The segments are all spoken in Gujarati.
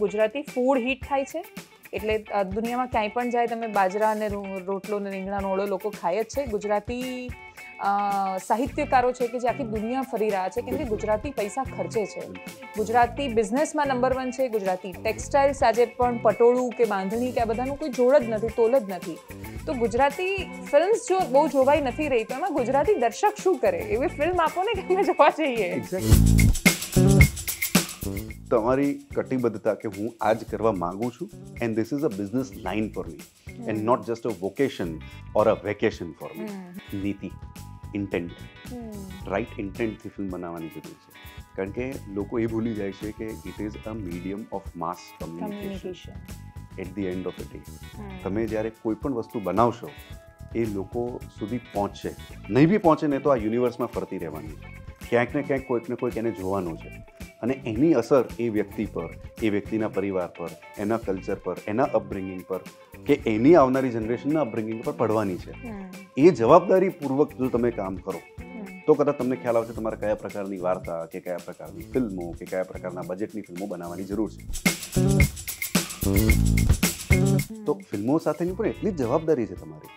ગુજરાતી ફૂડ હિટ થાય છે એટલે દુનિયામાં ક્યાંય પણ જાય તમે બાજરા અને રોટલો અને રીંગણાનો ઓળો લોકો ખાય જ છે ગુજરાતી સાહિત્યકારો છે કે જે આખી દુનિયા ફરી રહ્યા છે કેમ કે ગુજરાતી પૈસા ખર્ચે છે ગુજરાતી બિઝનેસમાં નંબર વન છે ગુજરાતી ટેક્સટાઇલ્સ આજે પણ પટોળું કે બાંધણી કે આ બધાનું કોઈ જોડ જ નથી તોલ જ નથી તો ગુજરાતી ફિલ્મ્સ જો બહુ જોવાઈ નથી રહી તો એમાં ગુજરાતી દર્શક શું કરે એવી ફિલ્મ આપો ને કે અમે જોવા જઈએ તમારી કટિબદ્ધતા કે હું આ જ કરવા માગું છું and this is a business line for me and not just a vocation or a vacation for me નીતિ ઇન્ટેન્ટ રાઇટ ઇન્ટેન્ટથી ફિલ્મ બનાવવાની જરૂર છે કારણ કે લોકો એ ભૂલી જાય છે કે it is a medium of mass communication at the end of the day તમે જ્યારે કોઈ પણ વસ્તુ બનાવશો એ લોકો સુધી પહોંચશે નહીં બી પહોંચે ને તો આ યુનિવર્સમાં ફરતી રહેવાની ક્યાંક ને ક્યાંક કોઈક ને કોઈક એને જોવાનું છે અને એની અસર એ વ્યક્તિ પર એ વ્યક્તિના પરિવાર પર એના કલ્ચર પર એના અપબ્રિંગિંગ પર કે એની આવનારી જનરેશનના અપબ્રિંગિંગ પર પડવાની છે એ જવાબદારીપૂર્વક જો તમે કામ કરો તો કદાચ તમને ખ્યાલ આવશે તમારે કયા પ્રકારની વાર્તા કે કયા પ્રકારની ફિલ્મો કે કયા પ્રકારના બજેટની ફિલ્મો બનાવવાની જરૂર છે તો ફિલ્મો સાથેની પણ એટલી જ જવાબદારી છે તમારી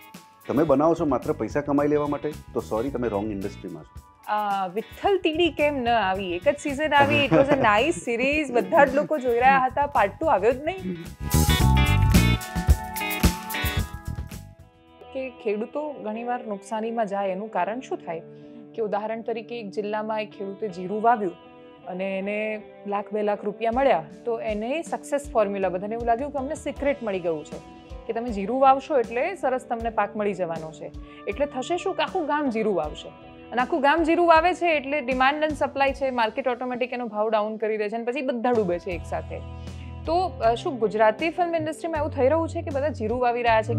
તમે બનાવો છો માત્ર પૈસા કમાઈ લેવા માટે તો સોરી તમે રોંગ ઇન્ડસ્ટ્રીમાં છો વિઠ્ઠલ તીડી કેમ ન આવી એક જ સિઝન આવી it was a nice series બધા જ લોકો જોઈ રહ્યા હતા પાર્ટ ટુ આવ્યો જ નહીં કે ખેડૂતો ઘણીવાર નુકસાનીમાં જાય એનું કારણ શું થાય કે ઉદાહરણ તરીકે એક જિલ્લામાં એક ખેડૂતે જીરું વાવ્યું અને એને લાખ બે લાખ રૂપિયા મળ્યા તો એને સક્સેસ ફોર્મ્યુલા બધાને એવું લાગ્યું કે અમને સિક્રેટ મળી ગયું છે કે તમે જીરું વાવશો એટલે સરસ તમને પાક મળી જવાનો છે એટલે થશે શું કે આખું ગામ જીરું વાવશે અને આખું ગામ જીરું વાવે છે એટલે ડિમાન્ડ એન્ડ સપ્લાય છે માર્કેટ ઓટોમેટિક એનો ભાવ ડાઉન કરી દે છે અને પછી બધા ડૂબે છે એકસાથે તો શું ગુજરાતી ફિલ્મ ઇન્ડસ્ટ્રીમાં એવું થઈ રહ્યું છે કે બધા જીરું વાવી રહ્યા છે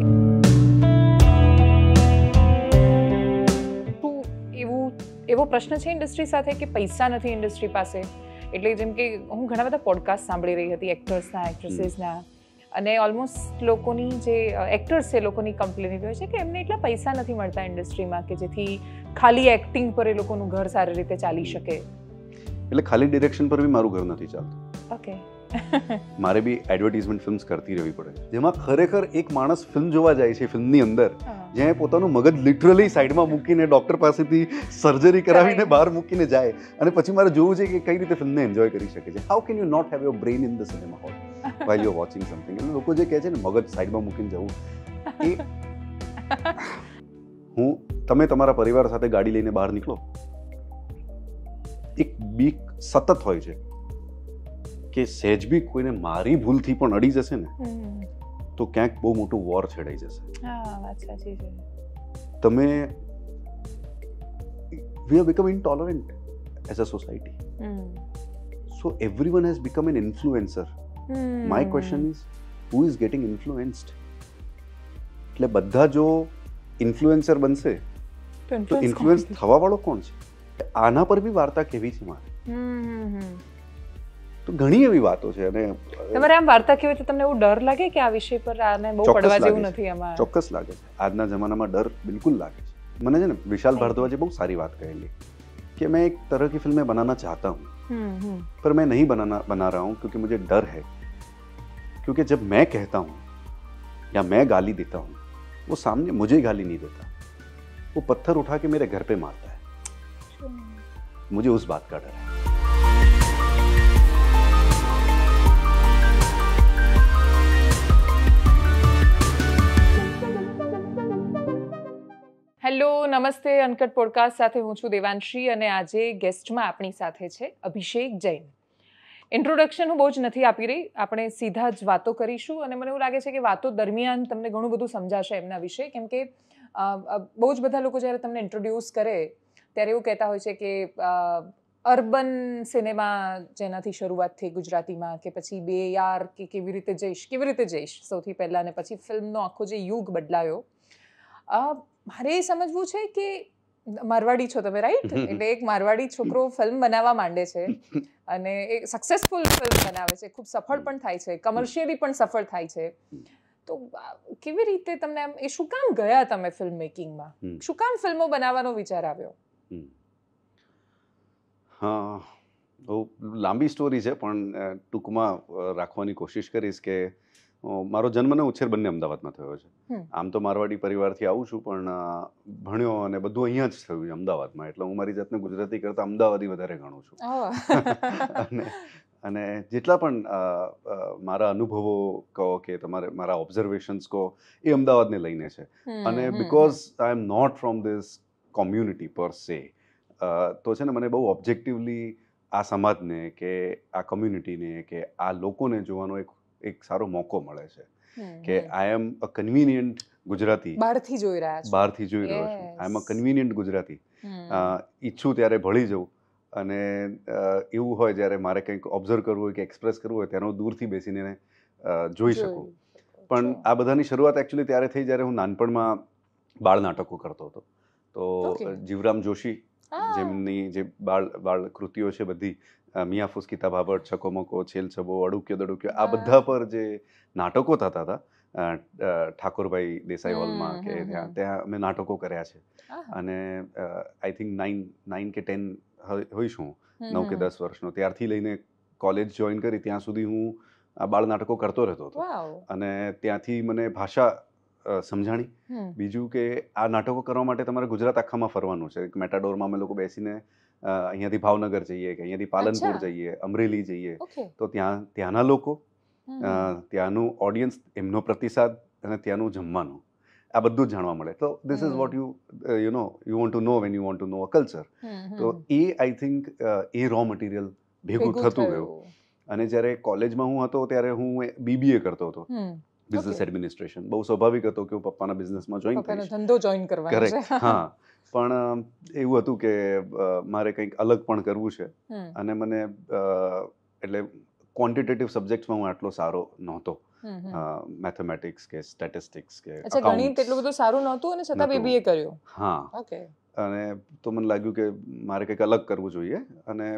એવું એવો પ્રશ્ન છે ઇન્ડસ્ટ્રી સાથે કે પૈસા નથી ઇન્ડસ્ટ્રી પાસે એટલે જેમ કે હું ઘણા બધા પોડકાસ્ટ સાંભળી રહી હતી એક્ટર્સના એક્ટ્રેસીસના અને ઓલમોસ્ટ લોકોની જે એક્ટર્સ છે લોકોની કમ્પ્લેન એવી હોય છે કે એમને એટલા પૈસા નથી મળતા ઇન્ડસ્ટ્રીમાં કે જેથી ખાલી એક્ટિંગ પર એ લોકોનું ઘર સારી રીતે ચાલી શકે એટલે ખાલી ડિરેક્શન પર બી મારું ઘર નથી ચાલતું ઓકે મારે બી એડવર્ટાઇઝમેન્ટ ફિલ્મ્સ કરતી રહેવી પડે જેમાં ખરેખર એક માણસ ફિલ્મ જોવા જાય છે ફિલ્મની અંદર જ્યાં પોતાનું મગજ લિટરલી સાઈડમાં મૂકીને ડૉક્ટર પાસેથી સર્જરી કરાવીને બહાર મૂકીને જાય અને પછી મારે જોવું છે કે કઈ રીતે ફિલ્મને એન્જોય કરી શકે છે how can you not have your brain in the cinema hall while you watching something એટલે લોકો જે કહે છે ને મગજ સાઈડમાં મૂકીને જવું એ હું તમે તમારા પરિવાર સાથે ગાડી લઈને બહાર નીકળો એક બીક સતત હોય છે કે સહેજ બી કોઈને મારી ભૂલથી પણ અડી જશે ને તો ક્યાંક બહુ મોટું વોર છેડાઈ જશે તમે we have become intolerant as a society so every one has become an influencer my question is who is getting influenced એટલે બધા જો ઇન્ફ્લુએન્સર બનશે તો ઇન્ફ્લુએન્સ થવા વાળો કોણ છે આના પર બી વાર્તા કેવી છે મારે તો ઘણી એવી વાતો છે અને તમારે આમ વાર્તા કેવી તો તમને એવું ડર લાગે કે આ વિષય પર આને બહુ પડવા જેવું નથી આમાં ચોક્કસ લાગે છે આજના જમાનામાં ડર બિલકુલ લાગે છે મને છે ને વિશાલ ભારદ્વાજે બહુ સારી વાત કહેલી कि मैं एक तरह की फिल्में बनाना चाहता हूँ पर मैं नहीं बनाना बना रहा हूँ क्योंकि मुझे डर है क्योंकि जब मैं कहता हूँ या मैं गाली देता हूँ वो सामने मुझे गाली नहीं देता वो पत्थर उठा के मेरे घर पे मारता है मुझे उस बात का डर है હેલો નમસ્તે અનકટ પોડકાસ્ટ સાથે હું છું દેવાંશી અને આજે ગેસ્ટમાં આપણી સાથે છે અભિષેક જૈન ઇન્ટ્રોડક્શન હું બહુ જ નથી આપી રહી આપણે સીધા જ વાતો કરીશું અને મને એવું લાગે છે કે વાતો દરમિયાન તમને ઘણું બધું સમજાશે એમના વિશે કેમ કે બહુ જ બધા લોકો જ્યારે તમને ઇન્ટ્રોડ્યુસ કરે ત્યારે એવું કહેતા હોય છે કે અર્બન સિનેમા જેનાથી શરૂઆત થઈ ગુજરાતીમાં કે પછી બે યાર કે કેવી રીતે જઈશ કેવી રીતે જઈશ સૌથી પહેલાં ને પછી ફિલ્મનો આખો જે યુગ બદલાયો મારે એ સમજવું છે કે મારવાડી છો તમે રાઈટ એટલે એક મારવાડી છોકરો ફિલ્મ બનાવવા માંડે છે અને એ સક્સેસફુલ ફિલ્મ બનાવે છે ખૂબ સફળ પણ થાય છે કમર્શિયલી પણ સફળ થાય છે તો કેવી રીતે તમને આમ એ શું કામ ગયા તમે ફિલ્મ મેકિંગમાં શું કામ ફિલ્મો બનાવવાનો વિચાર આવ્યો હા લાંબી સ્ટોરી છે પણ ટૂંકમાં રાખવાની કોશિશ કરીશ કે મારો જન્મ ને ઉછેર બંને અમદાવાદમાં થયો છે આમ તો મારવાડી પરિવારથી આવું છું પણ ભણ્યો અને બધું અહીંયા જ થયું છે અમદાવાદમાં એટલે હું મારી જાતને ગુજરાતી કરતાં અમદાવાદી વધારે ગણું છું અને અને જેટલા પણ મારા અનુભવો કહો કે તમારે મારા ઓબ્ઝર્વેશન્સ કહો એ અમદાવાદને લઈને છે અને because I am not from this community per se તો છે ને મને બહુ ઓબ્જેક્ટિવલી આ સમાજને કે આ કમ્યુનિટીને કે આ લોકોને જોવાનો એક એક સારો મોકો મળે છે કે આઈ એમ અ કન્વિનિયન્ટ ગુજરાતી બહારથી જોઈ રહ્યા છું બહારથી જોઈ રહ્યો છું આઈ એમ અ કન્વિનિયન્ટ ગુજરાતી ઈચ્છું ત્યારે ભળી જવું અને એવું હોય જ્યારે મારે કંઈક ઓબ્ઝર્વ કરવું હોય કે એક્સપ્રેસ કરવું હોય ત્યારે હું દૂરથી બેસીને જોઈ શકું પણ આ બધાની શરૂઆત એકચ્યુઅલી ત્યારે થઈ જ્યારે હું નાનપણમાં બાળ નાટકો કરતો હતો તો જીવરામ જોશી જેમની જે બાળ બાળ કૃતિઓ છે બધી મિયાફુસ મકો છેલ છબો અડુક્યો દડુક્યો આ બધા પર જે નાટકો થતા હતા ઠાકોરભાઈ દેસાઈ હોલમાં કે ત્યાં ત્યાં અમે નાટકો કર્યા છે અને આઈ થિંક નાઇન નાઇન કે ટેન હોઈશું હું નવ કે દસ વર્ષનો ત્યારથી લઈને કોલેજ જોઈન કરી ત્યાં સુધી હું બાળ નાટકો કરતો રહેતો હતો અને ત્યાંથી મને ભાષા સમજાણી બીજું કે આ નાટકો કરવા માટે તમારે ગુજરાત આખામાં ફરવાનું છે મેટાડોરમાં અમે લોકો બેસીને અહીંયાથી ભાવનગર જઈએ કે અહીંયાથી પાલનપુર જઈએ અમરેલી જઈએ તો ત્યાં ત્યાંના લોકો ત્યાંનું ઓડિયન્સ એમનો પ્રતિસાદ અને ત્યાંનું જમવાનું આ બધું જાણવા મળે તો this is what you you know you want to know when you want to know a culture તો એ આઈ થિંક એ રો મટીરિયલ ભેગું થતું ગયું અને જ્યારે કોલેજમાં હું હતો ત્યારે હું બીબીએ કરતો હતો બિઝનેસ એડમિનિસ્ટ્રેશન બહુ સ્વાભાવિક હતો કે હું પપ્પાના બિઝનેસમાં જોઈન કરીશ ધંધો જોઈન કરવાનો છે હા પણ એવું હતું કે મારે કંઈક અલગ પણ કરવું છે અને મને એટલે ક્વોન્ટિટેટિવ સબ્જેક્ટ્સમાં હું આટલો સારો નહોતો મેથેમેટિક્સ કે સ્ટેટિસ્ટિક્સ કે અચ્છા ગણિત એટલું બધું સારું નહોતું અને છતાં બીબીએ કર્યું હા ઓકે અને તો મને લાગ્યું કે મારે કંઈક અલગ કરવું જોઈએ અને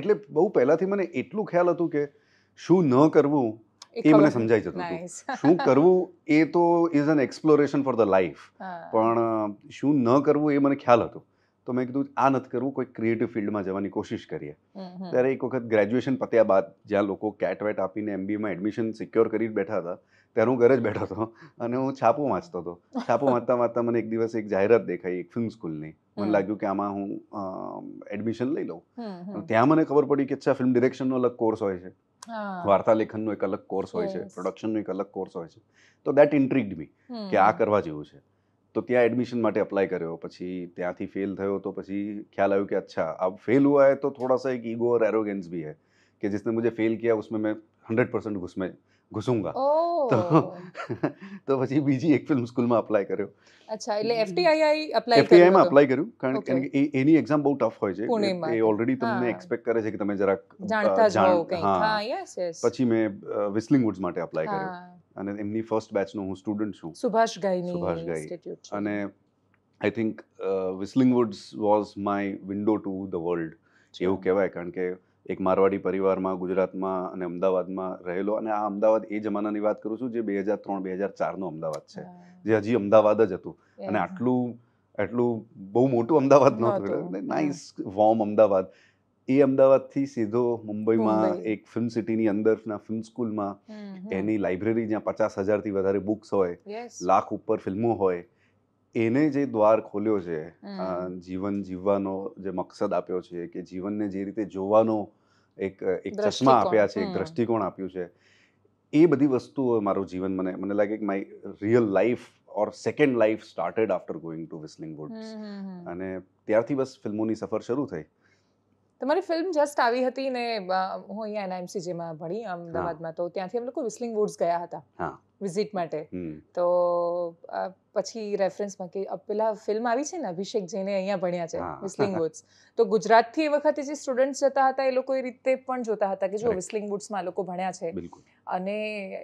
એટલે બહુ પહેલાંથી મને એટલું ખ્યાલ હતું કે શું ન કરવું એ મને સમજાઈ જતું હતું શું કરવું એ તો is an exploration for the life પણ શું ન કરવું એ મને ખ્યાલ હતો તો મેં કીધું આ નથી કરવું કોઈ ક્રિએટિવ ફિલ્ડમાં જવાની કોશિશ કરીએ ત્યારે એક વખત ગ્રેજ્યુએશન પત્યા બાદ જ્યાં લોકો કેટ વેટ આપીને એમબીમાં એડમિશન સિક્યોર કરી બેઠા હતા ત્યારે હું ઘરે જ બેઠો હતો અને હું છાપો વાંચતો હતો છાપો વાંચતા વાંચતા મને એક દિવસ એક જાહેરાત દેખાઈ એક ફિલ્મ સ્કૂલની મને લાગ્યું કે આમાં હું એડમિશન લઈ લઉં ત્યાં મને ખબર પડી કે અચ્છા ફિલ્મ ડિરેક્શનનો અલગ કોર્સ હોય છે વાર્તા લેખનનો એક અલગ કોર્સ હોય છે પ્રોડક્શનનો એક અલગ કોર્સ હોય છે તો દેટ ઇન્ટ્રીગ્ડ મી કે આ કરવા જેવું છે તો ત્યાં એડમિશન માટે અપ્લાય કર્યો પછી ત્યાંથી ફેલ થયો તો પછી ખ્યાલ આવ્યો કે અચ્છા अब फेल हुआ है तो थोड़ा सा एक ईगो और एरोगेंस भी है कि जिसने मुझे फेल किया उसमें मैं हंड्रेड परसेंट घुस ઘૂસુંગા તો તો પછી બીજી એક ફિલ્મ સ્કૂલમાં અપ્લાય કર્યો અચ્છા એટલે એફટીઆઈઆઈ અપ્લાય કર્યું માં અપ્લાય કર્યું કારણ કે એની એક્ઝામ બહુ ટફ હોય છે એ ઓલરેડી તમને એક્સપેક્ટ કરે છે કે તમે જરાક જાણતા જ હોવ કંઈક હા યસ યસ પછી મેં વિસ્લિંગ વુડ્સ માટે અપ્લાય કર્યો અને એમની ફર્સ્ટ બેચ બેચનો હું સ્ટુડન્ટ છું સુભાષ ગાઈની સુભાષ ગાઈ અને I think whistling woods was my window to the world એવું કહેવાય કારણ કે એક મારવાડી પરિવારમાં ગુજરાતમાં અને અમદાવાદમાં રહેલો અને આ અમદાવાદ એ જમાનાની વાત કરું છું જે બે હજાર ત્રણ બે હજાર ચારનો અમદાવાદ છે જે હજી અમદાવાદ જ હતું અને આટલું એટલું બહુ મોટું અમદાવાદ નહોતું નાઇસ વોર્મ અમદાવાદ એ અમદાવાદથી સીધો મુંબઈમાં એક ફિલ્મ સિટીની અંદરના ફિલ્મ સ્કૂલમાં એની લાઇબ્રેરી જ્યાં પચાસ હજારથી વધારે બુક્સ હોય લાખ ઉપર ફિલ્મો હોય એને જે દ્વાર ખોલ્યો છે જીવન જીવવાનો જે મકસદ આપ્યો છે કે જીવનને જે રીતે જોવાનો એક એક ચશ્મા આપ્યા છે એક દ્રષ્ટિકોણ આપ્યું છે એ બધી વસ્તુઓ મારું જીવન મને મને લાગે કે my real life or second life started after going to whistling woods અને ત્યારથી બસ ફિલ્મોની સફર શરૂ થઈ તમારી ફિલ્મ જસ્ટ આવી હતી ને હું અહીંયા એનઆઈએમસી જેમાં ભણી અમદાવાદમાં તો ત્યાંથી અમે લોકો વિસ્લિંગ વુડ્સ ગયા હતા હા વિઝિટ માટે તો પછી રેફરન્સમાં કે પેલા ફિલ્મ આવી છે ને અભિષેક જઈને અહીંયા ભણ્યા છે વિસ્લિંગ બુટ્સ તો ગુજરાતથી એ વખતે જે સ્ટુડન્ટ્સ જતા હતા એ લોકો એ રીતે પણ જોતા હતા કે જો વિસ્લિંગ બુટ્સમાં લોકો ભણ્યા છે અને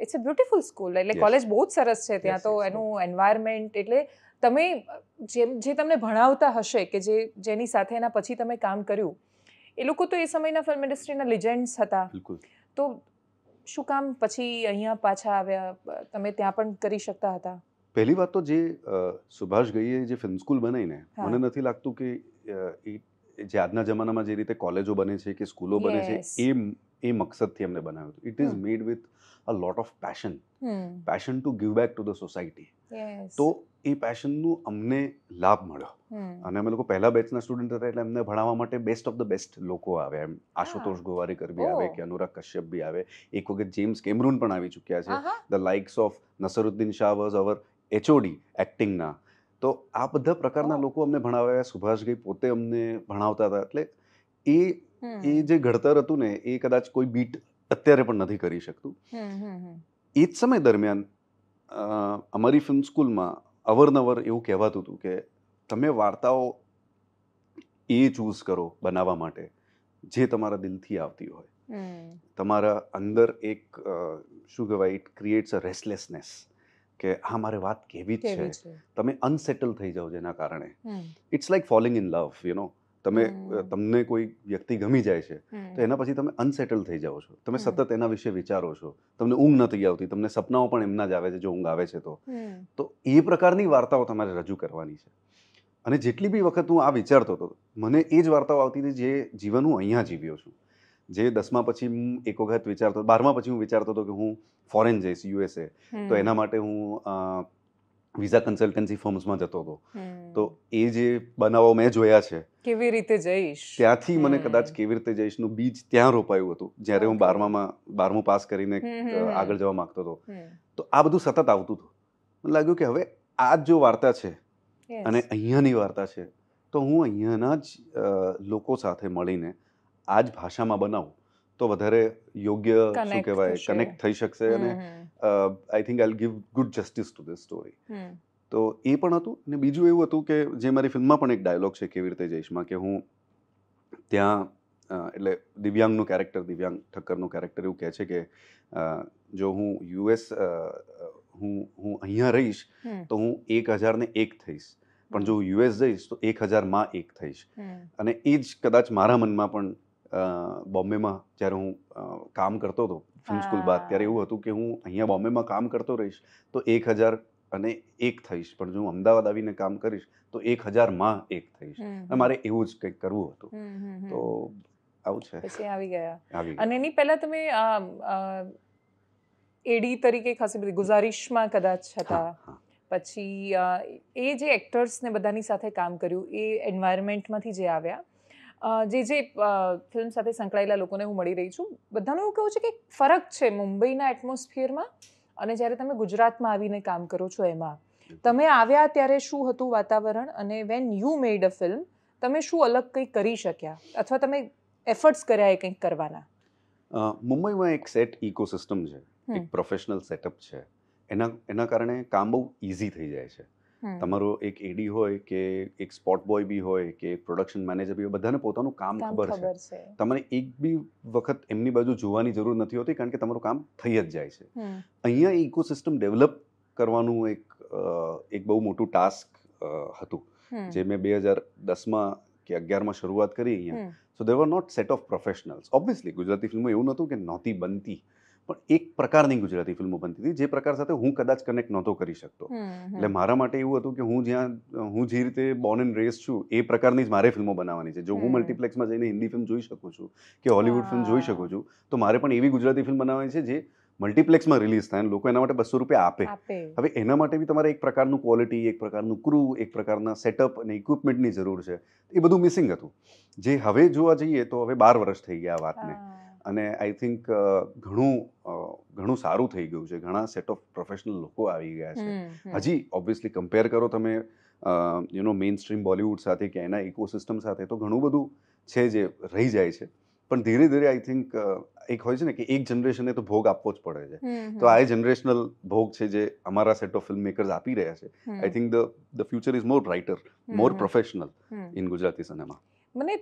ઇટ્સ અ બ્યુટિફુલ સ્કૂલ એટલે કોલેજ બહુ જ સરસ છે ત્યાં તો એનું એન્વાયરમેન્ટ એટલે તમે જેમ જે તમને ભણાવતા હશે કે જે જેની સાથે એના પછી તમે કામ કર્યું એ લોકો તો એ સમયના ફિલ્મ ઇન્ડસ્ટ્રીના લિજેન્ડ્સ હતા તો શું કામ પછી અહીંયા પાછા આવ્યા તમે ત્યાં પણ કરી શકતા હતા પહેલી વાત તો જે સુભાષ ગઈએ જે ફિલ્મ સ્કૂલ બનાવીને મને નથી લાગતું કે જે આજના જમાનામાં જે રીતે કોલેજો બને છે કે સ્કૂલો બને છે એ એ મકસદથી એમને બનાવ્યું it is made with a lot of passion passion to give back to the society તો એ પેશનનું અમને લાભ મળ્યો hmm. અને અમે લોકો પહેલા બેચના સ્ટુડન્ટ હતા એટલે એમને ભણાવવા માટે બેસ્ટ ઓફ ધ બેસ્ટ લોકો આવે એમ આશુતોષ ગોવારીકર બી આવે કે અનુરાગ કશ્યપ બી આવે એક વખત જેમ્સ કેમરૂન પણ આવી ચૂક્યા છે the likes of Naseeruddin Shah was our HOD એક્ટિંગના તો આ બધા પ્રકારના લોકો અમને ભણાવ્યા સુભાષભાઈ પોતે અમને ભણાવતા હતા એટલે એ hmm. એ જે ઘડતર હતું ને એ કદાચ કોઈ બીટ અત્યારે પણ નથી કરી શકતું એ જ સમય દરમિયાન અમારી ફિલ્મ સ્કૂલમાં અવરનવર એવું કહેવાતું હતું કે તમે વાર્તાઓ એ ચૂઝ કરો બનાવવા માટે જે તમારા દિલથી આવતી હોય તમારા અંદર એક શું કહેવાય ઇટ ક્રિએટ્સ અ રેસલેસનેસ કે હા મારે વાત કેવી જ છે તમે અનસેટલ થઈ જાઓ જેના કારણે it's like falling in love you know તમે તમને કોઈ વ્યક્તિ ગમી જાય છે તો એના પછી તમે અનસેટલ થઈ જાઓ છો તમે સતત એના વિશે વિચારો છો તમને ઊંઘ નથી આવતી તમને સપનાઓ પણ એમના જ આવે છે જો ઊંઘ આવે છે તો તો એ પ્રકારની વાર્તાઓ તમારે રજૂ કરવાની છે અને જેટલી બી વખત હું આ વિચારતો હતો મને એ જ વાર્તાઓ આવતી હતી જે જીવન હું અહીંયા જીવ્યો છું જે દસમા પછી હું એક વખત વિચારતો બારમા પછી હું વિચારતો હતો કે હું ફોરેન જઈશ યુએસએ તો એના માટે હું વિઝા કન્સલ્ટન્સી ફર્મ્સમાં જતો હતો તો એ જે બનાવો મેં જોયા છે કેવી રીતે જઈશ ત્યાંથી મને કદાચ કેવી રીતે જઈશ નું બીજ ત્યાં રોપાયું હતું જ્યારે હું બારમામાં બારમું પાસ કરીને આગળ જવા માંગતો હતો તો આ બધું સતત આવતું હતું મને લાગ્યું કે હવે આ જ જો વાર્તા છે અને અહીંયાની વાર્તા છે તો હું અહીંયાના જ લોકો સાથે મળીને આ જ ભાષામાં બનાવું તો વધારે યોગ્ય શું કહેવાય કનેક્ટ થઈ શકશે અને I think I give good justice to this story તો એ પણ હતું અને બીજું એવું હતું કે જે મારી ફિલ્મમાં પણ એક ડાયલોગ છે કેવી રીતે જઈશમાં કે હું ત્યાં એટલે દિવ્યાંગનું કેરેક્ટર દિવ્યાંગ ઠક્કરનું કેરેક્ટર એવું કહે છે કે જો હું યુએસ હું હું અહીંયા રહીશ તો હું એક હજાર ને એક થઈશ પણ જો હું યુએસ જઈશ તો એક હજારમાં એક થઈશ અને એ જ કદાચ મારા મનમાં પણ બોમ્બેમાં જ્યારે હું કામ કરતો હતો ફિલ્મ સ્કૂલ બાદ ત્યારે એવું હતું કે હું અહીંયા બોમ્બેમાં કામ કરતો રહીશ તો એક હજાર અને એક થઈશ પણ જો હું અમદાવાદ આવીને કામ કરીશ તો એક હજાર માં એક થઈશ મારે એવું જ કંઈક કરવું હતું તો આવું છે પછી આવી ગયા અને એની પહેલા તમે એડી તરીકે ખાસી બધી ગુજારિશમાં કદાચ હતા પછી એ જે એક્ટર્સને બધાની સાથે કામ કર્યું એ એન્વાયરમેન્ટમાંથી જે આવ્યા જે જે ફિલ્મ સાથે સંકળાયેલા લોકોને હું મળી રહી છું બધાનું એવું કહું છે કે ફરક છે મુંબઈના એટમોસ્ફિયરમાં અને જ્યારે તમે ગુજરાતમાં આવીને કામ કરો છો એમાં તમે આવ્યા ત્યારે શું હતું વાતાવરણ અને when you made a film તમે શું અલગ કંઈક કરી શક્યા અથવા તમે એફર્ટ્સ કર્યા એ કંઈક કરવાના મુંબઈમાં એક સેટ ઇકોસિસ્ટમ છે એક પ્રોફેશનલ સેટઅપ છે એના એના કારણે કામ બહુ ઇઝી થઈ જાય છે તમારો એક એડી હોય કે એક સ્પોટ બોય બી હોય કે એક પ્રોડક્શન મેનેજર બી હોય બધાને પોતાનું કામ ખબર છે તમને એક બી વખત એમની બાજુ જોવાની જરૂર નથી હોતી કારણ કે તમારું કામ થઈ જ જાય છે અહીંયા ઇકોસિસ્ટમ ડેવલપ કરવાનું એક એક બહુ મોટું ટાસ્ક હતું જે મેં બે હજાર દસમાં કે અગિયારમાં શરૂઆત કરી અહીંયા so there not set of professionals obviously Gujarati ફિલ્મો એવું નહોતું કે નહોતી બનતી પણ એક પ્રકારની ગુજરાતી ફિલ્મો બનતી હતી જે પ્રકાર સાથે હું કદાચ કનેક્ટ નહોતો કરી શકતો એટલે મારા માટે એવું હતું કે હું જ્યાં હું જે રીતે બોર્ન એન્ડ રેસ છું એ પ્રકારની જ મારે ફિલ્મો બનાવવાની છે જો હું મલ્ટીપ્લેક્સમાં જઈને હિન્દી ફિલ્મ જોઈ શકું છું કે હોલિવૂડ ફિલ્મ જોઈ શકું છું તો મારે પણ એવી ગુજરાતી ફિલ્મ બનાવવાની છે જે મલ્ટીપ્લેક્સમાં રિલીઝ થાય લોકો એના માટે બસો રૂપિયા આપે હવે એના માટે બી તમારે એક પ્રકારનું ક્વોલિટી એક પ્રકારનું ક્રૂ એક પ્રકારના સેટઅપ અને ઇક્વિપમેન્ટની જરૂર છે એ બધું મિસિંગ હતું જે હવે જોવા જઈએ તો હવે બાર વર્ષ થઈ ગયા આ વાતને અને આઈ થિંક ઘણું ઘણું સારું થઈ ગયું છે ઘણા સેટ ઓફ પ્રોફેશનલ લોકો આવી ગયા છે હજી ઓબ્વિયસલી કમ્પેર કરો તમે you know main stream Bollywood સાથે કે એના ઇકોસિસ્ટમ સાથે તો ઘણું બધું છે જે રહી જાય છે પણ ધીરે ધીરે આઈ થિંક એક હોય છે ને કે એક જનરેશને તો ભોગ આપવો જ પડે છે તો આ જનરેશનલ ભોગ છે જે અમારા સેટ ઓફ ફિલ્મ મેકર્સ આપી રહ્યા છે I think the the future is more writer more professional in Gujarati cinema મને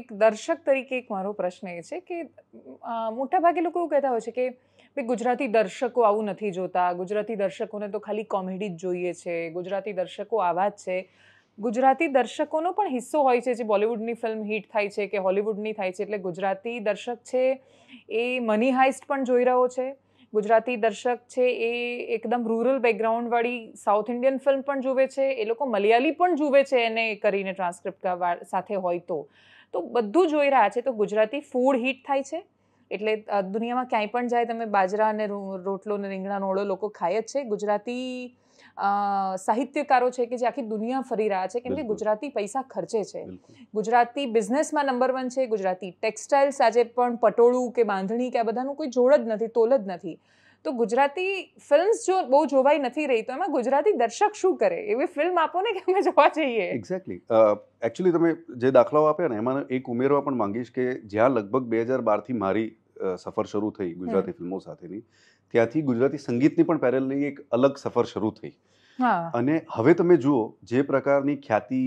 એક દર્શક તરીકે એક મારો પ્રશ્ન એ છે કે મોટાભાગે લોકો એવું કહેતા હોય છે કે ભાઈ ગુજરાતી દર્શકો આવું નથી જોતા ગુજરાતી દર્શકોને તો ખાલી કોમેડી જ જોઈએ છે ગુજરાતી દર્શકો આવા જ છે ગુજરાતી દર્શકોનો પણ હિસ્સો હોય છે જે બોલિવૂડની ફિલ્મ હિટ થાય છે કે હોલિવૂડની થાય છે એટલે ગુજરાતી દર્શક છે એ મની હાઇસ્ટ પણ જોઈ રહ્યો છે ગુજરાતી દર્શક છે એ એકદમ રૂરલ બેકગ્રાઉન્ડવાળી સાઉથ ઇન્ડિયન ફિલ્મ પણ જુએ છે એ લોકો મલયાલી પણ જુએ છે એને કરીને ટ્રાન્સક્રિપ્ટ સાથે હોય તો તો બધું જોઈ રહ્યા છે તો ગુજરાતી ફૂડ હિટ થાય છે એટલે દુનિયામાં ક્યાંય પણ જાય તમે બાજરા અને રોટલો અને રીંગણાનો ઓળો લોકો ખાય જ છે ગુજરાતી સાહિત્યકારો છે કે જે આખી દુનિયા ફરી રહ્યા છે કેમ કે ગુજરાતી પૈસા ખર્ચે છે ગુજરાતી બિઝનેસમાં નંબર વન છે ગુજરાતી ટેક્સટાઇલ્સ આજે પણ પટોળું કે બાંધણી કે આ બધાનું કોઈ જોડ જ નથી તોલ જ નથી તો ગુજરાતી ફિલ્મ્સ જો બહુ જોવાઈ નથી રહી તો એમાં ગુજરાતી દર્શક શું કરે એવી ફિલ્મ આપો ને કે અમે જોવા જઈએ એક્ઝેક્ટલી એકચ્યુઅલી તમે જે દાખલાઓ આપ્યા ને એમાં એક ઉમેરવા પણ માંગીશ કે જ્યાં લગભગ બે હજાર બારથી મારી સફર શરૂ થઈ ગુજરાતી ફિલ્મો સાથેની ત્યાંથી ગુજરાતી સંગીતની પણ પેરેલલી એક અલગ સફર શરૂ થઈ અને હવે તમે જુઓ જે પ્રકારની ખ્યાતિ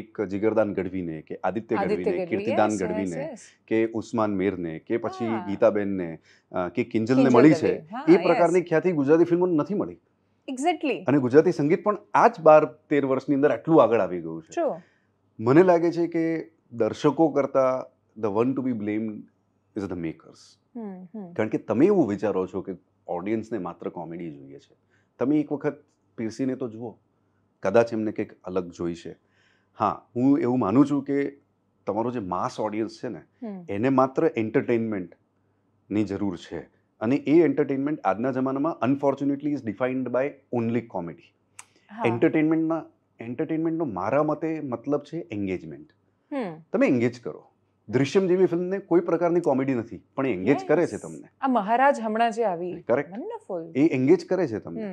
એક જીગરદાન ગઢવીને કે આદિત્ય ગઢવીને કીર્તિદાન ગઢવીને કે ઉસ્માન મીરને કે પછી ગીતાબેનને કે કિંજલને મળી છે એ પ્રકારની ખ્યાતિ ગુજરાતી ફિલ્મોને નથી મળી એક્ઝેક્ટલી અને ગુજરાતી સંગીત પણ આ જ બાર તેર વર્ષની અંદર આટલું આગળ આવી ગયું છે મને લાગે છે કે દર્શકો કરતા the one to be blame is the makers કારણ કે તમે એવું વિચારો છો કે ઓડિયન્સને માત્ર કોમેડી જોઈએ છે તમે એક વખત પીરસીને તો જુઓ કદાચ એમને કંઈક અલગ જોઈશે હા હું એવું માનું છું કે તમારો જે માસ ઓડિયન્સ છે ને એને માત્ર એન્ટરટેનમેન્ટની જરૂર છે અને એ એન્ટરટેનમેન્ટ આજના જમાનામાં unfortunately is defined by only comedy એન્ટરટેનમેન્ટના એન્ટરટેનમેન્ટનો મારા મતે મતલબ છે એન્ગેજમેન્ટ તમે એન્ગેજ કરો દૃશ્યમ જેવી ફિલ્મ ને કોઈ પ્રકારની કોમેડી નથી પણ એન્ગેજ કરે છે તમને આ મહારાજ હમણાં જે આવી કરેક્ટ એ એન્ગેજ કરે છે તમને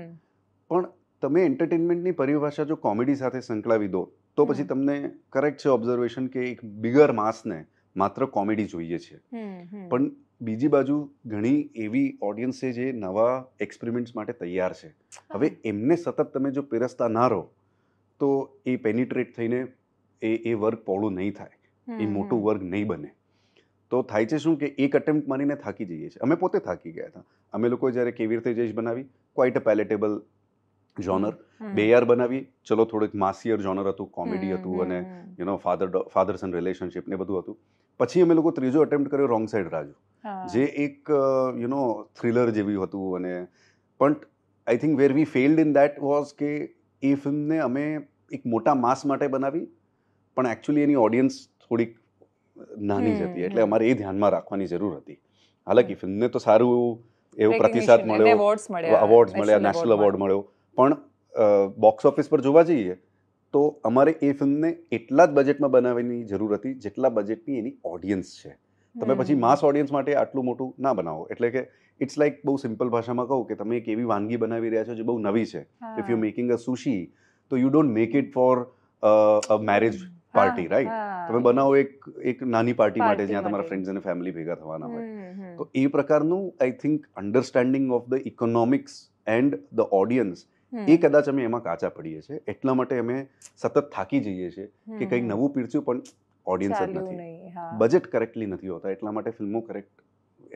પણ તમે એન્ટરટેનમેન્ટની પરિભાષા જો કોમેડી સાથે સંકળાવી દો તો પછી તમને કરેક્ટ છે ઓબ્ઝર્વેશન કે એક બિગર માસને માત્ર કોમેડી જોઈએ છે પણ બીજી બાજુ ઘણી એવી ઓડિયન્સ છે જે નવા એક્સપેરિમેન્ટ્સ માટે તૈયાર છે હવે એમને સતત તમે જો પીરસતા ના રહો તો એ પેનિટ્રેટ થઈને એ એ વર્ક પહોળું નહીં થાય એ મોટો વર્ગ નહીં બને તો થાય છે શું કે એક અટેમ્પ્ટ મારીને થાકી જઈએ છીએ અમે પોતે થાકી ગયા હતા અમે લોકો જ્યારે કેવી રીતે જઈશ બનાવી ક્વાઇટ અ પેલેટેબલ જોનર બેયાર બનાવી ચલો થોડુંક માસિયર જોનર હતું કોમેડી હતું અને you know father father son relationship ને બધું હતું પછી અમે લોકો ત્રીજો અટેમ્પ્ટ કર્યો રોંગ સાઈડ રાજુ જે એક યુ નો થ્રિલર જેવી હતું અને પણ I think where we failed in that was કે એ ફિલ્મને અમે એક મોટા માસ માટે બનાવી પણ એકચ્યુઅલી એની ઓડિયન્સ થોડીક નાની જ હતી એટલે અમારે એ ધ્યાનમાં રાખવાની જરૂર હતી હાલાકી ફિલ્મને તો સારું એવું એવો પ્રતિસાદ મળ્યો અવોર્ડ મળ્યા નેશનલ અવોર્ડ મળ્યો પણ બોક્સ ઓફિસ પર જોવા જઈએ તો અમારે એ ફિલ્મને એટલા જ બજેટમાં બનાવવાની જરૂર હતી જેટલા બજેટની એની ઓડિયન્સ છે તમે પછી માસ ઓડિયન્સ માટે આટલું મોટું ના બનાવો એટલે કે ઇટ્સ લાઈક બહુ સિમ્પલ ભાષામાં કહું કે તમે એક એવી વાનગી બનાવી રહ્યા છો જે બહુ નવી છે if you making a sushi તો you don't make it for a marriage party right તમે બનાવો એક એક નાની પાર્ટી માટે જ્યાં તમારા ફ્રેન્ડ્સ અને ફેમિલી ભેગા થવાના હોય તો એ પ્રકારનું I think understanding of the economics and the audience એ કદાચ અમે એમાં કાચા પડીએ છીએ એટલા માટે અમે સતત થાકી જઈએ છીએ કે કંઈક નવું પીરચ્યું પણ ઓડિયન્સ જ નથી બજેટ કરેક્ટલી નથી હોતા એટલા માટે ફિલ્મો કરેક્ટ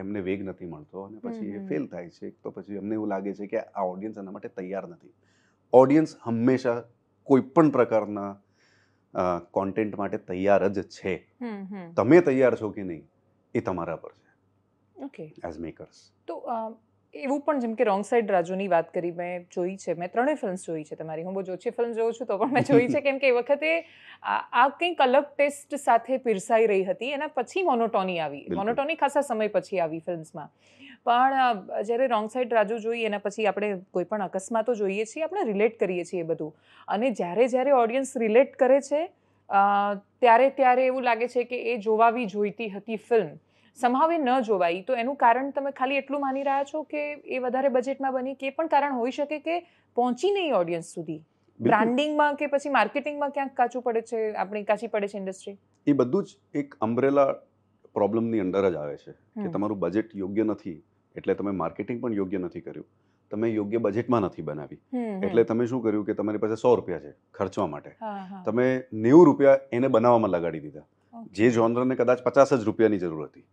એમને વેગ નથી મળતો અને પછી એ ફેલ થાય છે તો પછી અમને એવું લાગે છે કે આ ઓડિયન્સ એના માટે તૈયાર નથી ઓડિયન્સ હંમેશા કોઈ પણ પ્રકારના કોન્ટેન્ટ માટે તૈયાર જ છે તમે તૈયાર છો કે નહીં એ તમારા પર છે ઓકે એઝ મેકર્સ તો એવું પણ જેમ કે રોંગ સાઈડ રાજુની વાત કરી મેં જોઈ છે મેં ત્રણેય ફિલ્મ્સ જોઈ છે તમારી હું બહુ ઓછી ફિલ્મ જોઉં છું તો પણ મેં જોઈ છે કેમ કે એ વખતે આ કંઈક અલગ ટેસ્ટ સાથે પીરસાઈ રહી હતી એના પછી મોનોટોની આવી મોનોટોની ખાસા સમય પછી આવી ફિલ્મ્સમાં પણ જ્યારે રોંગ સાઈડ રાજુ જોઈએ એના પછી આપણે કોઈ પણ અકસ્માતો જોઈએ છીએ આપણે રિલેટ કરીએ છીએ બધું અને જ્યારે જ્યારે ઓડિયન્સ રિલેટ કરે છે ત્યારે ત્યારે એવું લાગે છે કે એ જોવાવી જોઈતી હતી ફિલ્મ સમહાવ એ ન જોવાય તો એનું કારણ તમે ખાલી એટલું માની રહ્યા છો કે એ વધારે બજેટમાં બની કે પણ કારણ હોઈ શકે કે પહોંચી નહીં ઓડિયન્સ સુધી બ્રાન્ડિંગમાં કે પછી માર્કેટિંગમાં ક્યાંક કાચું પડે છે આપણી કાચી પડે છે ઇન્ડસ્ટ્રી એ બધું જ એક અમ્બ્રેલા પ્રોબ્લેમની અંદર જ આવે છે કે તમારું બજેટ યોગ્ય નથી એટલે તમે માર્કેટિંગ પણ યોગ્ય નથી કર્યું તમે યોગ્ય બજેટમાં નથી બનાવી એટલે તમે શું કર્યું કે તમારી પાસે સો રૂપિયા છે ખર્ચવા માટે તમે નેવું રૂપિયા એને બનાવવામાં લગાડી દીધા જે જોનરને કદાચ પચાસ જ રૂપિયાની જરૂર હતી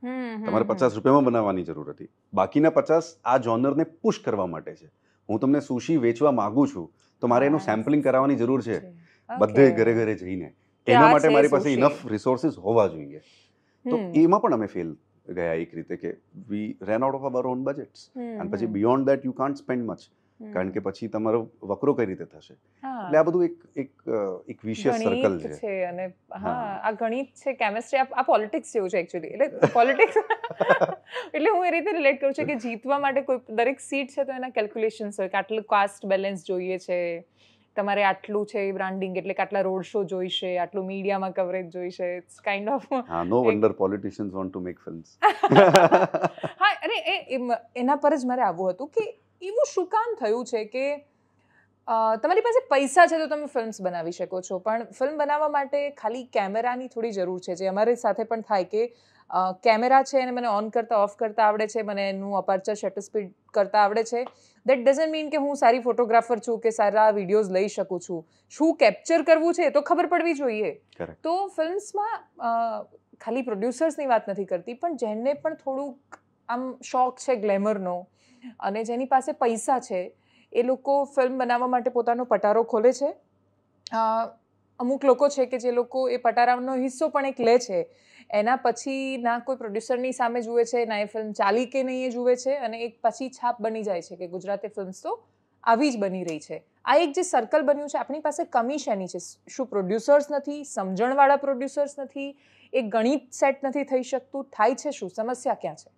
તમારે પચાસ રૂપિયામાં બનાવવાની જરૂર હતી બાકીના પચાસ આ જોનરને પુશ કરવા માટે છે હું તમને સુશી વેચવા માંગુ છું તો મારે એનું સેમ્પલિંગ કરાવવાની જરૂર છે બધે ઘરે ઘરે જઈને એના માટે મારી પાસે ઇનફ રિસોર્સિસ હોવા જોઈએ તો એમાં પણ અમે ફેલ ગયા એક રીતે કે we ran out of our own budgets અને પછી beyond that you can't spend much કારણ કે પછી તમારો વકરો કઈ રીતે થશે એટલે આ બધું એક એક એક વિશેષ સર્કલ છે અને હા આ ગણિત છે કેમેસ્ટ્રી આ પોલિટિક્સ જેવું છે એકચ્યુઅલી એટલે પોલિટિક્સ એટલે હું એ રીતે રિલેટ કરું છું કે જીતવા માટે કોઈ દરેક સીટ છે તો એના કેલ્ક્યુલેશન્સ હોય કે આટલું કાસ્ટ બેલેન્સ જોઈએ છે તમારે આટલું છે બ્રાન્ડિંગ એટલે કેટલા રોડ શો જોઈશે આટલું મીડિયામાં કવરેજ જોઈશે ઇટ્સ કાઇન્ડ ઓફ હા no wonder politicians want to make films હા અરે એ એના પર જ મારે આવવું હતું કે એવું શું કામ થયું છે કે તમારી પાસે પૈસા છે તો તમે ફિલ્મ્સ બનાવી શકો છો પણ ફિલ્મ બનાવવા માટે ખાલી કેમેરાની થોડી જરૂર છે જે અમારી સાથે પણ થાય કે કેમેરા છે એને મને ઓન કરતાં ઓફ કરતાં આવડે છે મને એનું અપર્ચર શટર સ્પીડ કરતાં આવડે છે દેટ ડઝન્ટ મીન કે હું સારી ફોટોગ્રાફર છું કે સારા વિડીયોઝ લઈ શકું છું શું કેપ્ચર કરવું છે તો ખબર પડવી જોઈએ તો ફિલ્મ્સમાં ખાલી પ્રોડ્યુસર્સની વાત નથી કરતી પણ જેને પણ થોડુંક આમ શોખ છે ગ્લેમરનો અને જેની પાસે પૈસા છે એ લોકો ફિલ્મ બનાવવા માટે પોતાનો પટારો ખોલે છે અમુક લોકો છે કે જે લોકો એ પટારાનો હિસ્સો પણ એક લે છે એના પછી ના કોઈ પ્રોડ્યુસરની સામે જુએ છે ના એ ફિલ્મ ચાલી કે નહીં એ જુએ છે અને એક પછી છાપ બની જાય છે કે ગુજરાતી ફિલ્મ્સ તો આવી જ બની રહી છે આ એક જે સર્કલ બન્યું છે આપણી પાસે કમી શેની છે શું પ્રોડ્યુસર્સ નથી સમજણવાળા પ્રોડ્યુસર્સ નથી એ ગણિત સેટ નથી થઈ શકતું થાય છે શું સમસ્યા ક્યાં છે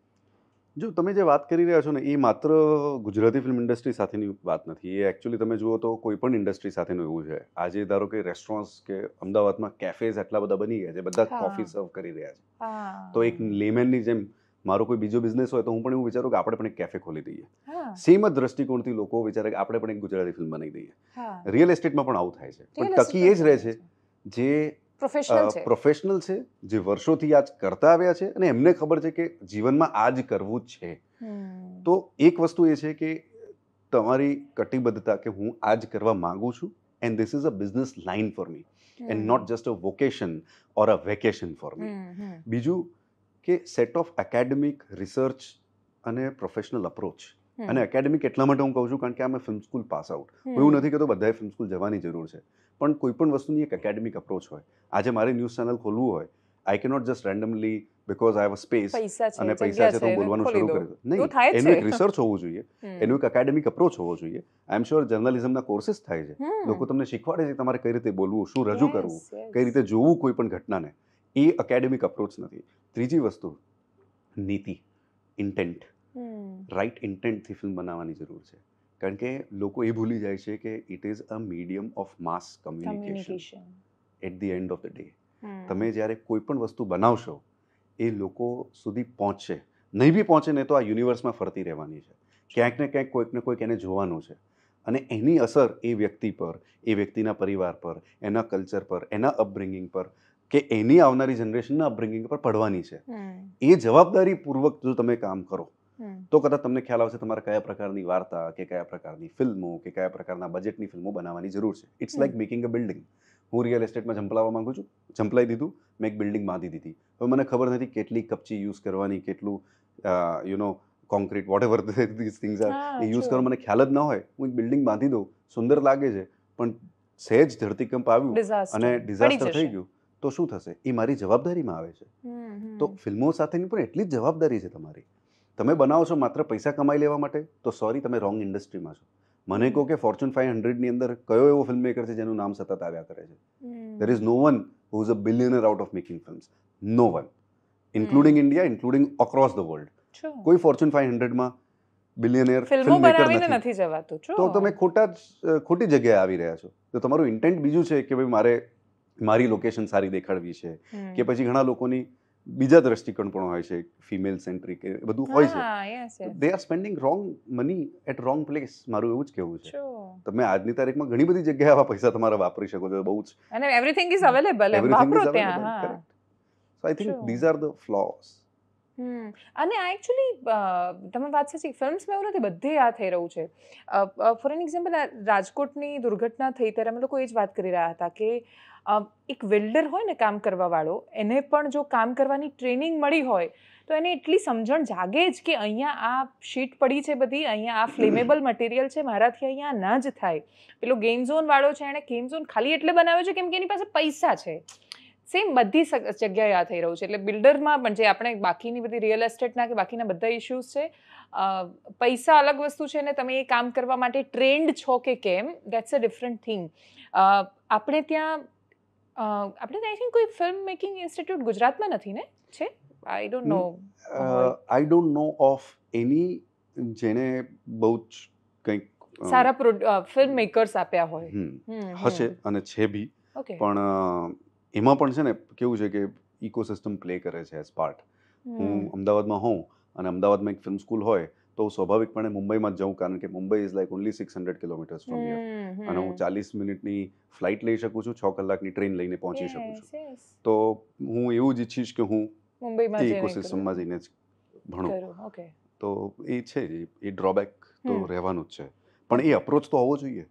જો તમે જે વાત કરી રહ્યા છો ને એ માત્ર ગુજરાતી ફિલ્મ ઇન્ડસ્ટ્રી સાથેની વાત નથી એ એકચ્યુઅલી તમે જુઓ તો કોઈ પણ ઇન્ડસ્ટ્રી સાથેનું એવું છે આજે ધારો કે રેસ્ટોરન્ટ્સ કે અમદાવાદમાં કેફેઝ એટલા બધા બની ગયા છે બધા કોફી સર્વ કરી રહ્યા છે તો એક લેમેનની જેમ મારો કોઈ બીજો બિઝનેસ હોય તો હું પણ એવું વિચારું કે આપણે પણ એક કેફે ખોલી દઈએ સેમ જ દ્રષ્ટિકોણથી લોકો વિચારે કે આપણે પણ એક ગુજરાતી ફિલ્મ બનાવી દઈએ રિયલ એસ્ટેટમાં પણ આવું થાય છે પણ ટકી એ જ રહે છે જે પ્રોફેશનલ છે પ્રોફેશનલ છે જે વર્ષોથી આ કરતા આવ્યા છે અને એમને ખબર છે કે જીવનમાં આ જ કરવું જ છે તો એક વસ્તુ એ છે કે તમારી કટિબદ્ધતા કે હું આ જ કરવા માંગુ છું and this is a business line for me and not just a vocation or a vacation for me બીજું કે સેટ ઓફ એકેડેમિક રિસર્ચ અને પ્રોફેશનલ અપ્રોચ અને એકેડેમિક એટલા માટે હું કહું છું કારણ કે આ મેં ફિલ્મ સ્કૂલ પાસ આઉટ હું એવું નથી કહેતો બધાએ ફિલ્મ સ્કૂલ જવાની જરૂર છે પણ કોઈપણ વસ્તુની એક એકેડેમિક અપ્રોચ હોય આજે મારે ન્યૂઝ ચેનલ ખોલવું હોય આઈ કે not just randomly because I have space અને પૈસા છે તો બોલવાનું શરૂ કરી નહીં એનું એક રિસર્ચ હોવું જોઈએ એનું એક એકેડેમિક અપ્રોચ હોવો જોઈએ આઈ એમ શ્યોર જર્નલિઝમના કોર્સિસ થાય છે લોકો તમને શીખવાડે છે તમારે કઈ રીતે બોલવું શું રજૂ કરવું કઈ રીતે જોવું કોઈ પણ ઘટનાને એ એકેડેમિક અપ્રોચ નથી ત્રીજી વસ્તુ નીતિ ઇન્ટેન્ટ રાઈટ ઇન્ટેન્ટથી ફિલ્મ બનાવવાની જરૂર છે કારણ કે લોકો એ ભૂલી જાય છે કે it is a medium of mass communication at the end of the day તમે જ્યારે કોઈ પણ વસ્તુ બનાવશો એ લોકો સુધી પહોંચશે નહીં બી પહોંચે ને તો આ યુનિવર્સમાં ફરતી રહેવાની છે ક્યાંક ને ક્યાંક કોઈક ને કોઈક એને જોવાનું છે અને એની અસર એ વ્યક્તિ પર એ વ્યક્તિના પરિવાર પર એના કલ્ચર પર એના અપબ્રિંગિંગ પર કે એની આવનારી જનરેશનના અપબ્રિંગિંગ પર પડવાની છે એ જવાબદારી પૂર્વક જો તમે કામ કરો તો કદાચ તમને ખ્યાલ આવશે તમારે કયા પ્રકારની વાર્તા કે કયા પ્રકારની ફિલ્મો કે કયા પ્રકારના બજેટની ફિલ્મો બનાવવાની જરૂર છે it's like making a building હું રિયલ એસ્ટેટમાં ઝંપલાવવા માંગુ છું ઝંપલાઈ દીધું મેં એક બિલ્ડિંગ બાંધી દીધી હવે મને ખબર નથી કેટલી કપચી યુઝ કરવાની કેટલું you know concrete whatever this things are એ યુઝ કરવા મને ખ્યાલ જ ન હોય હું એક બિલ્ડિંગ બાંધી દઉં સુંદર લાગે છે પણ સહેજ ધરતીકંપ આવ્યું અને ડિઝાસ્ટર થઈ ગયું તો શું થશે એ મારી જવાબદારીમાં આવે છે તો ફિલ્મો સાથેની પણ એટલી જ જવાબદારી છે તમારી તમે બનાવો છો માત્ર પૈસા કમાઈ લેવા માટે તો સોરી તમે રોંગ ઇન્ડસ્ટ્રીમાં છો મને કહો કે ફોર્ચ્યુન ફાઈવ હંડ્રેડની અંદર કયો એવો ફિલ્મ મેકર છે જેનું નામ સતત આવ્યા કરે છે there is no one who is a billionaire out of making film no one including India including across the world કોઈ ફોર્ચ્યુન ફાઈવ હંડ્રેડમાં બિલિયનેર ફિલ્મ મેકર નથી જવાતું તો તમે ખોટા ખોટી જગ્યાએ આવી રહ્યા છો તો તમારું ઇન્ટેન્ટ બીજું છે કે ભાઈ મારે મારી લોકેશન સારી દેખાડવી છે કે પછી ઘણા લોકોની બીજા દ્રષ્ટિકોણ પણ હોય છે ફિમેલ સેન્ટ્રિક એ બધું હોય છે they are spending wrong money at wrong place મારું એવું જ કહેવું છે તમે આજની તારીખમાં ઘણી બધી જગ્યાએ આવા પૈસા તમારા વાપરી શકો છો બહુ જ અને એવરીથિંગ ઇઝ અવેલેબલ વાપરો ત્યાં હા so I think this are the flaws અને આ એકચ્યુઅલી તમે વાત સાચી ફિલ્મ્સમાં એવું નથી બધે આ થઈ રહ્યું છે ફોર એન એક્ઝામ્પલ રાજકોટની દુર્ઘટના થઈ ત્યારે અમે લોકો એ જ વાત કરી રહ્યા હતા કે એક વેલ્ડર હોય ને કામ કરવાવાળો એને પણ જો કામ કરવાની ટ્રેનિંગ મળી હોય તો એને એટલી સમજણ જાગે જ કે અહીંયા આ શીટ પડી છે બધી અહીંયા આ ફ્લેમેબલ મટીરિયલ છે મારાથી અહીંયા ના જ થાય પેલો ગેમ ઝોનવાળો છે એણે ગેમ ઝોન ખાલી એટલે બનાવ્યો છે કેમ કે એની પાસે પૈસા છે સેમ બધી જગ્યાએ આ થઈ રહ્યું છે એટલે બિલ્ડરમાં પણ જે આપણે બાકીની બધી રિયલ એસ્ટેટના કે બાકીના બધા ઇસ્યુઝ છે પૈસા અલગ વસ્તુ છે ને તમે એ કામ કરવા માટે ટ્રેન્ડ છો કે કેમ દેટ્સ અ ડિફરન્ટ થિંગ આપણે ત્યાં આપણે આઈ થિંક કોઈ ફિલ્મ મેકિંગ ઇન્સ્ટિટ્યૂટ ગુજરાતમાં નથી ને છે I don't know I don't know of any જેને બહુ જ કંઈક સારા ફિલ્મ મેકર્સ આપ્યા હોય હશે અને છે બી પણ એમાં પણ છે ને કેવું છે કે ઇકોસિસ્ટમ પ્લે કરે છે એઝ પાર્ટ હું અમદાવાદમાં હોઉં અને અમદાવાદમાં એક ફિલ્મ સ્કૂલ હોય તો હું સ્વાભાવિકપણે મુંબઈમાં જ જાઉં કારણ કે Mumbai is like only six hundred kilometres from here અને હું ચાલીસ મિનિટની ફ્લાઇટ લઈ શકું છું છ કલાકની ટ્રેન લઈને પહોંચી શકું છું તો હું એવું જ ઈચ્છીશ કે હું મુંબઈમાં ઇકોસિસ્ટમમાં જઈને જ ભણું તો એ છે એ ડ્રોબેક તો રહેવાનું જ છે પણ એ અપ્રોચ તો હોવો જોઈએ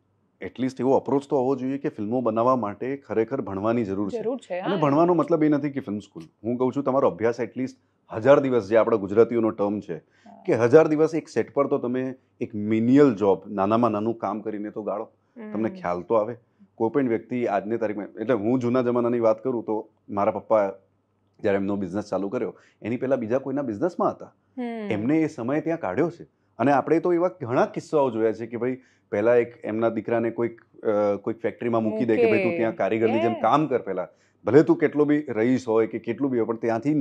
એટલીસ્ટ એવો અપ્રોચ તો હોવો જોઈએ કે ફિલ્મો બનાવવા માટે ખરેખર ભણવાની જરૂર છે અને ભણવાનો મતલબ એ નથી કે ફિલ્મ સ્કૂલ હું કહું છું તમારો અભ્યાસ એટલીસ્ટ હજાર દિવસ જે આપણા ગુજરાતીઓનો ટર્મ છે કે હજાર દિવસ એક સેટ પર તો તમે એક મિનિયલ જોબ નાનામાં નાનું કામ કરીને તો ગાળો તમને ખ્યાલ તો આવે કોઈ પણ વ્યક્તિ આજની તારીખમાં એટલે હું જૂના જમાનાની વાત કરું તો મારા પપ્પા જ્યારે એમનો બિઝનેસ ચાલુ કર્યો એની પહેલાં બીજા કોઈના બિઝનેસમાં હતા એમને એ સમય ત્યાં કાઢ્યો છે અને આપણે તો એવા ઘણા કિસ્સાઓ જોયા છે કે ભાઈ પહેલાં એક એમના દીકરાને કોઈક કોઈક ફેક્ટરીમાં મૂકી દે કે ભાઈ તું ત્યાં કારીગરની જેમ કામ કર પહેલાં ભલે તું કેટલો બી રહીશ હોય કે કેટલું બી હોય પણ ત્યાંથી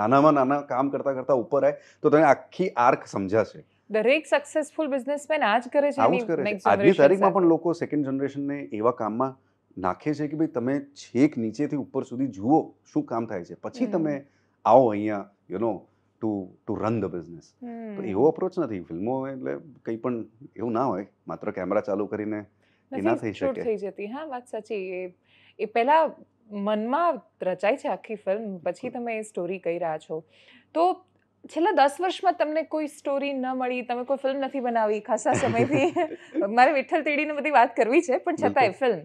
નાનામાં નાના કામ કરતા કરતાં ઉપર આવે તો તને આખી આર્ક સમજાશે દરેક સક્સેસફુલ બિઝનેસમેન આ કરે છે આવું જ કરે છે આજની તારીખમાં પણ લોકો સેકન્ડ જનરેશનને એવા કામમાં નાખે છે કે ભાઈ તમે છેક નીચેથી ઉપર સુધી જુઓ શું કામ થાય છે પછી તમે આવો અહીંયા you know to to run the business તો એવો અપ્રોચ નથી ફિલ્મો એટલે કંઈ પણ એવું ના હોય માત્ર કેમેરા ચાલુ કરીને એના થઈ શકે થઈ જતી હા વાત સાચી એ પહેલાં મનમાં રચાય છે આખી ફિલ્મ પછી તમે એ સ્ટોરી કહી રહ્યા છો તો છેલ્લા દસ વર્ષમાં તમને કોઈ સ્ટોરી ન મળી તમે કોઈ ફિલ્મ નથી બનાવી ખાસા સમયથી મારે વિઠ્ઠલ તેડીને બધી વાત કરવી છે પણ છતાંય ફિલ્મ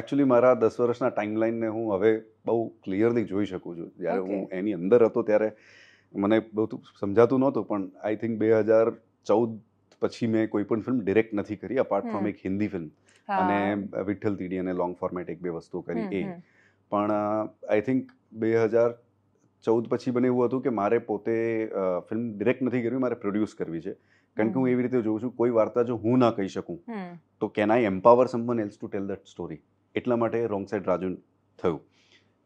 એકચ્યુઅલી મારા દસ વર્ષના ટાઈમલાઈનને હું હવે બહુ ક્લિયરલી જોઈ શકું છું જ્યારે હું એની અંદર હતો ત્યારે મને બહુ સમજાતું નહોતું પણ આઈ થિંક બે હજાર ચૌદ પછી મેં કોઈ પણ ફિલ્મ ડિરેક્ટ નથી કરી અપાર્ટ ફ્રોમ એક હિન્દી ફિલ્મ અને વિઠ્ઠલ તીડી અને લોંગ ફોર્મેટ એક બે વસ્તુ કરી એ પણ આઈ થિંક બે હજાર ચૌદ પછી બને એવું હતું કે મારે પોતે ફિલ્મ ડિરેક્ટ નથી કરવી મારે પ્રોડ્યુસ કરવી છે કારણ કે હું એવી રીતે જોઉં છું કોઈ વાર્તા જો હું ના કહી શકું તો can I empower someone else to tell that story એટલા માટે રોંગ સાઈડ રાજુ થયું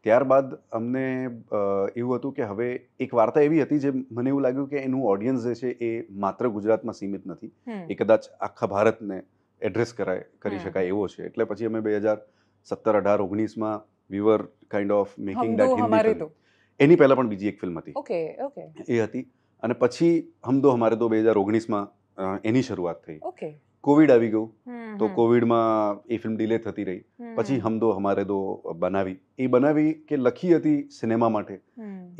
ત્યારબાદ અમને એવું હતું કે હવે એક વાર્તા એવી હતી જે મને એવું લાગ્યું કે એનું ઓડિયન્સ જે છે એ માત્ર ગુજરાતમાં સીમિત નથી એ કદાચ આખા ભારતને એડ્રેસ કરાય કરી શકાય એવો છે એટલે પછી અમે બે હજાર સત્તર અઢાર ઓગણીસમાં we kind of making that એની પહેલાં પણ બીજી એક ફિલ્મ હતી ઓકે ઓકે એ હતી અને પછી હમ દો હમારે દો બે હજાર ઓગણીસમાં એની શરૂઆત થઈ ઓકે કોવિડ આવી ગયું તો કોવિડમાં એ ફિલ્મ ડિલે થતી રહી પછી હમ દો હમારે દો બનાવી એ બનાવી કે લખી હતી સિનેમા માટે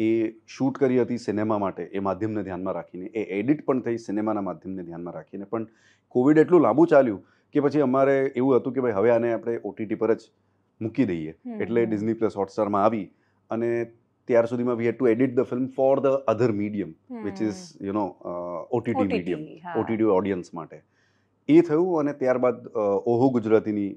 એ શૂટ કરી હતી સિનેમા માટે એ માધ્યમને ધ્યાનમાં રાખીને એ એડિટ પણ થઈ સિનેમાના માધ્યમને ધ્યાનમાં રાખીને પણ કોવિડ એટલું લાંબુ ચાલ્યું કે પછી અમારે એવું હતું કે ભાઈ હવે આને આપણે ઓટીટી પર જ મૂકી દઈએ એટલે ડિઝની પ્લસ હોટસ્ટારમાં આવી અને ત્યાર સુધીમાં we had to edit the film for the other medium which is you know OTT medium OTT audience માટે એ થયું અને ત્યારબાદ ઓહો ગુજરાતીની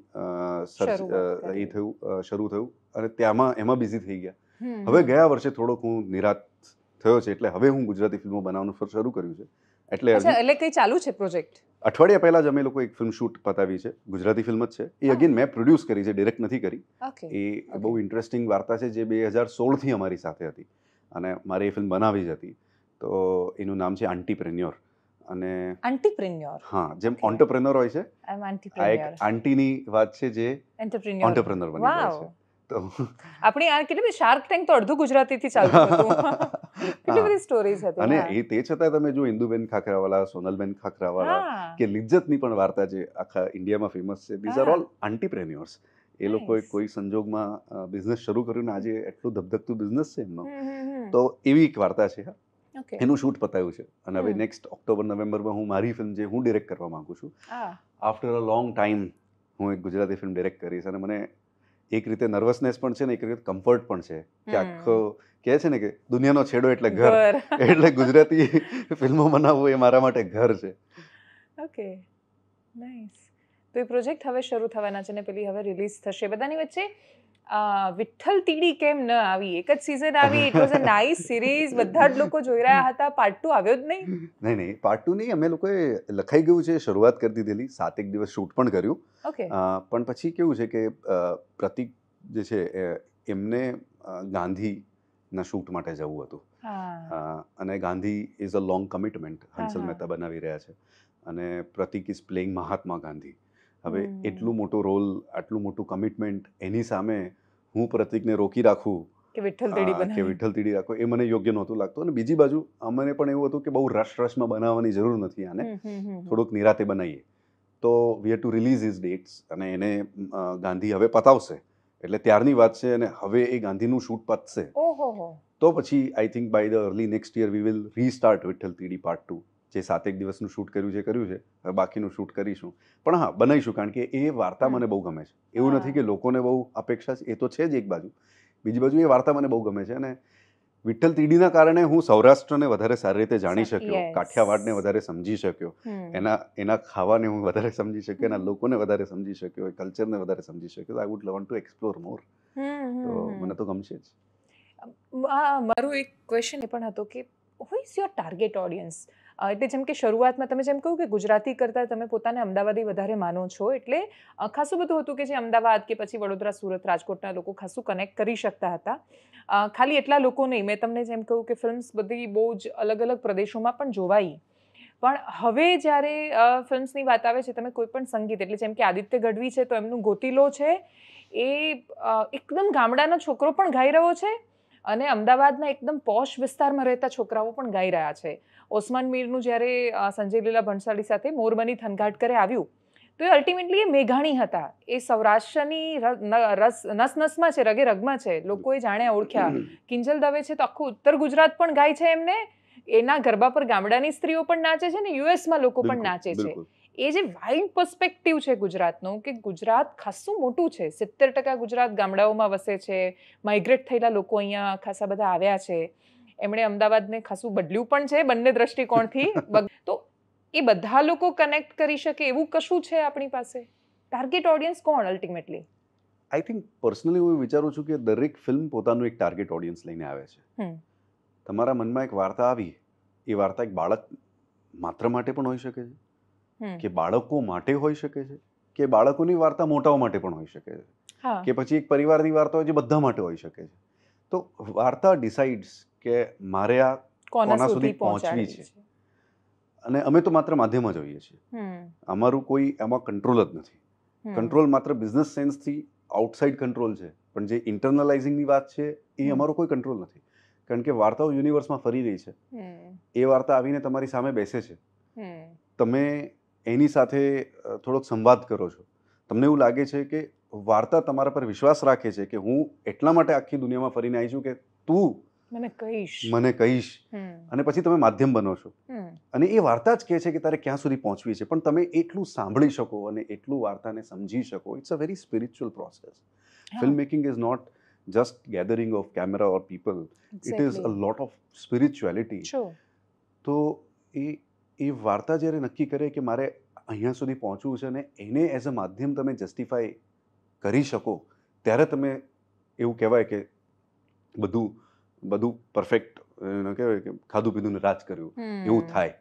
એ થયું શરૂ થયું અને ત્યાંમાં એમાં બિઝી થઈ ગયા હવે ગયા વર્ષે થોડોક હું નિરાશ થયો છે એટલે હવે હું ગુજરાતી ફિલ્મો બનાવવાનું શરૂ કર્યું છે એટલે એટલે કઈ ચાલુ છે પ્રોજેક્ટ અઠવાડિયા પહેલા જ અમે લોકો એક ફિલ્મ શૂટ પતાવી છે ગુજરાતી ફિલ્મ જ છે એ અગેન મેં પ્રોડ્યુસ કરી છે ડિરેક્ટ નથી કરી એ બહુ ઇન્ટરેસ્ટિંગ વાર્તા છે જે બે હજાર સોળથી અમારી સાથે હતી અને મારે એ ફિલ્મ બનાવી જ હતી તો એનું નામ છે આન્ટી પ્રેન્યોર અને આંટીપ્રેન્યોર હા જેમ ઓન્ટરપ્રેન્યોર હોય છે આ એક આન્ટીની વાત છે જે એન્ટરપ્રેન્યોર બની છે આપણી આ કેટલી બધી શાર્ક ટેન્ક તો અડધું ગુજરાતીથી ચાલતું હતું કેટલી બધી સ્ટોરીઝ હતી અને એ તે છતાં તમે જો ઇન્દુબેન ખાખરાવાલા સોનલબેન ખાખરાવાલા કે લિજ્જતની પણ વાર્તા જે આખા ઇન્ડિયામાં ફેમસ છે ધીઝ આર ઓલ આંટીપ્રેન્યોર્સ એ લોકોએ કોઈ સંજોગમાં બિઝનેસ શરૂ કર્યું ને આજે એટલું ધબધબતું બિઝનેસ છે એમનો તો એવી એક વાર્તા છે એનું શૂટ પતાવ્યું છે અને હવે નેક્સ્ટ ઓક્ટોબર નવેમ્બરમાં હું મારી ફિલ્મ જે હું ડિરેક્ટ કરવા માંગુ છું આફ્ટર અ લોંગ ટાઈમ હું એક ગુજરાતી ફિલ્મ ડિરેક્ટ કરીશ અને મને એક રીતે નર્વસનેસ પણ છે ને એક રીતે કમ્ફર્ટ પણ છે કે આખો કહે છે ને કે દુનિયાનો છેડો એટલે ઘર એટલે ગુજરાતી ફિલ્મો બનાવવું એ મારા માટે ઘર છે ઓકે નાઇસ તો એ પ્રોજેક્ટ હવે શરૂ થવાના છે ને પેલી હવે રિલીઝ થશે બધાની વચ્ચે વિઠ્ઠલ તીડી કેમ ન આવી એક જ સિઝન આવી it was a nice series બધા જ લોકો જોઈ રહ્યા હતા પાર્ટ ટુ આવ્યો જ નહીં નહીં નહીં પાર્ટ ટુ નહીં અમે લોકોએ લખાઈ ગયું છે શરૂઆત કરી દીધેલી સાત એક દિવસ શૂટ પણ કર્યું પણ પછી કેવું છે કે પ્રતિક જે છે એમને ગાંધીના શૂટ માટે જવું હતું અને Gandhi is a long commitment Hansal Mehta બનાવી રહ્યા છે અને પ્રતિક ઇઝ પ્લેઇંગ મહાત્મા ગાંધી હવે એટલું મોટો રોલ આટલું મોટું કમિટમેન્ટ એની સામે હું પ્રતિકને રોકી રાખું કે વિઠ્ઠલ તેડી કે વિઠ્ઠલ તેડી રાખો એ મને યોગ્ય નહોતું લાગતું અને બીજી બાજુ અમને પણ એવું હતું કે બહુ રશ રશમાં બનાવવાની જરૂર નથી આને થોડુંક નિરાતે બનાવીએ તો we have to release his dates અને એને ગાંધી હવે પતાવશે એટલે ત્યારની વાત છે અને હવે એ ગાંધીનું શૂટ પતશે તો પછી I think by the early next year we will restart Vitthal Teedi part two જે સાતેક દિવસનું શૂટ કર્યું છે કર્યું છે બાકીનું શૂટ કરીશું પણ હા બનાવીશું કારણ કે એ વાર્તા મને બહુ ગમે છે એવું નથી કે લોકોને બહુ અપેક્ષા એ તો છે જ એક બાજુ બીજી બાજુ એ વાર્તા મને બહુ ગમે છે અને વિઠ્ઠલ તીડીના કારણે હું સૌરાષ્ટ્રને વધારે સારી રીતે જાણી શક્યો કાઠિયાવાડને વધારે સમજી શક્યો એના એના ખાવાને હું વધારે સમજી શક્યો એના લોકોને વધારે સમજી શક્યો એ કલ્ચરને વધારે સમજી શક્યો I would love to explore more તો મને તો ગમશે જ મારું એક ક્વેશ્ચન એ પણ હતો કે who is your target audience એટલે જેમ કે શરૂઆતમાં તમે જેમ કહ્યું કે ગુજરાતી કરતાં તમે પોતાને અમદાવાદી વધારે માનો છો એટલે ખાસું બધું હતું કે જે અમદાવાદ કે પછી વડોદરા સુરત રાજકોટના લોકો ખાસું કનેક્ટ કરી શકતા હતા ખાલી એટલા લોકો નહીં મેં તમને જેમ કહ્યું કે ફિલ્મ્સ બધી બહુ જ અલગ અલગ પ્રદેશોમાં પણ જોવાઈ પણ હવે જ્યારે ફિલ્મ્સની વાત આવે છે તમે કોઈ પણ સંગીત એટલે જેમ કે આદિત્ય ગઢવી છે તો એમનું ગોતીલો છે એ એકદમ ગામડાનો છોકરો પણ ગાઈ રહ્યો છે અને અમદાવાદના એકદમ પોશ વિસ્તારમાં રહેતા છોકરાઓ પણ ગાઈ રહ્યા છે ઓસમાન મીરનું જ્યારે સંજય લીલા ભણસાળી સાથે મોરબની થનઘાટ આવ્યું તો એ અલ્ટિમેટલી એ મેઘાણી હતા એ સૌરાષ્ટ્રની રસ નસનસમાં છે રગે રગમાં છે લોકોએ જાણ્યા ઓળખ્યા કિંજલ દવે છે તો આખું ઉત્તર ગુજરાત પણ ગાય છે એમને એના ગરબા પર ગામડાની સ્ત્રીઓ પણ નાચે છે ને યુએસમાં લોકો પણ નાચે છે એ જે વાઇલ્ડ પર્સપેક્ટિવ છે ગુજરાતનું કે ગુજરાત ખાસું મોટું છે સિત્તેર ટકા ગુજરાત ગામડાઓમાં વસે છે માઇગ્રેટ થયેલા લોકો અહીંયા ખાસા બધા આવ્યા છે એમણે અમદાવાદને ખાસું બદલ્યું પણ છે બંને દ્રષ્ટિકોણથી તો એ બધા લોકો કનેક્ટ કરી શકે એવું કશું છે આપણી પાસે ટાર્ગેટ ઓડિયન્સ કોણ અલ્ટિમેટલી આઈ થિંક પર્સનલી હું વિચારું છું કે દરેક ફિલ્મ પોતાનું એક ટાર્ગેટ ઓડિયન્સ લઈને આવે છે તમારા મનમાં એક વાર્તા આવી એ વાર્તા એક બાળક માત્ર માટે પણ હોઈ શકે છે કે બાળકો માટે હોઈ શકે છે કે બાળકોની વાર્તા મોટાઓ માટે પણ હોઈ શકે છે કે પછી એક પરિવારની વાર્તા હોય જે બધા માટે હોઈ શકે છે તો વાર્તા ડિસાઇડ્સ કે મારે આ કોના સુધી પહોંચવી છે અને અમે તો માત્ર માધ્યમ જ હોઈએ છીએ અમારું કોઈ એમાં કંટ્રોલ જ નથી કંટ્રોલ માત્ર બિઝનેસ સેન્સથી આઉટસાઇડ કંટ્રોલ છે પણ જે ઇન્ટરનલાઇઝિંગની વાત છે એ અમારો કોઈ કંટ્રોલ નથી કારણ કે વાર્તાઓ યુનિવર્સમાં ફરી રહી છે એ વાર્તા આવીને તમારી સામે બેસે છે તમે એની સાથે થોડોક સંવાદ કરો છો તમને એવું લાગે છે કે વાર્તા તમારા પર વિશ્વાસ રાખે છે કે હું એટલા માટે આખી દુનિયામાં ફરીને આવી છું કે તું મને કહીશ મને કહીશ અને પછી તમે માધ્યમ બનો છો અને એ વાર્તા જ કહે છે કે તારે ક્યાં સુધી પહોંચવી છે પણ તમે એટલું સાંભળી શકો અને એટલું વાર્તાને સમજી શકો it's a very spiritual process film making is not just gathering of camera or people it is a lot of spirituality તો એ એ વાર્તા જ્યારે નક્કી કરે કે મારે અહીંયા સુધી પહોંચવું છે અને એને એઝ અ માધ્યમ તમે જસ્ટિફાય કરી શકો ત્યારે તમે એવું કહેવાય કે બધું બધું પરફેક્ટ કહેવાય કે ખાધું પીધું ને રાજ કર્યું એવું થાય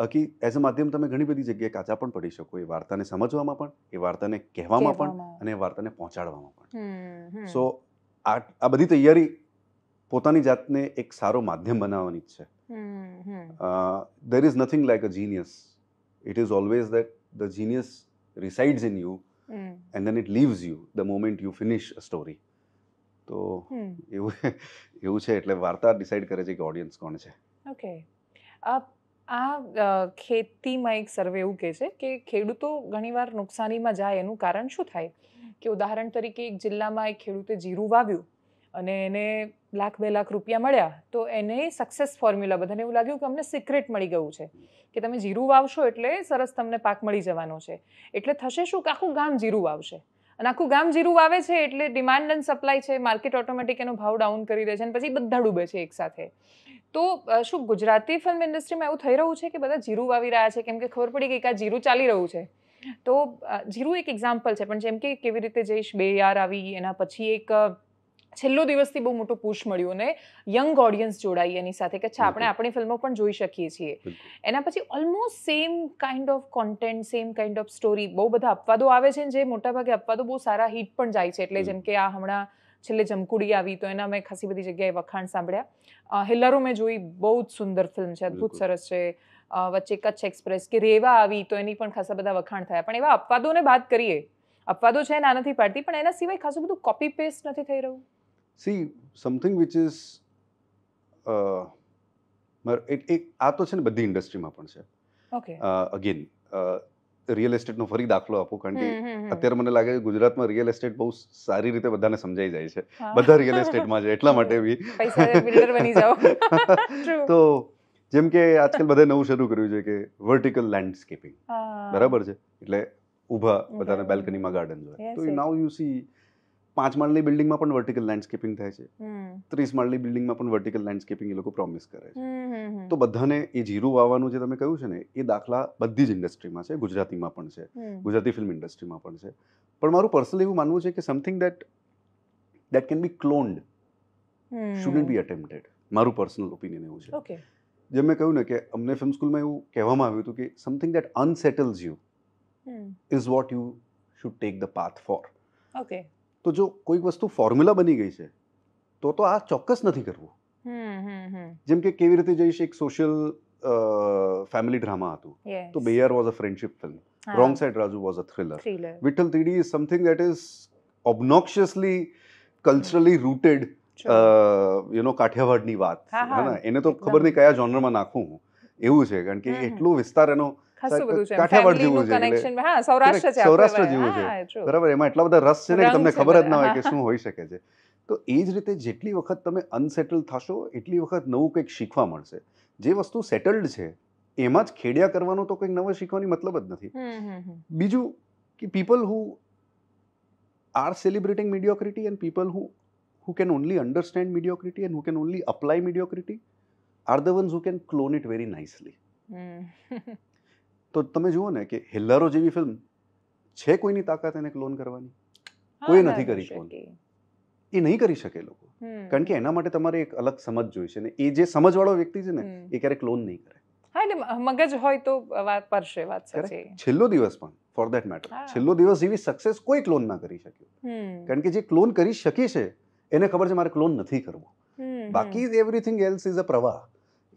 બાકી એઝ અ માધ્યમ તમે ઘણી બધી જગ્યાએ કાચા પણ પડી શકો એ વાર્તાને સમજવામાં પણ એ વાર્તાને કહેવામાં પણ અને એ વાર્તાને પહોંચાડવામાં પણ સો આ બધી તૈયારી પોતાની જાતને એક સારો માધ્યમ બનાવવાની જ છે there is nothing like a genius it is always that the genius resides in you and then it leaves you the moment you finish a story તો એવું એવું છે એટલે વાર્તા ડિસાઈડ કરે છે કે ઓડિયન્સ કોણ છે ઓકે આ ખેતીમાં એક સર્વે એવું કહે છે કે ખેડૂતો ઘણીવાર નુકસાનીમાં જાય એનું કારણ શું થાય કે ઉદાહરણ તરીકે એક જિલ્લામાં એક ખેડૂતે જીરું વાવ્યું અને એને લાખ બે લાખ રૂપિયા મળ્યા તો એને સક્સેસ ફોર્મ્યુલા બધાને એવું લાગ્યું કે અમને સિક્રેટ મળી ગયું છે કે તમે જીરું વાવશો એટલે સરસ તમને પાક મળી જવાનો છે એટલે થશે શું કે આખું ગામ જીરું વાવશે અને આખું ગામ જીરું વાવે છે એટલે ડિમાન્ડ એન્ડ સપ્લાય છે માર્કેટ ઓટોમેટિક એનો ભાવ ડાઉન કરી દે છે અને પછી બધા ડૂબે છે એકસાથે તો શું ગુજરાતી ફિલ્મ ઇન્ડસ્ટ્રીમાં એવું થઈ રહ્યું છે કે બધા જીરું વાવી રહ્યા છે કેમ કે ખબર પડી કે આ જીરું ચાલી રહ્યું છે તો જીરું એક એક્ઝામ્પલ છે પણ જેમ કે કેવી રીતે જઈશ બે યાર આવી એના પછી એક છેલ્લો દિવસથી બહુ મોટો પુશ મળ્યું અને યંગ ઓડિયન્સ જોડાઈ એની સાથે કે અચ્છા આપણે આપણી ફિલ્મો પણ જોઈ શકીએ છીએ એના પછી almost same kind of content same kind of story બહુ બધા અપવાદો આવે છે જે મોટાભાગે અપવાદો બહુ સારા હિટ પણ જાય છે એટલે જેમ કે આ હમણાં છેલ્લે જમકુડી આવી તો એના મેં ખાસી બધી જગ્યાએ વખાણ સાંભળ્યા હિલ્લરો મેં જોઈ બહુ જ સુંદર ફિલ્મ છે અદભુત સરસ છે વચ્ચે કચ્છ એક્સપ્રેસ કે રેવા આવી તો એની પણ ખાસા બધા વખાણ થયા પણ એવા અપવાદોને વાત કરીએ અપવાદો છે ના નથી પાડતી પણ એના સિવાય ખાસું બધું કોપી પેસ્ટ નથી થઈ રહ્યું સી સમથિંગ વિચ ઇઝ આ તો છે ને બધી ઇન્ડસ્ટ્રીમાં પણ છે અગેન રિયલ એસ્ટેટનો ફરી દાખલો આપો કારણ કે અત્યારે મને લાગે છે ગુજરાતમાં રિયલ એસ્ટેટ બહુ સારી રીતે બધાને સમજાઈ જાય છે બધા રિયલ એસ્ટેટમાં છે એટલા માટે બી તો જેમ કે આજકાલ બધાએ નવું શરૂ કર્યું છે કે વર્ટિકલ લેન્ડસ્કેપિંગ બરાબર છે એટલે ઊભા બધાને બેલ્કનીમાં ગાર્ડન જોઈએ તો નાઉ યુ સી પાંચ માળની બિલ્ડિંગમાં પણ વર્ટિકલ લેન્ડસ્કેપિંગ થાય છે ત્રીસ માળની બિલ્ડિંગમાં પણ વર્ટિકલ લેન્ડસ્કેપિંગ એ લોકો પ્રોમિસ કરે છે તો બધાને એ જીરું વાવવાનું જે તમે કહ્યું છે ને એ દાખલા બધી જ ઇન્ડસ્ટ્રીમાં છે ગુજરાતીમાં પણ છે ગુજરાતી ફિલ્મ ઇન્ડસ્ટ્રીમાં પણ છે પણ મારું પર્સનલી એવું માનવું છે કે something that that can be cloned shouldn't be attempted મારું પર્સનલ ઓપિનિયન એવું છે જેમ મેં કહ્યું ને કે અમને ફિલ્મ સ્કૂલમાં એવું કહેવામાં આવ્યું હતું કે something that unsettles you is what you should take the path for okay તો જો કોઈક વસ્તુ ફોર્મ્યુલા બની ગઈ છે તો તો આ ચોક્કસ નથી કરવું જેમ કે કેવી રીતે જઈશ એક સોશિયલ ફેમિલી ડ્રામા હતું તો Bey Yaar was a friendship film wrong side Raju was a thriller Vitthal Teedi is something that is obnoxiously culturally rooted you know કાઠિયાવાડની વાત હે એને તો ખબર નહીં કયા જોનરમાં નાખું હું એવું છે કારણ કે એટલો વિસ્તાર એનો સૌરાષ્ટ્ર જેવું છે બરાબર એમાં એટલા બધા રસ છે ને તમને ખબર જ ના હોય કે શું હોઈ શકે છે તો એ જ રીતે જેટલી વખત તમે અનસેટલ થશો એટલી વખત નવું કંઈક શીખવા મળશે જે વસ્તુ સેટલ્ડ છે એમાં જ ખેડિયા કરવાનો તો કંઈક નવો શીખવાની મતલબ જ નથી બીજું કે people who are celebrating mediocrity and people who who can only understand mediocrity and who can only apply mediocrity are the ones who can clone it very nicely તો તમે જુઓ ને કે હેલ્લારો જેવી ફિલ્મ છે કોઈની તાકાત એને ક્લોન કરવાની કોઈ નથી કરી ક્લોન એ નહીં કરી શકે લોકો કારણ કે એના માટે તમારે એક અલગ સમજ જોઈએ છે ને એ જે સમજવાળો વ્યક્તિ છે ને એ ક્યારેય ક્લોન નહીં કરે હા એટલે મગજ હોય તો વાત પરશે વાત સાચી છેલ્લો દિવસ પણ ફોર ધેટ મેટર છેલ્લો દિવસ જેવી સક્સેસ કોઈ ક્લોન ના કરી શક્યો કારણ કે જે ક્લોન કરી શકે છે એને ખબર છે મારે ક્લોન નથી કરવો બાકી એવરીથિંગ એલ્સ ઇઝ અ પ્રવાહ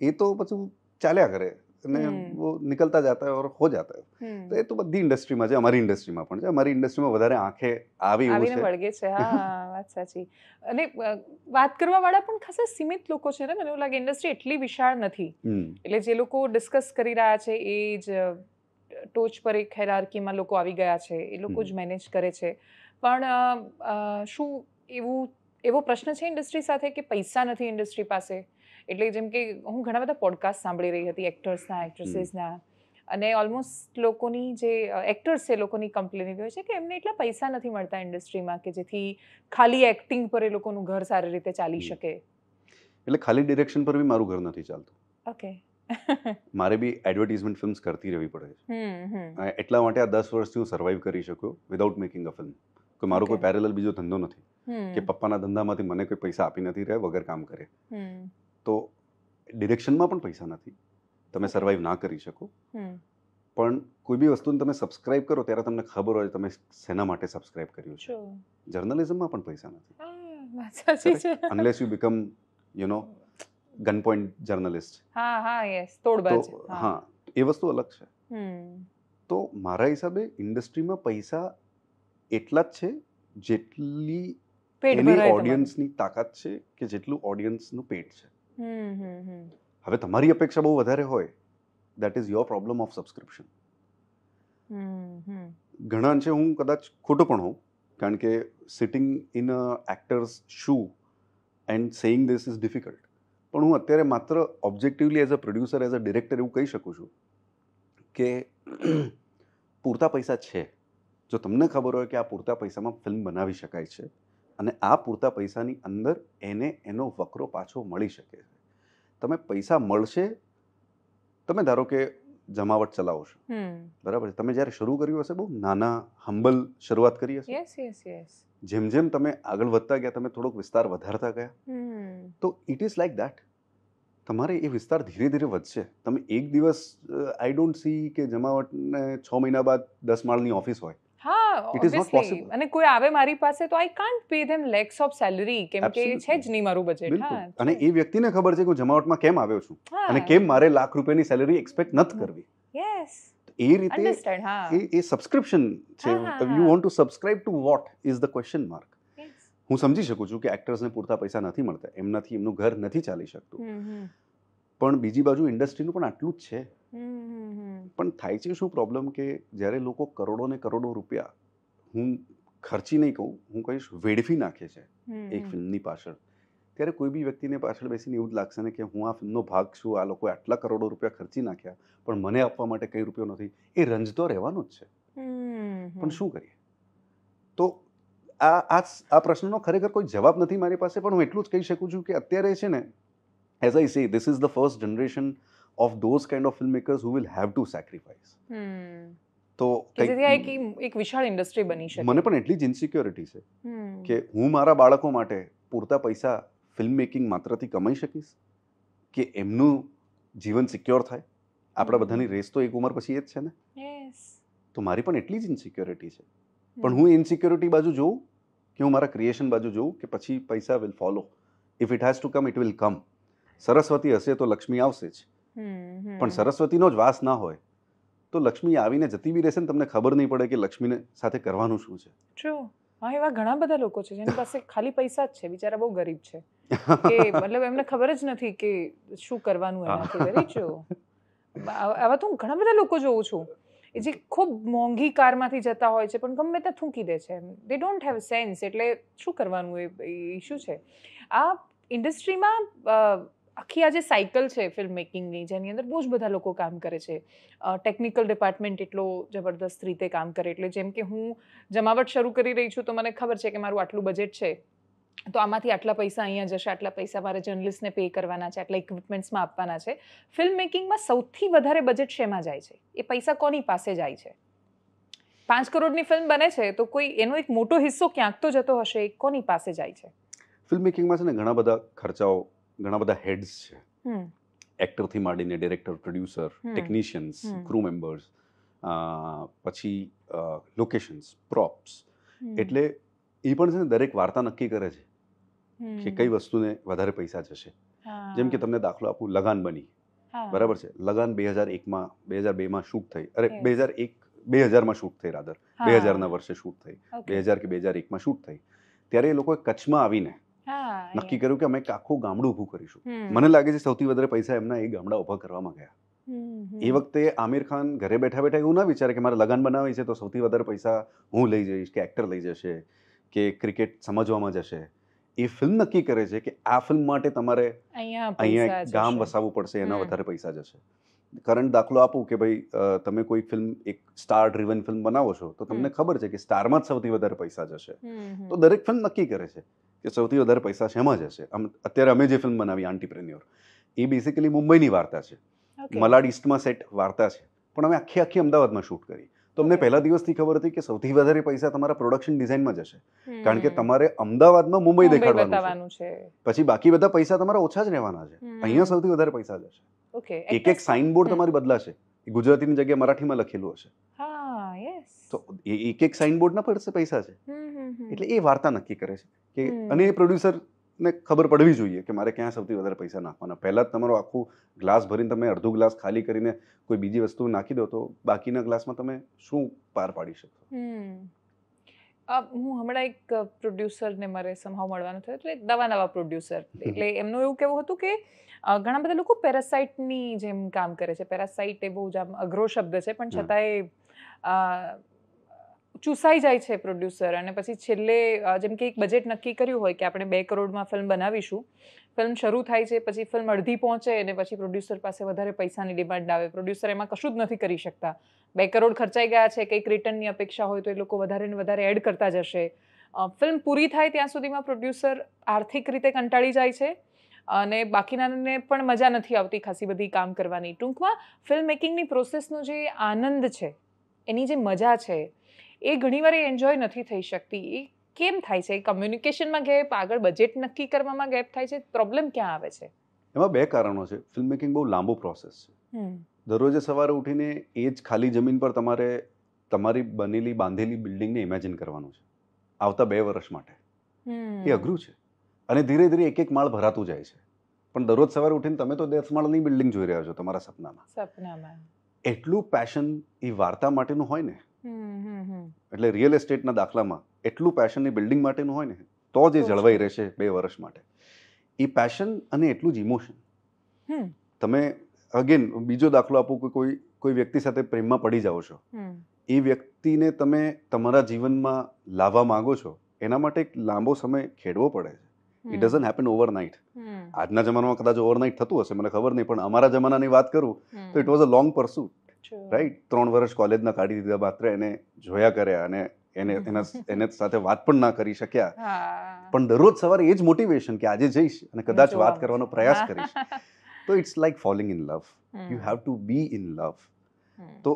એ તો પછી ચાલ્યા કરે અને નીકળતા જતા હોય હો જતા હોય તો એ તો બધી ઇન્ડસ્ટ્રીમાં છે અમારી ઇન્ડસ્ટ્રીમાં પણ છે અમારી ઇન્ડસ્ટ્રીમાં વધારે આંખે આવી એવું છે વળગે છે હા વાત સાચી અને વાત કરવા વાળા પણ ખાસા સીમિત લોકો છે ને મને એવું લાગે ઇન્ડસ્ટ્રી એટલી વિશાળ નથી એટલે જે લોકો ડિસ્કસ કરી રહ્યા છે એ જ ટોચ પર એક હેરાર્કીમાં લોકો આવી ગયા છે એ લોકો જ મેનેજ કરે છે પણ શું એવું એવો પ્રશ્ન છે ઇન્ડસ્ટ્રી સાથે કે પૈસા નથી ઇન્ડસ્ટ્રી પાસે એટલે જેમ કે હું ઘણા બધા પોડકાસ્ટ સાંભળી રહી હતી એક્ટર્સના એક્ટ્રેસીસના અને ઓલમોસ્ટ લોકોની જે એક્ટર્સ છે લોકોની કમ્પ્લેન એવી હોય છે કે એમને એટલા પૈસા નથી મળતા ઇન્ડસ્ટ્રીમાં કે જેથી ખાલી એક્ટિંગ પર એ લોકોનું ઘર સારી રીતે ચાલી શકે એટલે ખાલી ડિરેક્શન પર બી મારું ઘર નથી ચાલતું ઓકે મારે બી એડવર્ટીઝમેન્ટ ફિલ્મ્સ કરતી રહેવી પડે છે એટલા માટે આ દસ વર્ષથી હું સર્વાઈવ કરી શક્યો વિધાઉટ મેકિંગ અ ફિલ્મ કે મારો કોઈ પેરેલલ બીજો ધંધો નથી કે પપ્પાના ધંધામાંથી મને કોઈ પૈસા આપી નથી રહ્યા વગર કામ કરે તો ડિરેક્શનમાં પણ પૈસા નથી તમે સર્વાઈવ ના કરી શકો પણ કોઈ બી વસ્તુને તમે સબસ્ક્રાઇબ કરો ત્યારે તમને ખબર હોય તમે શેના માટે સબસ્ક્રાઇબ કર્યું છે જર્નલિઝમમાં પણ પૈસા નથી unless you become you know gun point journalist હા હા યસ તોડબાજ હા એ વસ્તુ અલગ છે તો મારા હિસાબે ઇન્ડસ્ટ્રીમાં પૈસા એટલા જ છે જેટલી એની ઓડિયન્સની તાકાત છે કે જેટલું ઓડિયન્સનું પેટ છે હવે તમારી અપેક્ષા બહુ વધારે હોય that is your problem of subscription ઘણા અંશે હું કદાચ ખોટો પણ હોઉં કારણ કે sitting in a actors shoe and saying this is difficult પણ હું અત્યારે માત્ર objectively as a producer as a director એવું કહી શકું છું કે પૂરતા પૈસા છે જો તમને ખબર હોય કે આ પૂરતા પૈસામાં ફિલ્મ બનાવી શકાય છે અને આ પૂરતા પૈસાની અંદર એને એનો વકરો પાછો મળી શકે છે તમે પૈસા મળશે તમે ધારો કે જમાવટ ચલાવશો બરાબર છે તમે જ્યારે શરૂ કર્યું હશે બહુ નાના હંબલ શરૂઆત કરી હશે જેમ જેમ તમે આગળ વધતા ગયા તમે થોડોક વિસ્તાર વધારતા ગયા તો ઇટ ઇઝ લાઈક દેટ તમારે એ વિસ્તાર ધીરે ધીરે વધશે તમે એક દિવસ આઈ ડોન્ટ સી કે જમાવટને છ મહિના બાદ દસ માળની ઓફિસ હોય ઇટ ઇઝ નોટ પોસિબલ અને કોઈ આવે મારી પાસે તો I can't pay them lakhs of salary કેમ કે છે જ નહીં મારું બજેટ હા અને એ વ્યક્તિને ખબર છે કે હું જમાવટમાં કેમ આવ્યો છું અને કેમ મારે લાખ રૂપિયાની સેલરી એક્સપેક્ટ નથી કરવી યસ એ રીતે એ એ સબસ્ક્રિપ્શન છે you want to subscribe to what is the question mark હું સમજી શકું છું કે એક્ટર્સને પૂરતા પૈસા નથી મળતા એમનાથી એમનું ઘર નથી ચાલી શકતું પણ બીજી બાજુ ઇન્ડસ્ટ્રીનું પણ આટલું જ છે પણ થાય છે શું પ્રોબ્લેમ કે જ્યારે લોકો કરોડો ને કરોડો રૂપિયા હું ખર્ચી નહીં કહું હું કહીશ વેડફી નાખે છે એક ફિલ્મની પાછળ ત્યારે કોઈ બી વ્યક્તિને પાછળ બેસીને એવું જ લાગશે ને કે હું આ ફિલ્મનો ભાગ છું આ લોકોએ આટલા કરોડો રૂપિયા ખર્ચી નાખ્યા પણ મને આપવા માટે કઈ રૂપિયો નથી એ રંજ તો રહેવાનો જ છે પણ શું કરીએ તો આ આ આ પ્રશ્નનો ખરેખર કોઈ જવાબ નથી મારી પાસે પણ હું એટલું જ કહી શકું છું કે અત્યારે છે ને as I say this is the first generation of those kind of film makers who will have to sacrifice તો એક એક વિશાળ ઇન્ડસ્ટ્રી બની શકે મને પણ એટલી જ ઇન્સિક્યોરિટી છે કે હું મારા બાળકો માટે પૂરતા પૈસા ફિલ્મ મેકિંગ માત્રથી કમાઈ શકીશ કે એમનું જીવન સિક્યોર થાય આપણા બધાની રેસ તો એક ઉંમર પછી એ જ છે ને તો મારી પણ એટલી જ ઇન્સિક્યોરિટી છે પણ હું ઇન્સિક્યોરિટી બાજુ જોઉં કે હું મારા ક્રિએશન બાજુ જોઉં કે પછી પૈસા will follow if it has to come it will come Saraswati હશે તો લક્ષ્મી આવશે જ પણ સરસ્વતીનો જ વાસ ના હોય તો લક્ષ્મી આવીને જતી બી રહેશે ને તમને ખબર નહીં પડે કે લક્ષ્મીને સાથે કરવાનું શું છે એવા ઘણા બધા લોકો છે જેની પાસે ખાલી પૈસા જ છે બિચારા બહુ ગરીબ છે કે મતલબ એમને ખબર જ નથી કે શું કરવાનું એનાથી વેરી આવા તો હું ઘણા બધા લોકો જોઉં છું એ જે ખૂબ મોંઘી કારમાંથી જતા હોય છે પણ ગમે ત્યાં થૂંકી દે છે દે ડોન્ટ હેવ સેન્સ એટલે શું કરવાનું એ ઇશ્યુ છે આ ઇન્ડસ્ટ્રીમાં આખી આ જે સાયકલ છે ફિલ્મ મેકિંગની જેની અંદર બહુ જ બધા લોકો કામ કરે છે ટેકનિકલ ડિપાર્ટમેન્ટ એટલો જબરદસ્ત રીતે કામ કરે એટલે જેમ કે હું જમાવટ શરૂ કરી રહી છું તો મને ખબર છે કે મારું આટલું બજેટ છે તો આમાંથી આટલા પૈસા અહીંયા જશે આટલા પૈસા મારે જર્નલિસ્ટને પે કરવાના છે આટલા ઇક્વિપમેન્ટ્સમાં આપવાના છે ફિલ્મ મેકિંગમાં સૌથી વધારે બજેટ શેમાં જાય છે એ પૈસા કોની પાસે જાય છે પાંચ કરોડની ફિલ્મ બને છે તો કોઈ એનો એક મોટો હિસ્સો ક્યાંક તો જતો હશે એ કોની પાસે જાય છે ફિલ્મ મેકિંગમાં છે ને ઘણા બધા ખર્ચાઓ ઘણા બધા હેડ્સ છે એક્ટરથી માંડીને director producer technicians crew members પછી લોકેશન્સ પ્રોપ્સ એટલે એ પણ છે ને દરેક વાર્તા નક્કી કરે છે કે કઈ વસ્તુને વધારે પૈસા જશે જેમ કે તમને દાખલો આપું લગાન બની બરાબર છે લગાન બે હજાર એકમાં બે હજાર બેમાં શૂટ થઈ અરે બે હજાર એક બે હજારમાં શૂટ થઈ રાધર બે હજારના વર્ષે શૂટ થઈ બે હજાર કે બે હજાર એકમાં શૂટ થઈ ત્યારે એ લોકોએ કચ્છમાં આવીને નક્કી કર્યું કે અમે આખું ગામડું ઊભું કરીશું મને લાગે છે સૌથી વધારે પૈસા એમના એ ગામડા ઊભા કરવામાં ગયા એ વખતે આમિર ખાન ઘરે બેઠા બેઠા એવું ના વિચારે કે મારે લગન બનાવી છે તો સૌથી વધારે પૈસા હું લઈ જઈશ કે એક્ટર લઈ જશે કે ક્રિકેટ સમજવામાં જશે એ ફિલ્મ નક્કી કરે છે કે આ ફિલ્મ માટે તમારે અહીંયા એક ગામ વસાવવું પડશે એના વધારે પૈસા જશે કરંટ દાખલો આપું કે ભાઈ તમે કોઈ ફિલ્મ એક સ્ટાર ડ્રીવન ફિલ્મ બનાવો છો તો તમને ખબર છે કે સ્ટારમાં જ સૌથી વધારે પૈસા જશે તો દરેક ફિલ્મ નક્કી કરે છે કે સૌથી વધારે પૈસા શેમાં જશે આમ અત્યારે અમે જે ફિલ્મ બનાવી આંટીપ્રેન્યોર એ બેસિકલી મુંબઈની વાર્તા છે મલાડ ઈસ્ટમાં સેટ વાર્તા છે પણ અમે આખી આખી અમદાવાદમાં શૂટ કરી તો અમને પહેલા દિવસથી ખબર હતી કે સૌથી વધારે પૈસા તમારા પ્રોડક્શન ડિઝાઇનમાં જશે કારણ કે તમારે અમદાવાદમાં મુંબઈ દેખાડવાનું છે પછી બાકી બધા પૈસા તમારા ઓછા જ રહેવાના છે અહીંયા સૌથી વધારે પૈસા જશે એક એક સાઇન બોર્ડ તમારી બદલાશે ગુજરાતીની જગ્યાએ મરાઠીમાં લખેલું હશે તો એક એક સાઇન બોર્ડના પૈસા છે એટલે એ વાર્તા નક્કી કરે છે કે અને એ પ્રોડ્યુસરને ખબર પડવી જોઈએ કે મારે ક્યાં સૌથી વધારે પૈસા નાખવાના પહેલાં તમારો આખું ગ્લાસ ભરીને તમે અડધો ગ્લાસ ખાલી કરીને કોઈ બીજી વસ્તુ નાખી દો તો બાકીના ગ્લાસમાં તમે શું પાર પાડી શકશો હું હમણાં એક પ્રોડ્યુસરને મારે સંભાવ મળવાનું થયો એટલે નવા નવા પ્રોડ્યુસર એટલે એમનું એવું કેવું હતું કે ઘણા બધા લોકો પેરાસાઇટની જેમ કામ કરે છે પેરાસાઇટ એ બહુ જ આમ અઘરો શબ્દ છે પણ છતાંય ચૂસાઈ જાય છે પ્રોડ્યુસર અને પછી છેલ્લે જેમ કે એક બજેટ નક્કી કર્યું હોય કે આપણે બે કરોડમાં ફિલ્મ બનાવીશું ફિલ્મ શરૂ થાય છે પછી ફિલ્મ અડધી પહોંચે અને પછી પ્રોડ્યુસર પાસે વધારે પૈસાની ડિમાન્ડ આવે પ્રોડ્યુસર એમાં કશું જ નથી કરી શકતા બે કરોડ ખર્ચાઈ ગયા છે કંઈક રિટર્નની અપેક્ષા હોય તો એ લોકો વધારે ને વધારે એડ કરતા જશે ફિલ્મ પૂરી થાય ત્યાં સુધીમાં પ્રોડ્યુસર આર્થિક રીતે કંટાળી જાય છે અને બાકીનાને પણ મજા નથી આવતી ખાસી બધી કામ કરવાની ટૂંકમાં ફિલ્મ મેકિંગની પ્રોસેસનો જે આનંદ છે એની જે મજા છે એ ઘણીવાર એ એન્જોય નથી થઈ શકતી એ કેમ થાય છે કમ્યુનિકેશનમાં ગેપ આગળ બજેટ નક્કી કરવામાં ગેપ થાય છે પ્રોબ્લેમ ક્યાં આવે છે એમાં બે કારણો છે ફિલ્મ મેકિંગ બહુ લાંબો પ્રોસેસ છે દરરોજે સવારે ઉઠીને એ જ ખાલી જમીન પર તમારે તમારી બનેલી બાંધેલી બિલ્ડિંગને ઇમેજિન કરવાનું છે આવતા બે વર્ષ માટે એ અઘરું છે અને ધીરે ધીરે એક એક માળ ભરાતું જાય છે પણ દરરોજ સવારે ઉઠીને તમે તો દસ માળની બિલ્ડિંગ જોઈ રહ્યા છો તમારા સપનામાં સપનામાં એટલું પેશન એ વાર્તા માટેનું હોય ને એટલે રિયલ એસ્ટેટના દાખલામાં એટલું પેશનની બિલ્ડિંગ માટેનું હોય ને તો જ એ જળવાઈ રહેશે બે વર્ષ માટે એ પેશન અને એટલું જ ઇમોશન તમે અગેન બીજો દાખલો આપો કે કોઈ કોઈ વ્યક્તિ સાથે પ્રેમમાં પડી જાઓ છો એ વ્યક્તિને તમે તમારા જીવનમાં લાવવા માંગો છો એના માટે એક લાંબો સમય ખેડવો પડે છે ઇટ ડઝન્ટ હેપન ઓવરનાઇટ આજના જમાનામાં કદાચ ઓવરનાઇટ થતું હશે મને ખબર નહીં પણ અમારા જમાનાની વાત કરું તો it was a long pursuit right ત્રણ વર્ષ કોલેજના કાઢી દીધા માત્ર એને જોયા કર્યા અને એને એના એને સાથે વાત પણ ના કરી શક્યા પણ દરરોજ સવારે એ જ મોટિવેશન કે આજે જઈશ અને કદાચ વાત કરવાનો પ્રયાસ કરીશ તો it's like falling in love you have to be in love તો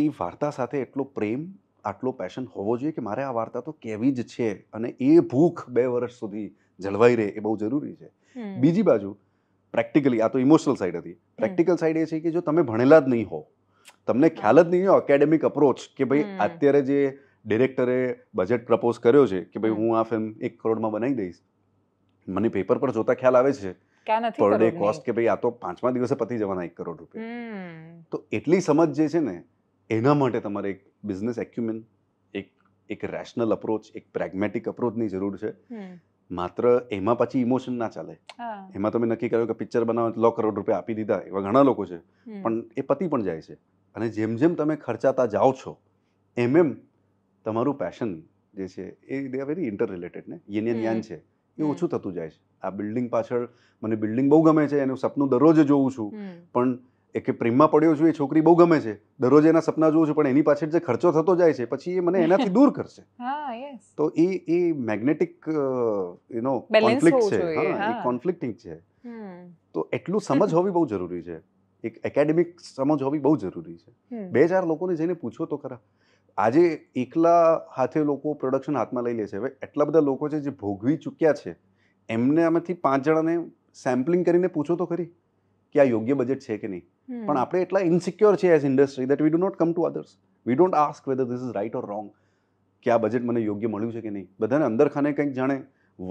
એ વાર્તા સાથે એટલો પ્રેમ આટલો પેશન હોવો જોઈએ કે મારે આ વાર્તા તો કેવી જ છે અને એ ભૂખ બે વર્ષ સુધી જળવાઈ રહે એ બહુ જરૂરી છે બીજી બાજુ પ્રેક્ટિકલી આ તો ઇમોશનલ સાઈડ હતી પ્રેક્ટિકલ સાઈડ એ છે કે જો તમે ભણેલા જ નહીં હો તમને ખ્યાલ જ નહીં હોય એકેડેમિક અપ્રોચ કે ભાઈ અત્યારે જે ડિરેક્ટરે બજેટ પ્રપોઝ કર્યો છે કે ભાઈ હું આ ફિલ્મ એક કરોડમાં બનાવી દઈશ મને પેપર પર જોતા ખ્યાલ આવે છે પર ડે કોસ્ટ કે ભાઈ આ તો પાંચમા દિવસે પતી જવાના એક કરોડ રૂપિયા તો એટલી સમજ જે છે ને એના માટે તમારે એક બિઝનેસ એક્યુમેન એક એક રેશનલ અપ્રોચ એક પ્રેગ્મેટિક અપ્રોચની જરૂર છે માત્ર એમાં પછી ઇમોશન ના ચાલે એમાં તમે નક્કી કર્યો કે પિક્ચર બનાવવા લો કરોડ રૂપિયા આપી દીધા એવા ઘણા લોકો છે પણ એ પતિ પણ જાય છે અને જેમ જેમ તમે ખર્ચાતા જાઓ છો એમ એમ તમારું પેશન જે છે એ they are very interrelated ને યન યાન છે એ ઓછું થતું જાય છે આ બિલ્ડિંગ પાછળ મને બિલ્ડિંગ બહુ ગમે છે એનું સપનું દરરોજ જોઉં છું પણ એ કે પ્રેમમાં પડ્યો છું એ છોકરી બહુ ગમે છે દરરોજ એના સપના જોઉં છું પણ એની પાછળ જે ખર્ચો થતો જાય છે પછી એ મને એનાથી દૂર કરશે તો એ એ મેગ્નેટિક યુ નો કોન્ફ્લિક્ટ છે કોન્ફ્લિક્ટિંગ છે તો એટલું સમજ હોવી બહુ જરૂરી છે એક એકેડેમિક સમજ હોવી બહુ જરૂરી છે બે ચાર લોકોને જઈને પૂછો તો ખરા આજે એકલા હાથે લોકો પ્રોડક્શન હાથમાં લઈ લે છે હવે એટલા બધા લોકો છે જે ભોગવી ચૂક્યા છે એમને આમાંથી પાંચ જણાને સેમ્પલિંગ કરીને પૂછો તો ખરી કે આ યોગ્ય બજેટ છે કે નહીં Hmm. પણ આપણે એટલા ઇન્સિક્યોર છીએ as industry that we do not come to others we don't ask whether this is right or wrong કે આ બજેટ મને યોગ્ય મળ્યું છે કે નહીં બધાને અંદર ખાને કંઈક જાણે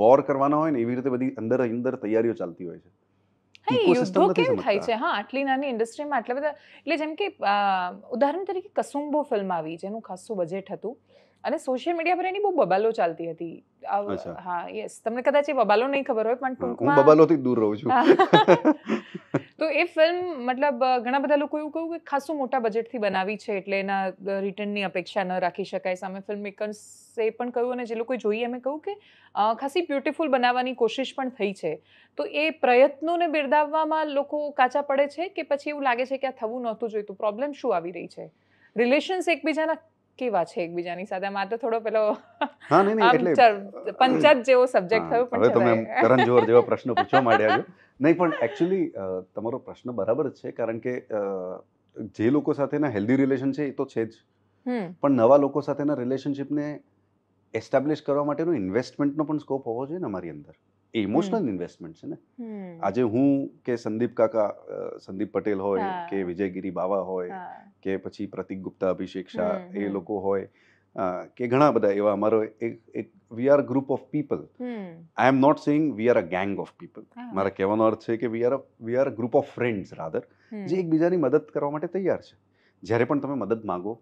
વોર કરવાના હોય ને એવી રીતે બધી અંદર અંદર તૈયારીઓ ચાલતી હોય છે યુદ્ધો કેમ થાય છે હા આટલી નાની ઇન્ડસ્ટ્રીમાં આટલા બધા એટલે જેમ કે ઉદાહરણ તરીકે કસુંબો ફિલ્મ આવી જેનું ખાસું બજેટ હતું અને સોશિયલ મીડિયા પર એની બહુ બબાલો ચાલતી હતી હા યસ તમને કદાચ એ બબાલો નહીં ખબર હોય પણ ટૂંકમાં બબાલોથી દૂર રહું છું તો એ ફિલ્મ મતલબ ઘણા બધા લોકો એવું કહ્યું કે ખાસું મોટા બજેટથી બનાવી છે એટલે એના રિટર્નની અપેક્ષા ન રાખી શકાય સામે ફિલ્મ મેકર્સે પણ કહ્યું અને જે લોકોએ જોઈએ અમે કહ્યું કે ખાસી બ્યુટિફુલ બનાવવાની કોશિશ પણ થઈ છે તો એ પ્રયત્નોને બિરદાવવામાં લોકો કાચા પડે છે કે પછી એવું લાગે છે કે આ થવું નહોતું જોઈતું પ્રોબ્લેમ શું આવી રહી છે રિલેશન્સ એકબીજાના કેવા છે એકબીજાની સાથે આમાં તો થોડો પેલો હા નહીં એટલે પંચાયત જેવો સબ્જેક્ટ થયો પણ હવે તમે કરણ જોહર જેવા પ્રશ્નો પૂછવા માંડ્યા છો નહીં પણ એકચ્યુઅલી તમારો પ્રશ્ન બરાબર છે કારણ કે જે લોકો સાથેના હેલ્ધી રિલેશન છે એ તો છે જ પણ નવા લોકો સાથેના રિલેશનશિપને એસ્ટાબ્લિશ કરવા માટેનો ઇન્વેસ્ટમેન્ટનો પણ સ્કોપ હોવો જોઈએ ને અમારી અંદર એ ઇમોશનલ ઇન્વેસ્ટમેન્ટ છે ને આજે હું કે સંદીપ કાકા સંદીપ પટેલ હોય કે વિજયગીરી બાવા હોય કે પછી પ્રતિક ગુપ્તા અભિષેક શાહ એ લોકો હોય કે ઘણા બધા એવા અમારો એક એક we are group of people I am not saying we are a gang of people મારા કહેવાનો અર્થ છે કે we are we are group of friends rather જે એકબીજાની મદદ કરવા માટે તૈયાર છે જ્યારે પણ તમે મદદ માગો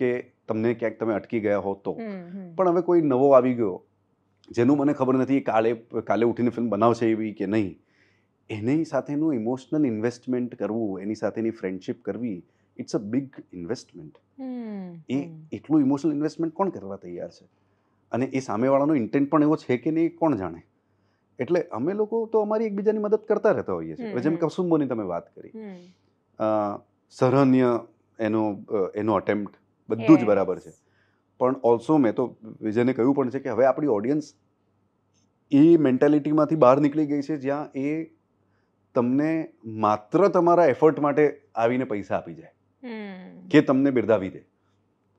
કે તમને ક્યાંક તમે અટકી ગયા હો તો પણ હવે કોઈ નવો આવી ગયો જેનું મને ખબર નથી કાલે કાલે ઉઠીને ફિલ્મ બનાવશે એવી કે નહીં એની સાથેનું ઇમોશનલ ઇન્વેસ્ટમેન્ટ કરવું એની સાથેની ફ્રેન્ડશિપ કરવી ઇટ્સ અ બિગ ઇન્વેસ્ટમેન્ટ એ hmm. એટલું ઇમોશનલ ઇન્વેસ્ટમેન્ટ કોણ કરવા તૈયાર છે અને એ સામેવાળાનો ઇન્ટેન્ટ પણ એવો છે કે નહીં કોણ જાણે એટલે અમે લોકો તો અમારી એકબીજાની મદદ કરતા રહેતા હોઈએ છીએ જેમ કસુંબોની તમે વાત કરી સરહન્ય એનો એનો અટેમ્પ્ટ બધું જ બરાબર છે પણ ઓલ્સો મેં તો વિજયને કહ્યું પણ છે કે હવે આપણી ઓડિયન્સ એ મેન્ટાલિટીમાંથી બહાર નીકળી ગઈ છે જ્યાં એ તમને માત્ર તમારા એફર્ટ માટે આવીને પૈસા આપી જાય કે તમને બિરદાવી દે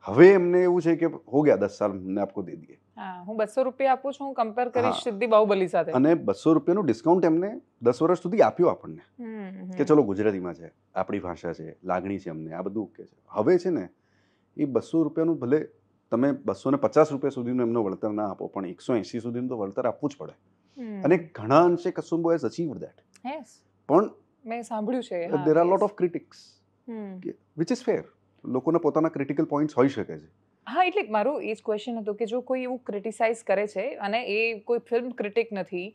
હવે એમને એવું છે કે હો ગયા દસ સાલ અમને આપકો દે દીએ હું બસો રૂપિયા આપું છું કમ્પેર કરીશ સિદ્ધિ બાહુબલી સાથે અને બસો રૂપિયાનું ડિસ્કાઉન્ટ એમને દસ વર્ષ સુધી આપ્યું આપણને કે ચલો ગુજરાતીમાં છે આપણી ભાષા છે લાગણી છે અમને આ બધું ઓકે છે હવે છે ને એ બસો રૂપિયાનું ભલે તમે બસો ને પચાસ રૂપિયા સુધીનું એમનો વળતર ના આપો પણ એકસો એસી સુધીનું તો વળતર આપવું જ પડે અને ઘણા અંશે કસુંબો હેઝ અચીવ દેટ પણ મેં સાંભળ્યું છે there are lot of critics which is fair લોકોના પોતાના ક્રિટિકલ પોઈન્ટ્સ હોઈ શકે છે હા એટલે મારો એ જ ક્વેશ્ચન હતો કે જો કોઈ એવું ક્રિટિસાઇઝ કરે છે અને એ કોઈ ફિલ્મ ક્રિટિક નથી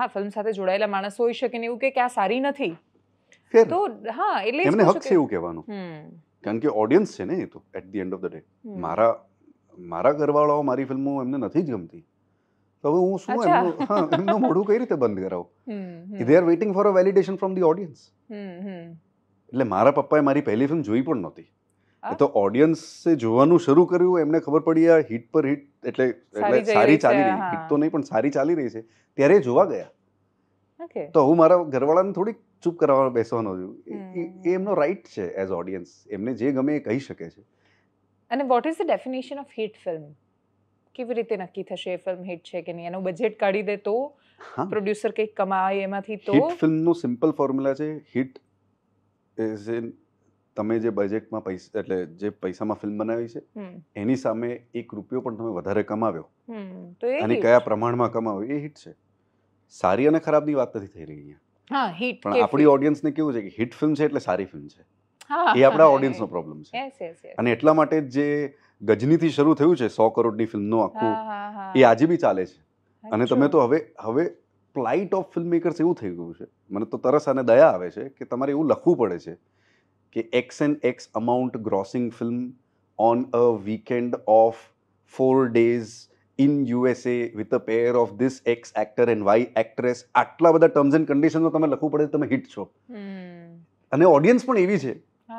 હા ફિલ્મ સાથે જોડાયેલા માણસ હોઈ શકે ને એવું કે આ સારી નથી તો હા એટલે એમને હક છે એવું કહેવાનું કારણ કે ઓડિયન્સ છે ને એ તો at the end of the day મારા મારા ઘરવાળાઓ મારી ફિલ્મો એમને નથી જ ગમતી તો હવે હું શું એમનું એમનું મોઢું કઈ રીતે બંધ કરાવું they are waiting for a validation from the audience એટલે મારા પપ્પાએ મારી પહેલી ફિલ્મ જોઈ પણ નહોતી તો ઓડિયન્સે જોવાનું શરૂ કર્યું એમને ખબર પડી આ હિટ પર હિટ એટલે એટલે સારી ચાલી રહી હિટ તો નહીં પણ સારી ચાલી રહી છે ત્યારે જોવા ગયા તો હું મારા ઘરવાળાને થોડીક ચૂપ કરાવવાનો બેસવાનો છું એ એમનો રાઈટ છે એઝ ઓડિયન્સ એમને જે ગમે એ કહી શકે છે અને what is the definition of hit film કેવી રીતે નક્કી થશે ફિલ્મ હિટ છે કે નહીં એનું બજેટ કાઢી દે તો પ્રોડ્યુસર કંઈક કમાય એમાંથી તો હિટ ફિલ્મનો સિમ્પલ ફોર્મ્યુલા છે હિટ એ જે તમે જે બજેટમાં પૈસા એટલે જે પૈસામાં ફિલ્મ બનાવી છે એની સામે એક રૂપિયો પણ તમે વધારે કમાવ્યો અને કયા પ્રમાણમાં કમાવ્યો એ હિટ છે સારી અને ખરાબની વાત નથી થઈ રહી અહીંયા પણ આપણી ઓડિયન્સને કેવું છે કે હિટ ફિલ્મ છે એટલે સારી ફિલ્મ છે એ આપણા ઓડિયન્સનો પ્રોબ્લેમ છે અને એટલા માટે જે ગજનીથી શરૂ થયું છે સો કરોડની ફિલ્મનો આખું એ આજે બી ચાલે છે અને તમે તો હવે હવે પ્લાઇટ ઓફ ફિલ્મ મેકર્સ એવું થઈ ગયું છે મને તો તરસ અને દયા આવે છે કે તમારે એવું લખવું પડે છે કે X N X amount grossing film on a weekend of four days in USA with a pair of this X actor and Y actress આટલા બધા ટર્મ્સ એન્ડ કન્ડિશનો તમે લખવું પડે તમે હિટ છો અને ઓડિયન્સ પણ એવી છે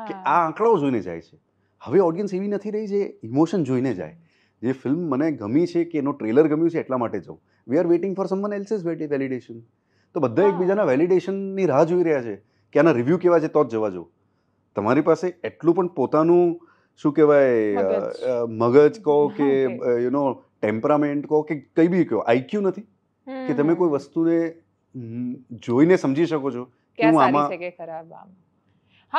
કે આ આંકડાઓ જોઈને જાય છે હવે ઓડિયન્સ એવી નથી રહી જે ઇમોશન જોઈને જાય જે ફિલ્મ મને ગમી છે કે એનો ટ્રેલર ગમ્યું છે એટલા માટે જવું we are waiting for someone else's validation તો બધા એકબીજાના વેલિડેશનની રાહ જોઈ રહ્યા છે કે આના રિવ્યૂ કેવા છે તો જ જવા જવું તમારી પાસે એટલું પણ પોતાનું શું કહેવાય મગજ કહો કે યુ નો ટેમ્પરામેન્ટ કહો કે કંઈ બી કહો આઈક્યુ નથી કે તમે કોઈ વસ્તુને જોઈને સમજી શકો છો કે હું આમાં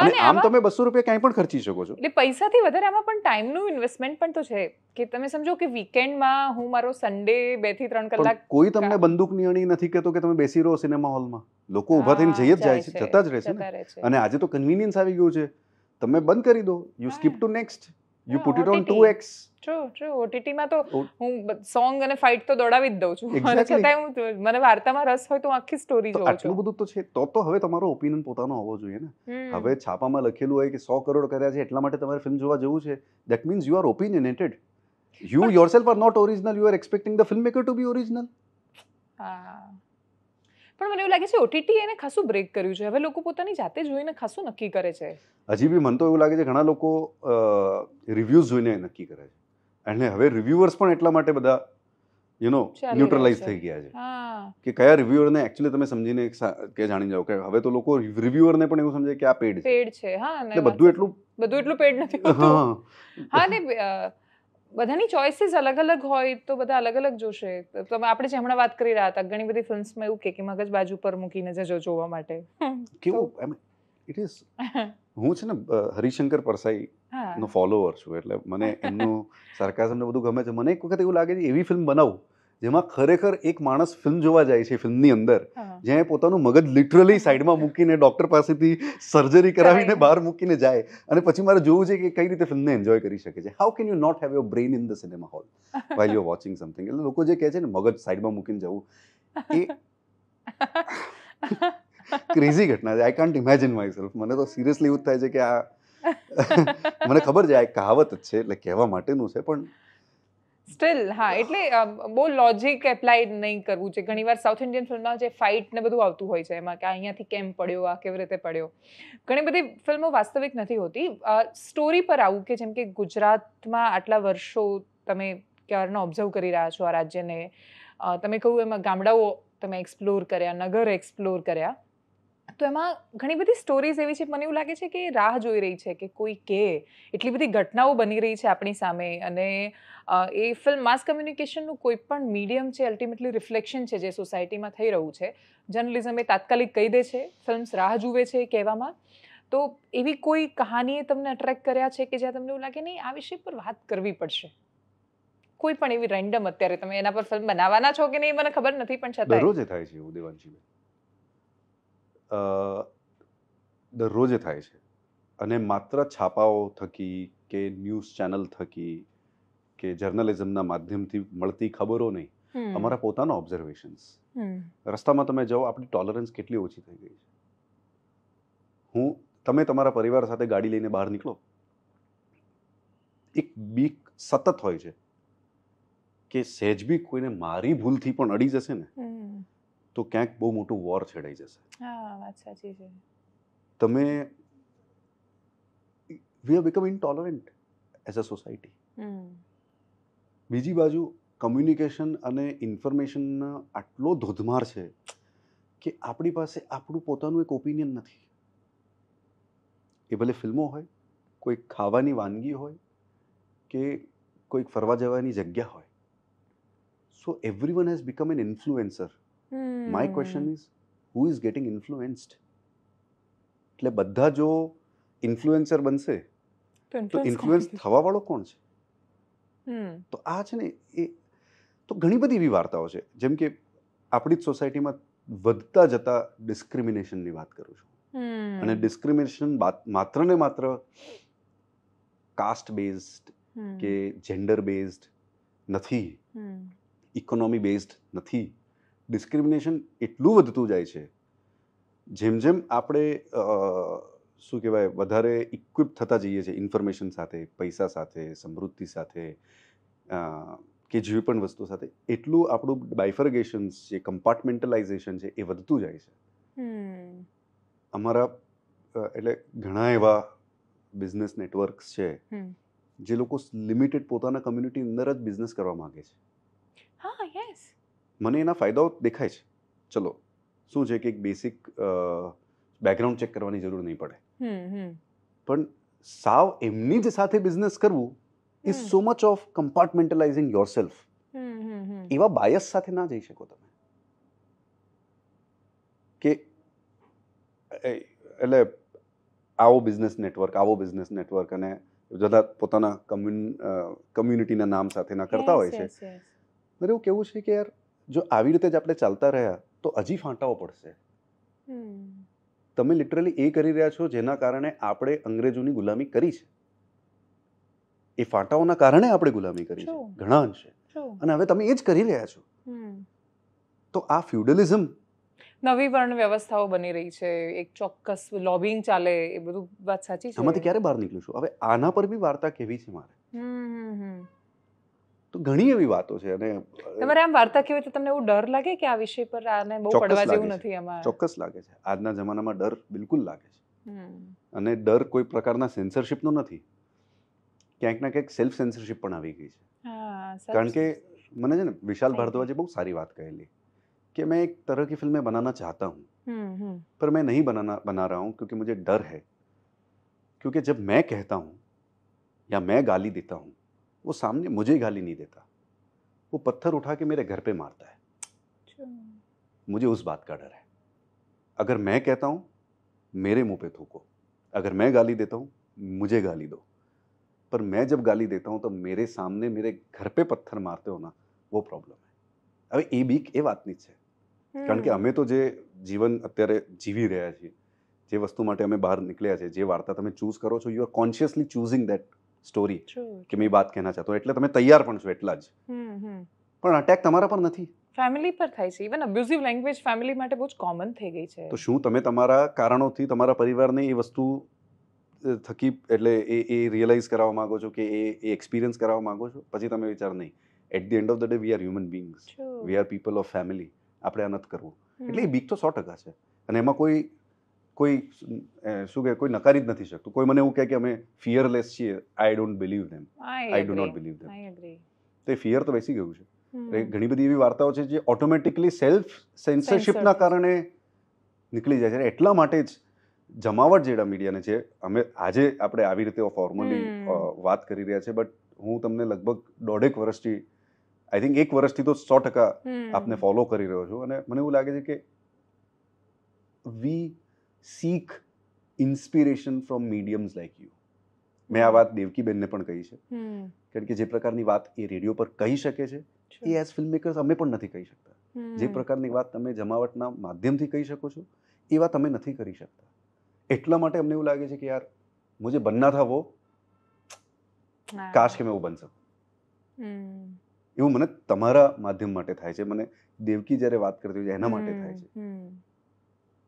અને આમ તમે બસો રૂપિયા ક્યાંય પણ ખર્ચી શકો છો એટલે પૈસાથી વધારે આમાં પણ ટાઈમનું ઇન્વેસ્ટમેન્ટ પણ તો છે કે તમે સમજો કે વીકેન્ડમાં હું મારો સન્ડે બે થી ત્રણ કલાક કોઈ તમને બંદૂક નિયણી નથી કહેતો કે તમે બેસી રહો સિનેમા હોલમાં લોકો ઊભા થઈને જઈ જ જાય છે જતા જ રહેશે ને અને આજે તો કન્વિનિયન્સ આવી ગયું છે તમે બંધ કરી દો you skip to next you put it on two X true true ઓટીટીમાં તો હું સોંગ અને ફાઇટ તો દોડાવી જ દઉં છું છતાં હું મને વાર્તામાં રસ હોય તો આખી સ્ટોરી જોઉં છું આટલું બધું તો છે તો તો હવે તમારો ઓપિનિયન પોતાનો હોવો જોઈએ ને હવે છાપામાં લખેલું હોય કે સો કરોડ કર્યા છે એટલા માટે તમારે ફિલ્મ જોવા જવું છે that means you are opinionated you yourself are not original you are expecting the film maker to be original પણ મને એવું લાગે છે ઓટીટી એને ખાસું બ્રેક કર્યું છે હવે લોકો પોતાની જાતે જોઈને ખાસું નક્કી કરે છે હજી બી મને તો એવું લાગે છે ઘણા લોકો રિવ્યુઝ જોઈને નક્કી કરે છે અને હવે રિવ્યુઅર્સ પણ એટલા માટે બધા યુ નો ન્યુટ્રલાઇઝ થઈ ગયા છે કે કયા રિવ્યુઅરને એકચ્યુઅલી તમે સમજીને કે જાણી જાઓ કે હવે તો લોકો રિવ્યુઅરને પણ એવું સમજે કે આ પેડ પેડ છે હા એટલે બધું એટલું બધું એટલું પેડ નથી હોતું હા ને બધાની ચોઇસીસ અલગ અલગ હોય તો બધા અલગ અલગ જોશે તો આપણે જે હમણાં વાત કરી રહ્યા હતા ઘણી બધી ફિલ્મ્સમાં એવું કે કે મગજ બાજુ પર મૂકીને જજો જોવા માટે કેવું એમ ઇટ ઇઝ હું છે ને હરિશંકર પરસાઈ એનો ફોલોઅર છું એટલે મને એમનું સરકાઝમને બધું ગમે છે મને એક વખત એવું લાગે છે એવી ફિલ્મ બનાવું જેમાં ખરેખર એક માણસ ફિલ્મ જોવા જાય છે ફિલ્મની અંદર જ્યાં પોતાનું મગજ લિટરલી સાઈડમાં મૂકીને ડૉક્ટર પાસેથી સર્જરી કરાવીને બહાર મૂકીને જાય અને પછી મારે જોવું છે કે કઈ રીતે ફિલ્મને એન્જોય કરી શકે છે how can you not have your brain in the cinema hall while you watching something એટલે લોકો જે કહે છે ને મગજ સાઈડમાં મૂકીને જવું એ ક્રેઝી ઘટના છે I can't imagine myself મને તો સિરિયસલી એવું થાય છે કે આ મને ખબર છે આ એક કહાવત જ છે એટલે કહેવા માટેનું છે પણ સ્ટીલ હા એટલે બહુ લોજિક એપ્લાય નહીં કરવું છે ઘણીવાર સાઉથ ઇન્ડિયન ફિલ્મમાં જે ફાઇટ ને બધું આવતું હોય છે એમાં કે અહીંયાથી કેમ પડ્યો આ કેવી રીતે પડ્યો ઘણી બધી ફિલ્મો વાસ્તવિક નથી હોતી સ્ટોરી પર આવું કે જેમ કે ગુજરાતમાં આટલા વર્ષો તમે ક્યારનો ઓબ્ઝર્વ કરી રહ્યા છો આ રાજ્યને તમે કહું એમાં ગામડાઓ તમે એક્સપ્લોર કર્યા નગર એક્સપ્લોર કર્યા તો એમાં ઘણી બધી સ્ટોરીઝ એવી છે મને એવું લાગે છે કે રાહ જોઈ રહી છે કે કોઈ કે એટલી બધી ઘટનાઓ બની રહી છે આપણી સામે અને એ ફિલ્મ માસ કમ્યુનિકેશનનું કોઈ પણ મીડિયમ છે અલ્ટિમેટલી રિફ્લેક્શન છે જે સોસાયટીમાં થઈ રહ્યું છે જર્નલિઝમ એ તાત્કાલિક કહી દે છે ફિલ્મ્સ રાહ જુએ છે કહેવામાં તો એવી કોઈ કહાનીએ તમને અટ્રેક્ટ કર્યા છે કે જ્યાં તમને એવું લાગે નહીં આ વિષય પર વાત કરવી પડશે કોઈ પણ એવી રેન્ડમ અત્યારે તમે એના પર ફિલ્મ બનાવવાના છો કે નહીં મને ખબર નથી પણ છતાં દરરોજ થાય છે એવું દેવાનજીભાઈ દરરોજે થાય છે અને માત્ર છાપાઓ થકી કે ન્યૂઝ ચેનલ થકી કે જર્નલિઝમના માધ્યમથી મળતી ખબરો નહીં અમારા પોતાના ઓબ્ઝર્વેશન્સ રસ્તામાં તમે જાઓ આપણી ટોલરન્સ કેટલી ઓછી થઈ ગઈ છે હું તમે તમારા પરિવાર સાથે ગાડી લઈને બહાર નીકળો એક બીક સતત હોય છે કે સહેજ બી કોઈને મારી ભૂલથી પણ અડી જશે ને તો ક્યાંક બહુ મોટું વોર છેડાઈ જશે હા સાચી છે તમે we have become intolerant as a society બીજી બાજુ કમ્યુનિકેશન અને ઇન્ફોર્મેશન આટલો ધોધમાર છે કે આપણી પાસે આપણું પોતાનું એક ઓપિનિયન નથી એ ભલે ફિલ્મો હોય કોઈ ખાવાની વાનગી હોય કે કોઈક ફરવા જવાની જગ્યા હોય so every one has become an influencer Hmm. My question is, who is getting એટલે બધા જો ઇન્ફ્લુએન્સર બનશે તો ઇન્ફ્લુએન્સ થવા વાળો કોણ છે તો આ છે ને એ તો ઘણી બધી એવી વાર્તાઓ છે જેમ કે આપણી જ સોસાયટીમાં વધતા જતા ડિસ્ક્રિમિનેશનની વાત કરું છું અને ડિસ્ક્રિમિનેશન માત્ર ને માત્ર કાસ્ટ બેઝડ કે જેન્ડર બેઝડ નથી ઇકોનોમી બેઝડ નથી ડિસ્ક્રિમિનેશન એટલું વધતું જાય છે જેમ જેમ આપણે શું કહેવાય વધારે ઇક્વિપ થતા જઈએ છીએ ઇન્ફોર્મેશન સાથે પૈસા સાથે સમૃદ્ધિ સાથે કે જેવી પણ વસ્તુ સાથે એટલું આપણું બાઇફર્ગેશન છે કમ્પાર્ટમેન્ટલાઇઝેશન છે એ વધતું જાય છે અમારા એટલે ઘણા એવા બિઝનેસ નેટવર્ક્સ છે જે લોકો લિમિટેડ પોતાના કમ્યુનિટી અંદર જ બિઝનેસ કરવા માગે છે હા યસ મને એના ફાયદાઓ દેખાય છે ચલો શું છે કે એક બેસિક બેકગ્રાઉન્ડ ચેક કરવાની જરૂર નહીં પડે પણ સાવ એમની જ સાથે બિઝનેસ કરવું is so much of compartmentalising yourself એવા બાયસ સાથે ના જઈ શકો તમે કે એટલે આવો બિઝનેસ નેટવર્ક આવો બિઝનેસ નેટવર્ક અને બધા પોતાના કમ્યુનિટીના નામ સાથે ના કરતા હોય છે મારે એવું કેવું છે કે યાર જો આવી રીતે જ આપણે ચાલતા રહ્યા તો હજી ફાંટાઓ પડશે તમે લિટરલી એ કરી રહ્યા છો જેના કારણે આપણે અંગ્રેજોની ગુલામી કરી છે એ ફાંટાઓના કારણે આપણે ગુલામી કરી છે ઘણા અંશે અને હવે તમે એ જ કરી રહ્યા છો તો આ ફ્યુડલિઝમ નવી વર્ણ વ્યવસ્થાઓ બની રહી છે એક ચોક્કસ લોબિંગ ચાલે એ બધું વાત સાચી છે આમાંથી ક્યારે બહાર છું હવે આના પર બી વાર્તા કેવી છે મારે તો ઘણી એવી વાતો છે અને તમારે આમ વાર્તા કેવી તો તમને એવું ડર લાગે કે આ વિષય પર આને બહુ પડવા જેવું નથી અમારે ચોક્કસ લાગે છે આજના જમાનામાં ડર બિલકુલ લાગે છે અને ડર કોઈ પ્રકારના સેન્સરશિપનો નથી ક્યાંક ના ક્યાંક સેલ્ફ સેન્સરશિપ પણ આવી ગઈ છે કારણ કે મને છે ને વિશાલ ભારદ્વાજે બહુ સારી વાત કહેલી कि मैं एक तरह की फिल्में बनाना चाहता हूँ पर मैं नहीं बनाना बना रहा हूँ क्योंकि मुझे ડર है क्योंकि जब મેં कहता હું યા मैं ગાલી દેતા હું वो सामने मुझे गाली नहीं देता वो पत्थर उठा के मेरे घर पे मारता है अच्छा। मुझे उस बात का डर है अगर मैं कहता हूँ मेरे मुंह पे थूको अगर मैं गाली देता हूँ मुझे गाली दो पर मैं जब गाली देता हूँ तो मेरे सामने मेरे घर पे पत्थर मारते हो ना वो प्रॉब्लम है હવે ए बीक ये बात नहीं है कारण कि अमें हम्म। तो जो जीवन अत्य जीव रहा है जे वस्तु માટે અમે બહાર નીકળ્યા છે જે વાર્તા તમે ચૂઝ કરો છો you are consciously choosing story કે મેં વાત કહેના ચાહતો એટલે તમે તૈયાર પણ છો એટલા જ પણ અટેક તમારા પર નથી ફેમિલી પર થાય છે ઇવન અબ્યુઝિવ લેંગ્વેજ ફેમિલી માટે બહુ જ કોમન થઈ ગઈ છે તો શું તમે તમારા કારણોથી તમારા પરિવારને એ વસ્તુ થકી એટલે એ એ રિયલાઇઝ કરાવવા માંગો છો કે એ એ એક્સપિરિયન્સ કરાવવા માંગો છો પછી તમે વિચાર નહીં at the end of the day we are human beings we are people of family આપણે આ નથી કરવું એટલે એ બીક તો સો ટકા છે અને એમાં કોઈ કોઈ શું કે કોઈ નકારી જ નથી શકતું કોઈ મને એવું કહે કે અમે ફિયરલેસ છીએ I don't believe them I do not believe them તો ફિયર તો બેસી ગયું છે ઘણી બધી એવી વાર્તાઓ છે જે ઓટોમેટિકલી સેલ્ફ સેન્સરશિપના કારણે નીકળી જાય છે એટલા માટે જ જમાવટ જેડા મીડિયાને છે અમે આજે આપણે આવી રીતે ફોર્મલી વાત કરી રહ્યા છે બટ હું તમને લગભગ દોઢેક વર્ષથી આઈ થિંક એક વર્ષથી તો સો ટકા આપને ફોલો કરી રહ્યો છું અને મને એવું લાગે છે કે we seek inspiration from mediums like you મેં આ વાત દેવકીબેનને પણ કહી છે કારણ કે જે પ્રકારની વાત એ રેડિયો પર કહી શકે છે એ એઝ ફિલ્મ મેકર્સ અમે પણ નથી કહી શકતા જે પ્રકારની વાત તમે જમાવટના માધ્યમથી કહી શકો છો એ વાત અમે નથી કરી શકતા એટલા માટે અમને એવું લાગે છે કે યાર મુજે બનના થા વો કાશ કે મેં એવું બન શકું એવું મને તમારા માધ્યમ માટે થાય છે મને દેવકી જ્યારે વાત કરતી હોય એના માટે થાય છે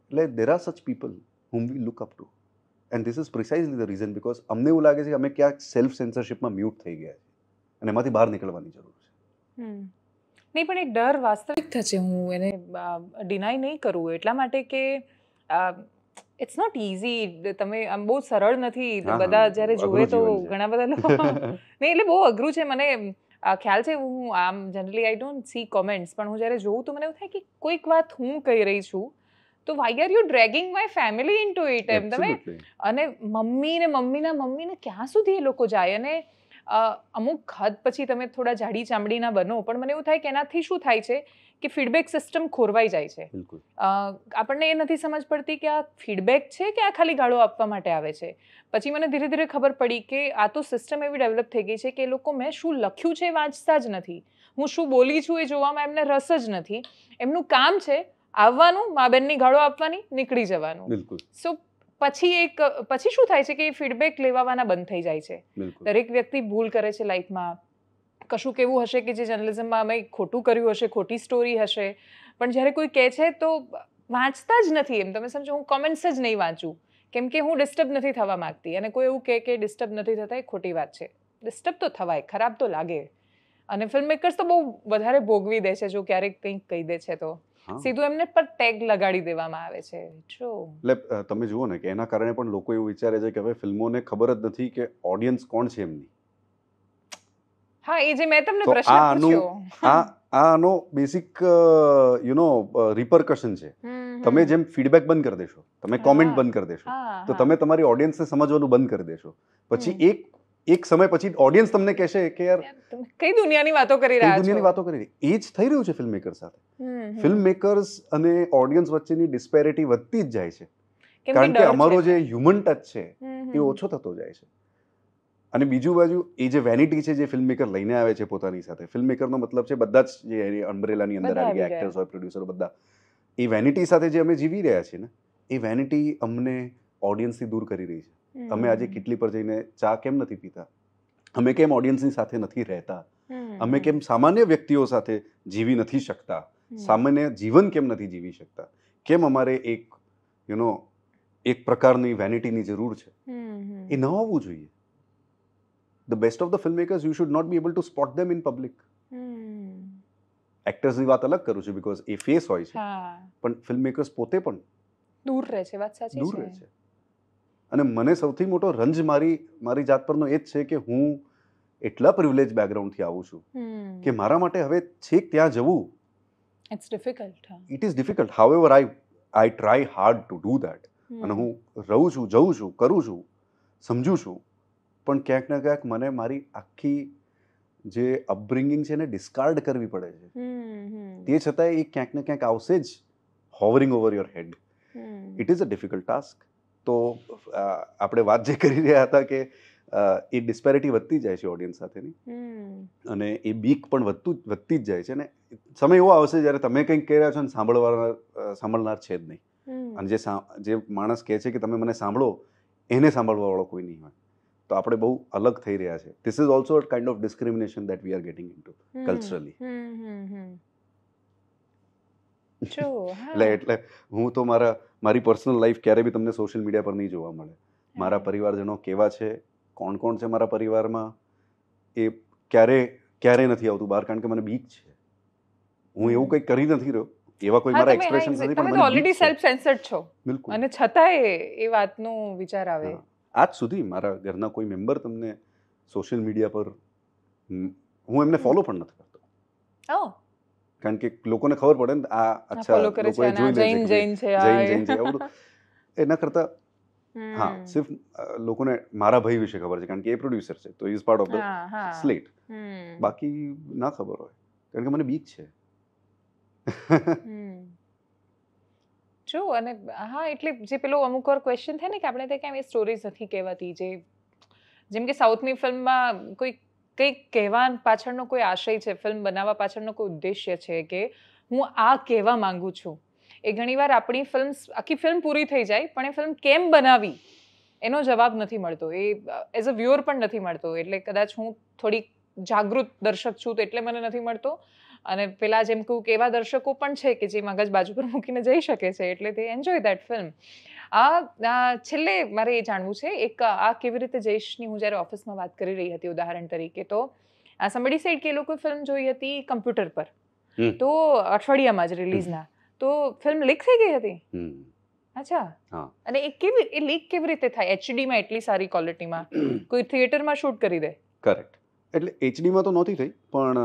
એટલે there are such people whom we look up to and this is precisely the reason because અમને એવું લાગે છે કે અમે ક્યાંક સેલ્ફ સેન્સરશિપમાં મ્યુટ થઈ ગયા છે અને એમાંથી બહાર નીકળવાની જરૂર છે નહીં પણ એ ડર વાસ્તવિક થશે હું એને ડિનાય નહીં કરું એટલા માટે કે ઇટ્સ નોટ ઇઝી તમે આમ બહુ સરળ નથી બધા જ્યારે જુએ તો ઘણા બધા લોકો નહીં એટલે બહુ અઘરું છે મને ખ્યાલ છે હું આમ generally I don't see comments પણ હું જ્યારે જોઉં તો મને એવું થાય કે કોઈક વાત હું કહી રહી છું તો why are you dragging my family into it એમ તમે અને મમ્મી ને મમ્મીના મમ્મીને ક્યાં સુધી એ લોકો જાય અને અમુક હદ પછી તમે થોડા જાડી ચામડીના બનો પણ મને એવું થાય કે એનાથી શું થાય છે કે ફીડબેક સિસ્ટમ ખોરવાઈ જાય છે આપણને એ નથી સમજ પડતી કે આ ફીડબેક છે કે આ ખાલી ગાળો આપવા માટે આવે છે પછી મને ધીરે ધીરે ખબર પડી કે આ તો સિસ્ટમ એવી ડેવલપ થઈ ગઈ છે કે એ લોકો મેં શું લખ્યું છે વાંચતા જ નથી હું શું બોલી છું એ જોવામાં એમને રસ જ નથી એમનું કામ છે આવવાનું મા બેનની ગાળો આપવાની નીકળી જવાનું સો પછી એક પછી શું થાય છે કે એ ફીડબેક લેવાવાના બંધ થઈ જાય છે દરેક વ્યક્તિ ભૂલ કરે છે લાઈફમાં કશું કેવું હશે કે જે જર્નલિઝમમાં અમે ખોટું કર્યું હશે ખોટી સ્ટોરી હશે પણ જ્યારે કોઈ કહે છે તો વાંચતા જ નથી એમ તમે સમજો હું કોમેન્ટ્સ જ નહીં વાંચું કેમ કે હું ડિસ્ટર્બ નથી થવા માંગતી અને કોઈ એવું કહે કે ડિસ્ટર્બ નથી થતા એ ખોટી વાત છે ડિસ્ટર્બ તો થવાય ખરાબ તો લાગે અને ફિલ્મ મેકર્સ તો બહુ વધારે ભોગવી દે છે જો ક્યારેક કંઈક કહી દે છે તો સીધું એમને પર ટેગ લગાડી દેવામાં આવે છે ટ્રુ એટલે તમે જુઓ ને કે એના કારણે પણ લોકો એવું વિચારે છે કે હવે ફિલ્મોને ખબર જ નથી કે ઓડિયન્સ કોણ છે એમની હા એ જે મેં તમને પ્રશ્ન પૂછ્યો આ આનો બેસિક યુ નો રિપરકશન છે તમે જેમ ફીડબેક બંધ કરી દેશો તમે કોમેન્ટ બંધ કરી દેશો તો તમે તમારી ઓડિયન્સને સમજવાનું બંધ કરી દેશો પછી એક એક સમય પછી ઓડિયન્સ તમને કહેશે કે યાર કઈ દુનિયાની વાતો કરી રહ્યા છો દુનિયાની વાતો કરી એ જ થઈ રહ્યું છે ફિલ્મ મેકર સાથે ફિલ્મ મેકર્સ અને ઓડિયન્સ વચ્ચેની ડિસ્પેરિટી વધતી જ જાય છે કારણ કે અમારો જે હ્યુમન ટચ છે એ ઓછો થતો જાય છે અને બીજું બાજુ એ જે વેનિટી છે જે ફિલ્મ મેકર લઈને આવે છે પોતાની સાથે ફિલ્મ મેકરનો મતલબ છે બધા જ જે અમ્બ્રેલાની અંદર આવી ગયા એક્ટર્સ હોય પ્રોડ્યુસરો બધા એ વેનિટી સાથે જે અમે જીવી રહ્યા છીએ ને એ વેનિટી અમને ઓડિયન્સથી દૂર કરી રહી છે તમે આજે કેટલી પર જઈને ચા કેમ નથી પીતા અમે કેમ ઓડિયન્સની સાથે નથી રહેતા અમે કેમ સામાન્ય વ્યક્તિઓ સાથે જીવી નથી શકતા સામાન્ય જીવન કેમ નથી જીવી શકતા કેમ અમારે એક યુ નો એક પ્રકારની વેનિટીની જરૂર છે એ ન હોવું જોઈએ the best of the film makers you should not be able to spot them in public એક્ટર્સની વાત અલગ કરું છું બિકોઝ એ ફેસ હોય છે પણ ફિલ્મ મેકર્સ પોતે પણ દૂર રહે છે વાત સાચી દૂર રહે છે અને મને સૌથી મોટો રંજ મારી મારી જાત પરનો એ જ છે કે હું એટલા પ્રિવિલેજ બેકગ્રાઉન્ડથી આવું છું કે મારા માટે હવે છેક ત્યાં જવું it's difficult it is difficult however I I try hard to do that અને હું રહું છું જઉં છું કરું છું સમજું છું પણ ક્યાંક ને ક્યાંક મને મારી આખી જે અપબ્રિંગિંગ છે એને ડિસ્કાર્ડ કરવી પડે છે તે છતાં એ ક્યાંક ને ક્યાંક આવશે જ hovering over your head it is a difficult task તો આપણે વાત જે કરી રહ્યા હતા કે એ ડિસ્પેરિટી વધતી જાય છે ઓડિયન્સ સાથેની અને એ બીક પણ વધતું વધતી જ જાય છે અને સમય એવો આવશે જ્યારે તમે કંઈક કહી રહ્યા છો ને સાંભળવા સાંભળનાર છે જ નહીં અને જે જે માણસ કહે છે કે તમે મને સાંભળો એને સાંભળવાવાળો કોઈ નહીં હોય તો આપણે બહુ અલગ થઈ રહ્યા છે this is also a kind of discrimination that we are getting in to culturally એટલે હું તો મારા મારી પર્સનલ લાઈફ ક્યારે બી તમને સોશિયલ મીડિયા પર નહીં જોવા મળે મારા પરિવારજનો કેવા છે કોણ કોણ છે મારા પરિવારમાં એ ક્યારે ક્યારે નથી આવતું બહાર કારણ કે મને બીક છે હું એવું કંઈક કરી નથી રહ્યો એવા કોઈ મારા એક્સપ્રેશન નથી પણ ઓલરેડી સેલ્ફ સેન્સર્ડ છો બિલકુલ અને છતાંય એ વાતનો વિચાર આવે આજ સુધી મારા ઘરના કોઈ મેમ્બર તમને સોશિયલ મીડિયા પર હું એમને ફોલો પણ નથી કરતો કારણ કે લોકોને ખબર પડે ને આ અચ્છા લોકોએ જોઈ લે જૈન છે જૈન જૈન છે એવું એના કરતા હા સિર્ફ લોકોને મારા ભાઈ વિશે ખબર છે કારણ કે એ પ્રોડ્યુસર છે તો is part of the slate બાકી ના ખબર હોય કારણ કે મને બીક છે જો અને હા એટલે જે પેલો અમુક વાર ક્વેશ્ચન થાય ને કે આપણે તે કેમ એ સ્ટોરીઝ નથી કહેવાતી જે જેમ કે સાઉથની ફિલ્મમાં કોઈ કંઈક કહેવા પાછળનો કોઈ આશય છે ફિલ્મ બનાવવા પાછળનો કોઈ ઉદ્દેશ્ય છે કે હું આ કહેવા માંગુ છું એ ઘણીવાર આપણી ફિલ્મ આખી ફિલ્મ પૂરી થઈ જાય પણ એ ફિલ્મ કેમ બનાવી એનો જવાબ નથી મળતો એ એઝ અ વ્યુઅર પણ નથી મળતો એટલે કદાચ હું થોડી જાગૃત દર્શક છું તો એટલે મને નથી મળતો અને પેલા જેમ કહું કે એવા દર્શકો પણ છે કે જે મગજ બાજુ પર મૂકીને જઈ શકે છે એટલે તે એન્જોય દેટ ફિલ્મ આ છેલ્લે મારે એ જાણવું છે એક આ કેવી રીતે જઈશની હું જ્યારે ઓફિસમાં વાત કરી રહી હતી ઉદાહરણ તરીકે તો સમડી સેડ કે એ લોકો ફિલ્મ જોઈ હતી કમ્પ્યુટર પર તો અઠવાડિયામાં જ રિલીઝના તો ફિલ્મ લીક થઈ ગઈ હતી અચ્છા અને એ કેવી એ લીક કેવી રીતે થાય એચડીમાં એટલી સારી ક્વોલિટીમાં કોઈ થિયેટરમાં શૂટ કરી દે કરેક્ટ એટલે એચડીમાં તો નહોતી થઈ પણ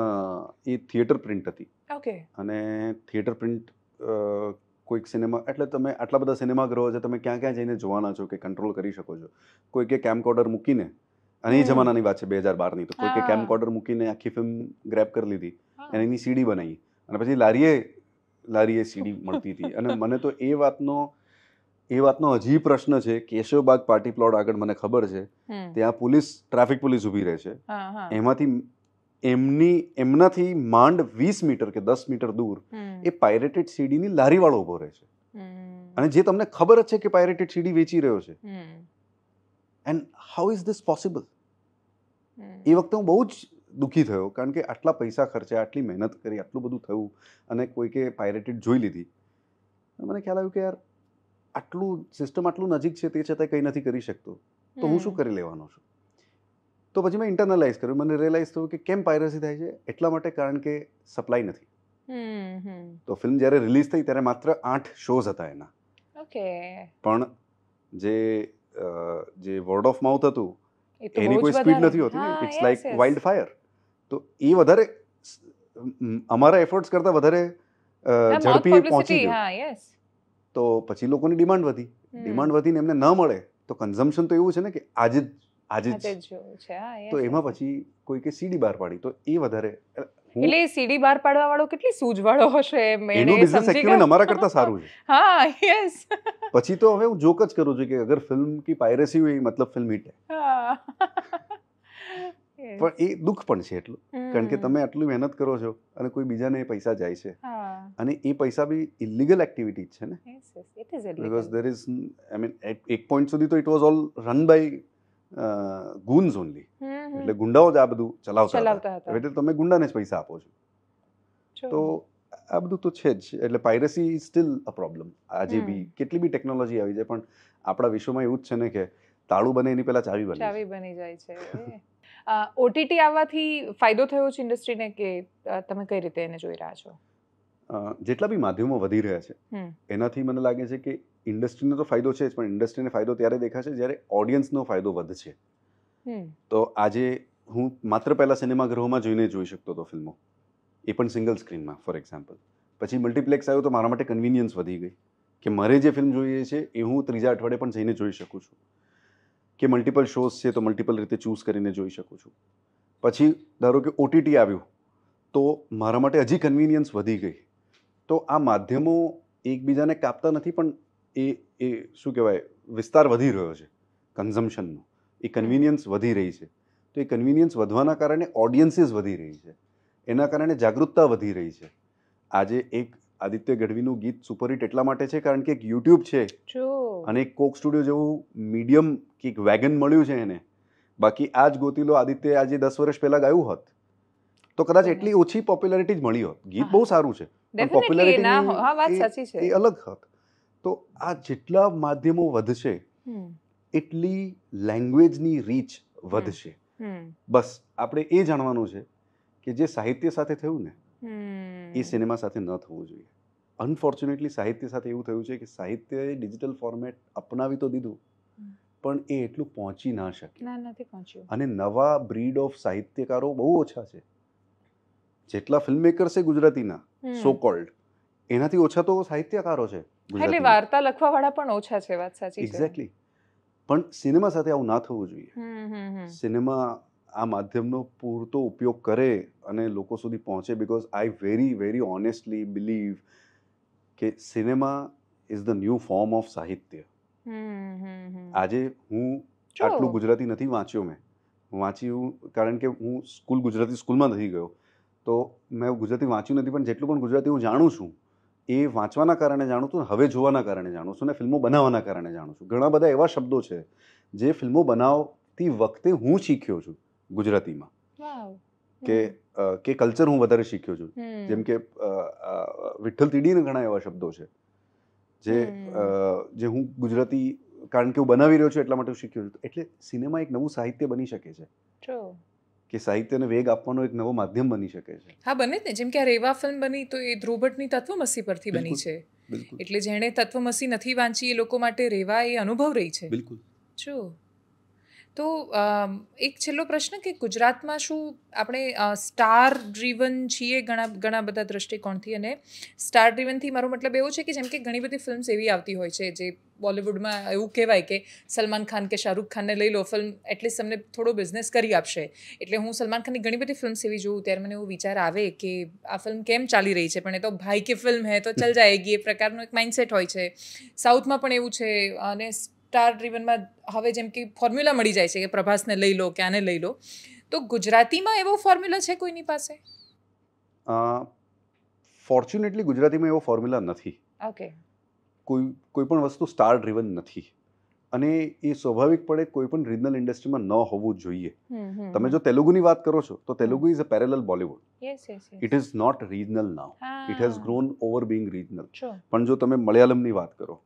એ થિયેટર પ્રિન્ટ હતી ઓકે અને થિયેટર પ્રિન્ટ કોઈક સિનેમા એટલે તમે આટલા બધા સિનેમાગૃહો છે તમે ક્યાં ક્યાં જઈને જોવાના છો કે કંટ્રોલ કરી શકો છો કોઈ કે કેમકોર્ડર મૂકીને અને એ જમાનાની વાત છે બે હજાર બારની તો કોઈ કે કેમકોર્ડર મૂકીને આખી ફિલ્મ ગ્રેપ કરી લીધી અને એની સીડી બનાવી અને પછી લારીએ લારીએ સીડી મળતી હતી અને મને તો એ વાતનો એ વાતનો હજી પ્રશ્ન છે કેશવબાગ પાર્ટી પ્લોટ આગળ મને ખબર છે ત્યાં પોલીસ ટ્રાફિક પોલીસ ઉભી રહે છે એમાંથી એમની એમનાથી માંડ વીસ મીટર કે દસ મીટર દૂર એ પાયરેટેડ સીડીની લારીવાળો ઉભો રહે છે અને જે તમને ખબર જ છે કે પાયરેટેડ સીડી વેચી રહ્યો છે and how is this possible એ વખતે હું બહુ જ દુઃખી થયો કારણ કે આટલા પૈસા ખર્ચ્યા આટલી મહેનત કરી આટલું બધું થયું અને કોઈકે પાયરેટેડ જોઈ લીધી મને ખ્યાલ આવ્યું કે યાર આટલું સિસ્ટમ આટલું નજીક છે તે છતાં કંઈ નથી કરી શકતો તો હું શું કરી લેવાનો છું તો પછી મેં ઇન્ટરનલાઇઝ કર્યું મને રિયલાઇઝ થયું કે કેમ પાયરસી થાય છે એટલા માટે કારણ કે સપ્લાય નથી તો ફિલ્મ જ્યારે રિલીઝ થઈ ત્યારે માત્ર આઠ શોઝ હતા એના ઓકે પણ જે જે વર્ડ ઓફ માઉથ હતું એની કોઈ સ્પીડ નથી હોતી ઇટ્સ લાઈક વાઇલ્ડ ફાયર તો એ વધારે અમારા એફર્ટ્સ કરતા વધારે ઝડપી પહોંચી ગયું તો પછી લોકોની ડિમાન્ડ વધી ડિમાન્ડ વધીને એમને ન મળે તો કન્ઝમ્પશન તો એવું છે ને કે આજે જ આજે જ તો એમાં પછી કોઈ કે સીડી બહાર પાડી તો એ વધારે એટલે સીડી બહાર પાડવા વાળો કેટલી સૂઝવાળો હશે એનો બિઝનેસ એક્યુમેન્ટ અમારા કરતા સારું છે હા યસ પછી તો હવે હું જોક જ કરું છું કે અગર ફિલ્મ કી પાયરેસી હોય મતલબ ફિલ્મ હિટ હે પણ એ દુઃખ પણ છે એટલું કારણ કે તમે આટલી મહેનત કરો છો અને કોઈ બીજાને એ પૈસા જાય છે અને એ પૈસા બી ઇલીગલ એક્ટિવિટી છે ને because there is I mean એક પોઈન્ટ સુધી તો it was all run by goons only એટલે ગુંડાઓ જ આ બધું ચલાવતા હતા એટલે તમે ગુંડાને જ પૈસા આપો છો તો આ બધું તો છે જ એટલે piracy is still a problem આજે બી કેટલી બી ટેકનોલોજી આવી જાય પણ આપણા વિશ્વમાં એવું જ છે ને કે તાળું બને એની પહેલા ચાવી બને ચાવી બની જાય છે ઓટીટી આવવાથી ફાયદો થયો છે ઇન્ડસ્ટ્રીને કે તમે કઈ રીતે એને જોઈ રહ્યા છો જેટલા બી માધ્યમો વધી રહ્યા છે એનાથી મને લાગે છે કે ઇન્ડસ્ટ્રીને તો ફાયદો છે જ પણ ઇન્ડસ્ટ્રીને ફાયદો ત્યારે દેખાશે જ્યારે ઓડિયન્સનો ફાયદો વધશે તો આજે હું માત્ર પહેલાં સિનેમાગૃહોમાં જોઈને જોઈ શકતો હતો ફિલ્મો એ પણ સિંગલ સ્ક્રીનમાં ફોર એક્ઝામ્પલ પછી મલ્ટીપ્લેક્સ આવ્યો તો મારા માટે કન્વિનિયન્સ વધી ગઈ કે મારે જે ફિલ્મ જોઈએ છે એ હું ત્રીજા અઠવાડિયે પણ જઈને જોઈ શકું છું કે મલ્ટિપલ શોઝ છે તો મલ્ટિપલ રીતે ચૂઝ કરીને જોઈ શકું છું પછી ધારો કે ઓટીટી આવ્યું તો મારા માટે હજી કન્વિનિયન્સ વધી ગઈ તો આ માધ્યમો એકબીજાને કાપતા નથી પણ એ એ શું કહેવાય વિસ્તાર વધી રહ્યો છે કન્ઝમ્પશનનો એ કન્વિનિયન્સ વધી રહી છે તો એ કન્વિનિયન્સ વધવાના કારણે ઓડિયન્સીસ વધી રહી છે એના કારણે જાગૃતતા વધી રહી છે આજે એક આદિત્ય ગઢવીનું ગીત સુપરહિટ એટલા માટે છે કારણ કે એક યુટ્યુબ છે અને એક કોક સ્ટુડિયો જેવું મીડિયમ કે એક વેગન મળ્યું છે એને બાકી આ જ ગોતીલો આદિત્ય આજે દસ વર્ષ પહેલાં ગાયું હોત તો કદાચ એટલી ઓછી પોપ્યુલારિટી જ મળી હોત ગીત બહુ સારું છે પણ પોપ્યુલારિટી એ અલગ હોત તો આ જેટલા માધ્યમો વધશે એટલી લેંગ્વેજની રીચ વધશે બસ આપણે એ જાણવાનું છે કે જે સાહિત્ય સાથે થયું ને એ સિનેમા સાથે ન થવું જોઈએ અનફોર્ચ્યુનેટલી સાહિત્ય સાથે એવું થયું છે કે સાહિત્યએ ડિજિટલ ફોર્મેટ અપનાવી તો દીધું પણ એ એટલું પહોંચી ના શકે અને નવા બ્રીડ ઓફ સાહિત્યકારો બહુ ઓછા છે જેટલા ફિલ્મમેકર છે ગુજરાતીના સો કોલ્ડ એનાથી ઓછા તો સાહિત્યકારો છે એટલે વાર્તા લખવા વાળા પણ ઓછા છે વાત સાચી એક્ઝેક્ટલી પણ સિનેમા સાથે આવું ના થવું જોઈએ સિનેમા આ માધ્યમનો પૂરતો ઉપયોગ કરે અને લોકો સુધી પહોંચે because I very very honestly believe કે cinema is the new form of સાહિત્ય આજે હું આટલું ગુજરાતી નથી વાંચ્યો મેં વાંચ્યું કારણ કે હું સ્કૂલ ગુજરાતી સ્કૂલમાં નથી ગયો તો મેં ગુજરાતી વાંચ્યું નથી પણ જેટલું પણ ગુજરાતી હું જાણું છું એ વાંચવાના કારણે જાણું છું હવે જોવાના કારણે જાણું છું ને ફિલ્મો બનાવવાના કારણે જાણું છું ઘણા બધા એવા શબ્દો છે જે ફિલ્મો બનાવતી વખતે હું શીખ્યો છું ગુજરાતીમાં કે કે કલ્ચર હું વધારે શીખ્યો છું જેમ કે વિઠ્ઠલ તીડીને ઘણા એવા શબ્દો છે જે જે હું ગુજરાતી કારણ કે હું બનાવી રહ્યો છું એટલા માટે શીખ્યો છું એટલે સિનેમા એક નવું સાહિત્ય બની શકે છે કે સાહિત્યને વેગ આપવાનો એક નવો માધ્યમ બની શકે છે હા બને ને જેમ કે આ રેવા ફિલ્મ બની તો એ ધ્રુવભટ્ટની તત્વમસી પરથી બની છે એટલે જેણે તત્વમસી નથી વાંચી એ લોકો માટે રેવા એ અનુભવ રહી છે બિલકુલ જો તો એક છેલ્લો પ્રશ્ન કે ગુજરાતમાં શું આપણે સ્ટાર ડ્રીવન છીએ ઘણા ઘણા બધા દ્રષ્ટિકોણથી અને સ્ટાર ડ્રીવનથી મારો મતલબ એવો છે કે જેમ કે ઘણી બધી ફિલ્મ્સ એવી આવતી હોય છે જે બોલિવૂડમાં એવું કહેવાય કે સલમાન ખાન કે શાહરૂખ ખાનને લઈ લો ફિલ્મ એટલીસ્ટ તમને થોડો બિઝનેસ કરી આપશે એટલે હું સલમાન ખાનની ઘણી બધી ફિલ્મ્સ એવી જોઉં ત્યારે મને એવો વિચાર આવે કે આ ફિલ્મ કેમ ચાલી રહી છે પણ એ તો ભાઈ કે ફિલ્મ હે તો ચલ જાયગી એ પ્રકારનો એક માઇન્ડસેટ હોય છે સાઉથમાં પણ એવું છે અને સ્ટાર ડ્રીવનમાં હવે જેમ કે ફોર્મ્યુલા મળી જાય છે કે પ્રભાસને લઈ લો કે આને લઈ લો તો ગુજરાતીમાં એવો ફોર્મ્યુલા છે કોઈની પાસે ફોર્ચ્યુનેટલી ગુજરાતીમાં એવો ફોર્મ્યુલા નથી ઓકે કોઈ કોઈ પણ વસ્તુ સ્ટાર ડ્રીવન નથી અને એ સ્વાભાવિકપણે કોઈ પણ રિજનલ ઇન્ડસ્ટ્રીમાં ન હોવું જોઈએ તમે જો તેલુગુની વાત કરો છો તો Telugu is a parallel Bollywood it is not regional now it has grown over being regional પણ જો તમે મલયાલમની વાત કરો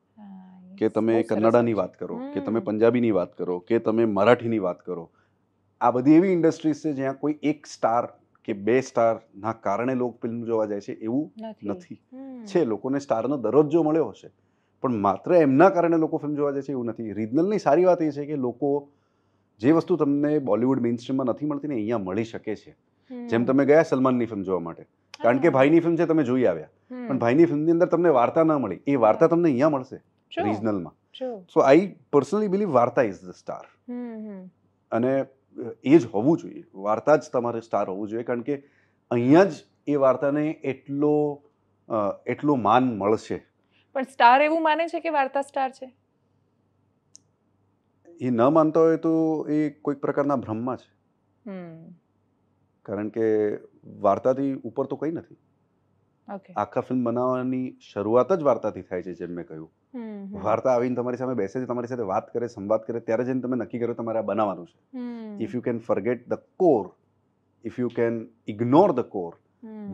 કે તમે કન્નડાની વાત કરો કે તમે પંજાબીની વાત કરો કે તમે મરાઠીની વાત કરો આ બધી એવી ઇન્ડસ્ટ્રીઝ છે જ્યાં કોઈ એક સ્ટાર કે બે સ્ટારના કારણે લોકો ફિલ્મ જોવા જાય છે એવું નથી છે લોકોને સ્ટારનો દરજ્જો મળ્યો હશે પણ માત્ર એમના કારણે લોકો ફિલ્મ જોવા જાય છે એવું નથી રિજનલની સારી વાત એ છે કે લોકો જે વસ્તુ તમને બોલિવૂડ મેઇનસ્ટ્રીમમાં નથી મળતી ને અહીંયા મળી શકે છે જેમ તમે ગયા સલમાનની ફિલ્મ જોવા માટે કારણ કે ભાઈની ફિલ્મ છે તમે જોઈ આવ્યા પણ ભાઈની ફિલ્મની અંદર તમને વાર્તા ના મળી એ વાર્તા તમને અહીંયા મળશે રિજનલમાં સો આઈ પર્સનલી બિલીવ વાર્તા ઇઝ ધ સ્ટાર અને એ જ હોવું જોઈએ વાર્તા જ તમારે સ્ટાર હોવું જોઈએ કારણ કે અહીંયા જ એ વાર્તાને એટલો એટલું માન મળશે પણ સ્ટાર એવું માને છે કે વાર્તા સ્ટાર છે એ ન માનતા હોય તો એ કોઈક પ્રકારના ભ્રમમાં છે કારણ કે વાર્તાથી ઉપર તો કંઈ નથી આખા ફિલ્મ બનાવવાની શરૂઆત જ વાર્તાથી થાય છે જેમ મેં કહ્યું વાર્તા આવીને તમારી સામે બેસે છે તમારી સાથે વાત કરે સંવાદ કરે ત્યારે જઈને તમે નક્કી કરો તમારે આ બનાવવાનું છે if you can forget the core if you can ignore the core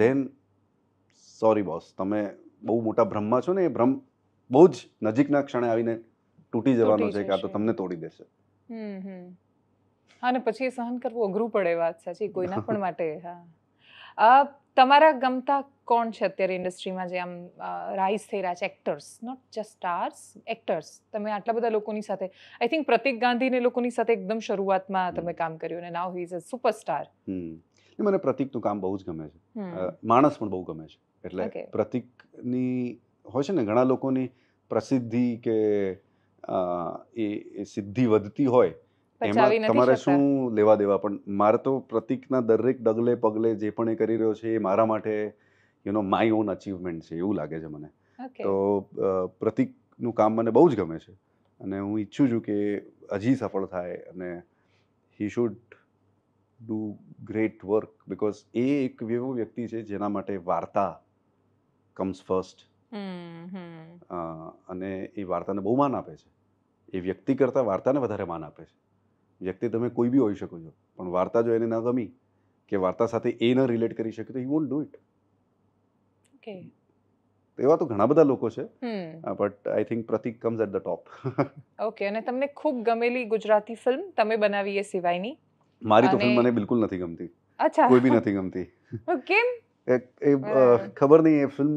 then sorry boss તમે બહુ મોટા ભ્રમમાં છો ને એ ભ્રમ બહુ જ નજીકના ક્ષણે આવીને તૂટી જવાનો છે કે આ તો તમને તોડી દેશે અને પછી સહન કરવું અઘરું પડે વાત સાચી કોઈના પણ માટે હા તમારા ગમતા કોણ છે અત્યારે ઇન્ડસ્ટ્રીમાં જે આમ રાઇઝ થઈ રહ્યા છે actors not just stars actors તમે આટલા બધા લોકોની સાથે આઈ થિંક પ્રતિક ગાંધીને લોકોની સાથે એકદમ શરૂઆતમાં તમે કામ કર્યું અને નાવ હી ઇઝ અ સુપરસ્ટાર મને પ્રતિકનું કામ બહુ જ ગમે છે માણસ પણ બહુ ગમે છે એટલે પ્રતિકની હોય છે ને ઘણા લોકોની પ્રસિદ્ધિ કે એ સિદ્ધિ વધતી હોય એમાં તમારે શું લેવા દેવા પણ મારે તો પ્રતિકના દરેક ડગલે પગલે જે પણ એ કરી રહ્યો છે એ મારા માટે you know my own achievement છે એવું લાગે છે મને તો પ્રતિકનું કામ મને બહુ જ ગમે છે અને હું ઈચ્છું છું કે હજી સફળ થાય અને he should do great work because એ એક એવો વ્યક્તિ છે જેના માટે વાર્તા કમ્સ ફર્સ્ટ અને એ વાર્તાને બહુ માન આપે છે એ વ્યક્તિ કરતાં વાર્તાને વધારે માન આપે છે વ્યક્તિ તમે કોઈ બી હોઈ શકો છો પણ વાર્તા જો એને ન ગમી કે વાર્તા સાથે એ ન રિલેટ કરી શકે તો હી વોન્ટ ડુ ઇટ એવા તો ઘણા બધા લોકો છે but I think Pratik comes at the top okay અને તમને ખૂબ ગમેલી ગુજરાતી ફિલ્મ તમે બનાવી એ સિવાયની મારી તો ફિલ્મ મને બિલકુલ નથી ગમતી અચ્છા કોઈ બી નથી ગમતી કેમ એ ખબર નહીં એ ફિલ્મ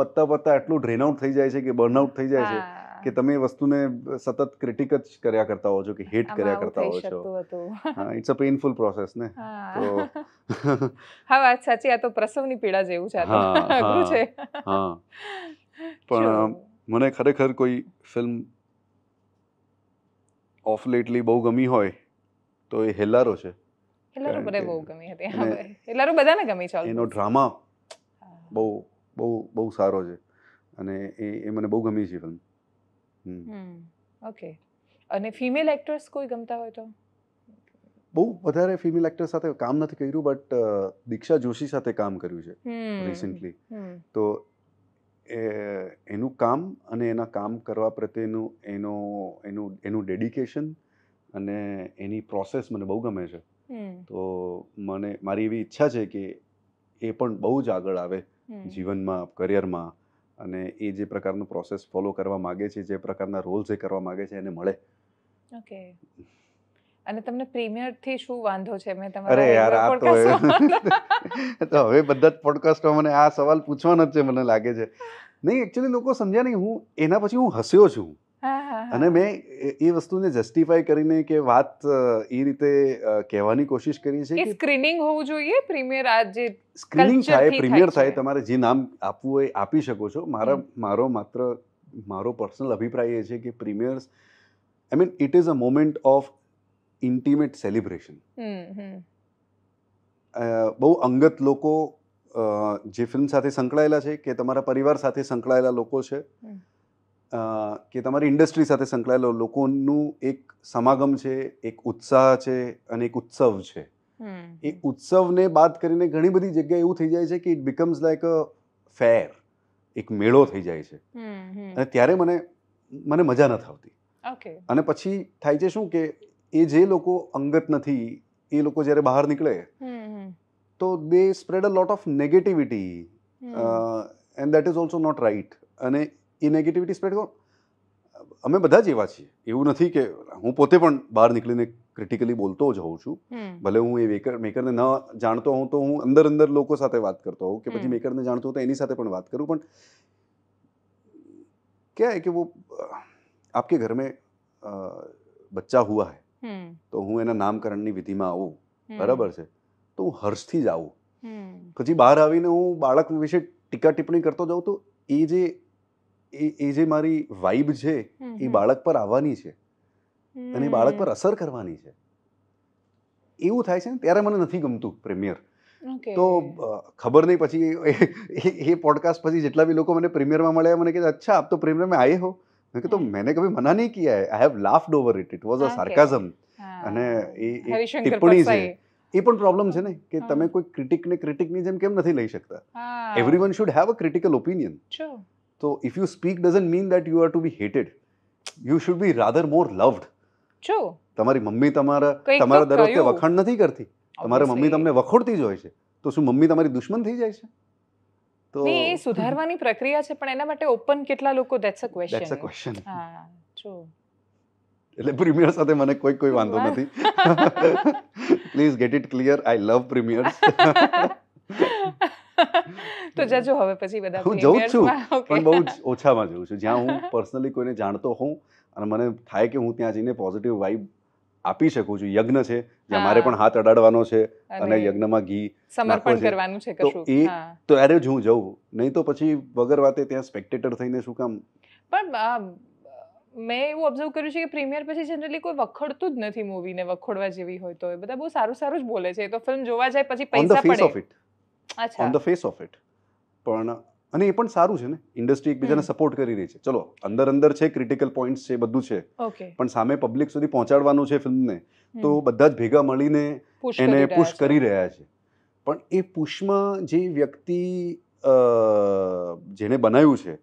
પત્તા પત્તા એટલું ડ્રેન આઉટ થઈ જાય છે કે બર્ન આઉટ થઈ જાય છે કે તમે વસ્તુને સતત ક્રિટિક જ કર્યા કરતા હો છો કે હેટ કર્યા કરતા હો છો હા ઇટ્સ અ પેઇનફુલ પ્રોસેસ ને તો હા વાત સાચી આ તો પ્રસવની પીડા જેવું છે આ હા પણ મને ખરેખર કોઈ ફિલ્મ ઓફ લેટલી બહુ ગમી હોય તો એ હેલારો છે હેલારો મને બહુ ગમી હતી હેલારો બધાને ગમી છે એનો ડ્રામા બહુ બહુ બહુ સારો છે અને એ એ મને બહુ ગમી છે ફિલ્મ ઓકે અને ફિમેલ એક્ટર્સ કોઈ ગમતા હોય તો બહુ વધારે ફિમેલ એક્ટર સાથે કામ નથી કર્યું બટ દીક્ષા જોશી સાથે કામ કર્યું છે રિસેન્ટલી તો એનું કામ અને એના કામ કરવા પ્રત્યેનું એનો એનું એનું ડેડિકેશન અને એની પ્રોસેસ મને બહુ ગમે છે તો મને મારી એવી ઈચ્છા છે કે એ પણ બહુ જ આગળ આવે જીવનમાં કરિયરમાં અને એ જે પ્રકારનો પ્રોસેસ ફોલો કરવા માંગે છે જે પ્રકારના રોલ્સ એ કરવા માગે છે એને મળે ઓકે અને તમને પ્રીમિયર થી શું વાંધો છે મેં તમારા અરે યાર આ તો તો હવે બધા જ પોડકાસ્ટમાં મને આ સવાલ પૂછવાનો જ છે મને લાગે છે નહીં એકચ્યુઅલી લોકો સમજ્યા નહીં હું એના પછી હું હસ્યો છું અને મેં એ વસ્તુને જસ્ટિફાય કરીને કે વાત એ રીતે કહેવાની કોશિશ કરી છે કે સ્ક્રીનિંગ હોવું જોઈએ પ્રીમિયર આ જે સ્ક્રીનિંગ થાય પ્રીમિયર થાય તમારે જે નામ આપવું હોય આપી શકો છો મારા મારો માત્ર મારો પર્સનલ અભિપ્રાય એ છે કે premieres I mean it is a moment of intimate celebration બહુ અંગત લોકો જે ફિલ્મ સાથે સંકળાયેલા છે કે તમારા પરિવાર સાથે સંકળાયેલા લોકો છે કે તમારી ઇન્ડસ્ટ્રી સાથે સંકળાયેલો લોકોનું એક સમાગમ છે એક ઉત્સાહ છે અને એક ઉત્સવ છે એ ઉત્સવને બાદ કરીને ઘણી બધી જગ્યાએ એવું થઈ જાય છે કે it becomes like a fair એક મેળો થઈ જાય છે અને ત્યારે મને મને મજા નથી આવતી અને પછી થાય છે શું કે એ જે લોકો અંગત નથી એ લોકો જ્યારે બહાર નીકળે તો they spread a lot of negativity and that is also not right અને એ નેગેટિવિટી સ્પ્રેડ કરો અમે બધા જ એવા છીએ એવું નથી કે હું પોતે પણ બહાર નીકળીને ક્રિટિકલી બોલતો જ હોઉં છું ભલે હું એ મેકર મેકરને ન જાણતો હોઉં તો હું અંદર અંદર લોકો સાથે વાત કરતો હોઉં કે પછી મેકરને જાણતો હોઉં તો એની સાથે પણ વાત કરું પણ क्या है कि वो आपके घर में બચ્ચા હુઆ હે તો હું એના નામકરણની વિધિમાં આવું બરાબર છે તો હું હર્ષથી જ આવું પછી બહાર આવીને હું બાળક વિશે ટીકા ટિપ્પણી કરતો જાઉં તો એ જે એ એ જે મારી વાઇબ છે એ બાળક પર આવવાની છે અને બાળક પર અસર કરવાની છે એવું થાય છે ને ત્યારે મને નથી ગમતું પ્રીમિયર તો ખબર નહીં પછી એ પોડકાસ્ટ પછી જેટલા બી લોકો મને પ્રીમિયરમાં મળ્યા મને કહેતા અચ્છા આપ તો પ્રીમિયર મેં આયે હો મેં કીધું મેને કભી મના નહીં કિયા I have laughed over it it was a sarcasm અને એ ટિપ્પણી છે એ પણ પ્રોબ્લેમ છે ને કે તમે કોઈ ક્રિટિકને ક્રિટિકની જેમ કેમ નથી લઈ શકતા everyone should have a critical opinion તો if you speak doesn't mean that you are to be hated. You should be rather more loved. True. તમારી મમ્મી તમારા તમારા દર વખતે વખાણ નથી કરતી તમારી મમ્મી તમને વખોડતી જ હોય છે તો શું મમ્મી તમારી દુશ્મન થઈ જાય છે તો એ સુધારવાની પ્રક્રિયા છે પણ એના માટે ઓપન કેટલા લોકો that's a question that's a question હા ટ્રુ એટલે પ્રીમિયર સાથે મને કોઈ કોઈ વાંધો નથી please get it clear I love premieres તો જજો હવે પછી બધા હું જઉં છું પણ બહુ જ ઓછામાં જઉં છું જ્યાં હું પર્સનલી કોઈને જાણતો હોઉં અને મને થાય કે હું ત્યાં જઈને પોઝિટિવ વાઇબ આપી શકું છું યજ્ઞ છે જે મારે પણ હાથ અડાડવાનો છે અને યજ્ઞમાં ઘી સમર્પણ કરવાનું છે તો એ તો અરે જ હું જઉં નહીં તો પછી વગર વાતે ત્યાં સ્પેક્ટેટર થઈને શું કામ પણ મેં એવું ઓબ્ઝર્વ કર્યું છે કે પ્રીમિયર પછી જનરલી કોઈ વખડતું જ નથી મૂવીને વખોડવા જેવી હોય તો એ બધા બહુ સારું સારું જ બોલે છે તો ફિલ્મ જોવા જાય પછી પૈસા પડે on the face of it પણ અને એ પણ સારું છે ને ઇન્ડસ્ટ્રી એકબીજાને સપોર્ટ કરી રહી છે ચલો અંદર અંદર છે ક્રિટિકલ પોઈન્ટ્સ છે બધું છે પણ સામે પબ્લિક સુધી પહોંચાડવાનું છે ફિલ્મને તો બધા જ ભેગા મળીને એને પુશ કરી રહ્યા છે પણ એ પુશમાં જે વ્યક્તિ જેને બનાવ્યું છે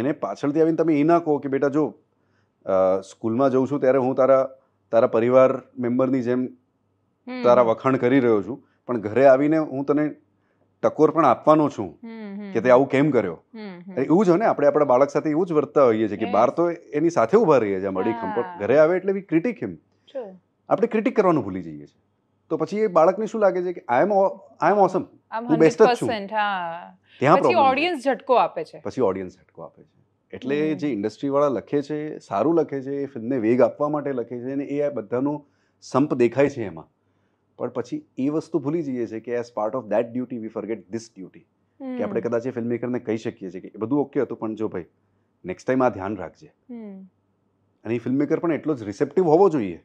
એને પાછળથી આવીને તમે એ ના કહો કે બેટા જો સ્કૂલમાં જઉં છું ત્યારે હું તારા તારા પરિવાર મેમ્બરની જેમ તારા વખાણ કરી રહ્યો છું પણ ઘરે આવીને હું તને ટકોર પણ આપવાનો છું કે તે આવું કેમ કર્યો એવું જ ને આપણે આપણા બાળક સાથે એવું જ વર્તા હોઈએ છીએ કે બહાર તો એની સાથે ઉભા રહીએ છીએ મળી ખંપટ ઘરે આવે એટલે બી ક્રિટિક એમ આપણે ક્રિટિક કરવાનું ભૂલી જઈએ છીએ તો પછી એ બાળકને શું લાગે છે કે આઈ એમ આઈ એમ ઓસમ હું બેસ્ટ જ છું ત્યાં પછી ઓડિયન્સ ઝટકો આપે છે પછી ઓડિયન્સ ઝટકો આપે છે એટલે જે ઇન્ડસ્ટ્રીવાળા લખે છે સારું લખે છે એ ફિલ્મને વેગ આપવા માટે લખે છે અને એ આ બધાનો સંપ દેખાય છે એમાં પણ પછી એ વસ્તુ ભૂલી જઈએ છે કે as part of that duty we forget this duty કે આપણે કદાચ એ ફિલ્મ મેકરને કહી શકીએ છીએ કે એ બધું ઓકે હતું પણ જો ભાઈ નેક્સ્ટ ટાઈમ આ ધ્યાન રાખજે અને એ ફિલ્મ મેકર પણ એટલો જ રિસેપ્ટિવ હોવો જોઈએ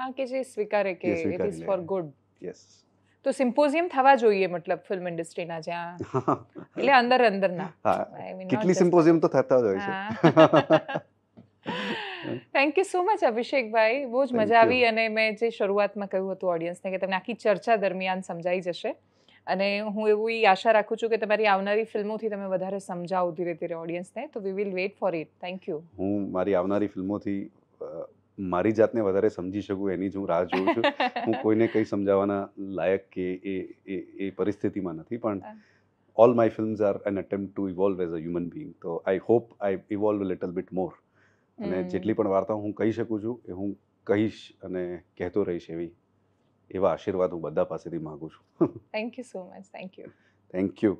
હા કે જે સ્વીકારે કે it is for good yes તો સિમ્પોઝિયમ થવા જોઈએ મતલબ ફિલ્મ ઇન્ડસ્ટ્રીના જ્યાં એટલે અંદર અંદરના કેટલી સિમ્પોઝિયમ તો થતા જ હોય છે થેન્ક યુ સો મચ અભિષેકભાઈ બહુ જ મજા આવી અને મેં જે શરૂઆતમાં કહ્યું હતું ઓડિયન્સને કે તમને આખી ચર્ચા દરમિયાન સમજાઈ જશે અને હું એવી આશા રાખું છું કે તમારી આવનારી ફિલ્મોથી તમે વધારે સમજાવો ધીરે ધીરે ઓડિયન્સને તો we will wait for it thank you હું મારી આવનારી ફિલ્મોથી મારી જાતને વધારે સમજી શકું એની જ હું રાહ જોઉં છું હું કોઈને કંઈ સમજાવવાના લાયક કે એ એ એ પરિસ્થિતિમાં નથી પણ all my films are an attempt to evolve as a human being. So I hope I evolve a little bit અને જેટલી પણ વાર્તાઓ હું કહી શકું છું એ હું કહીશ અને કહેતો રહીશ એવી એવા આશીર્વાદ હું બધા પાસેથી માગું છું thank you so much thank you thank you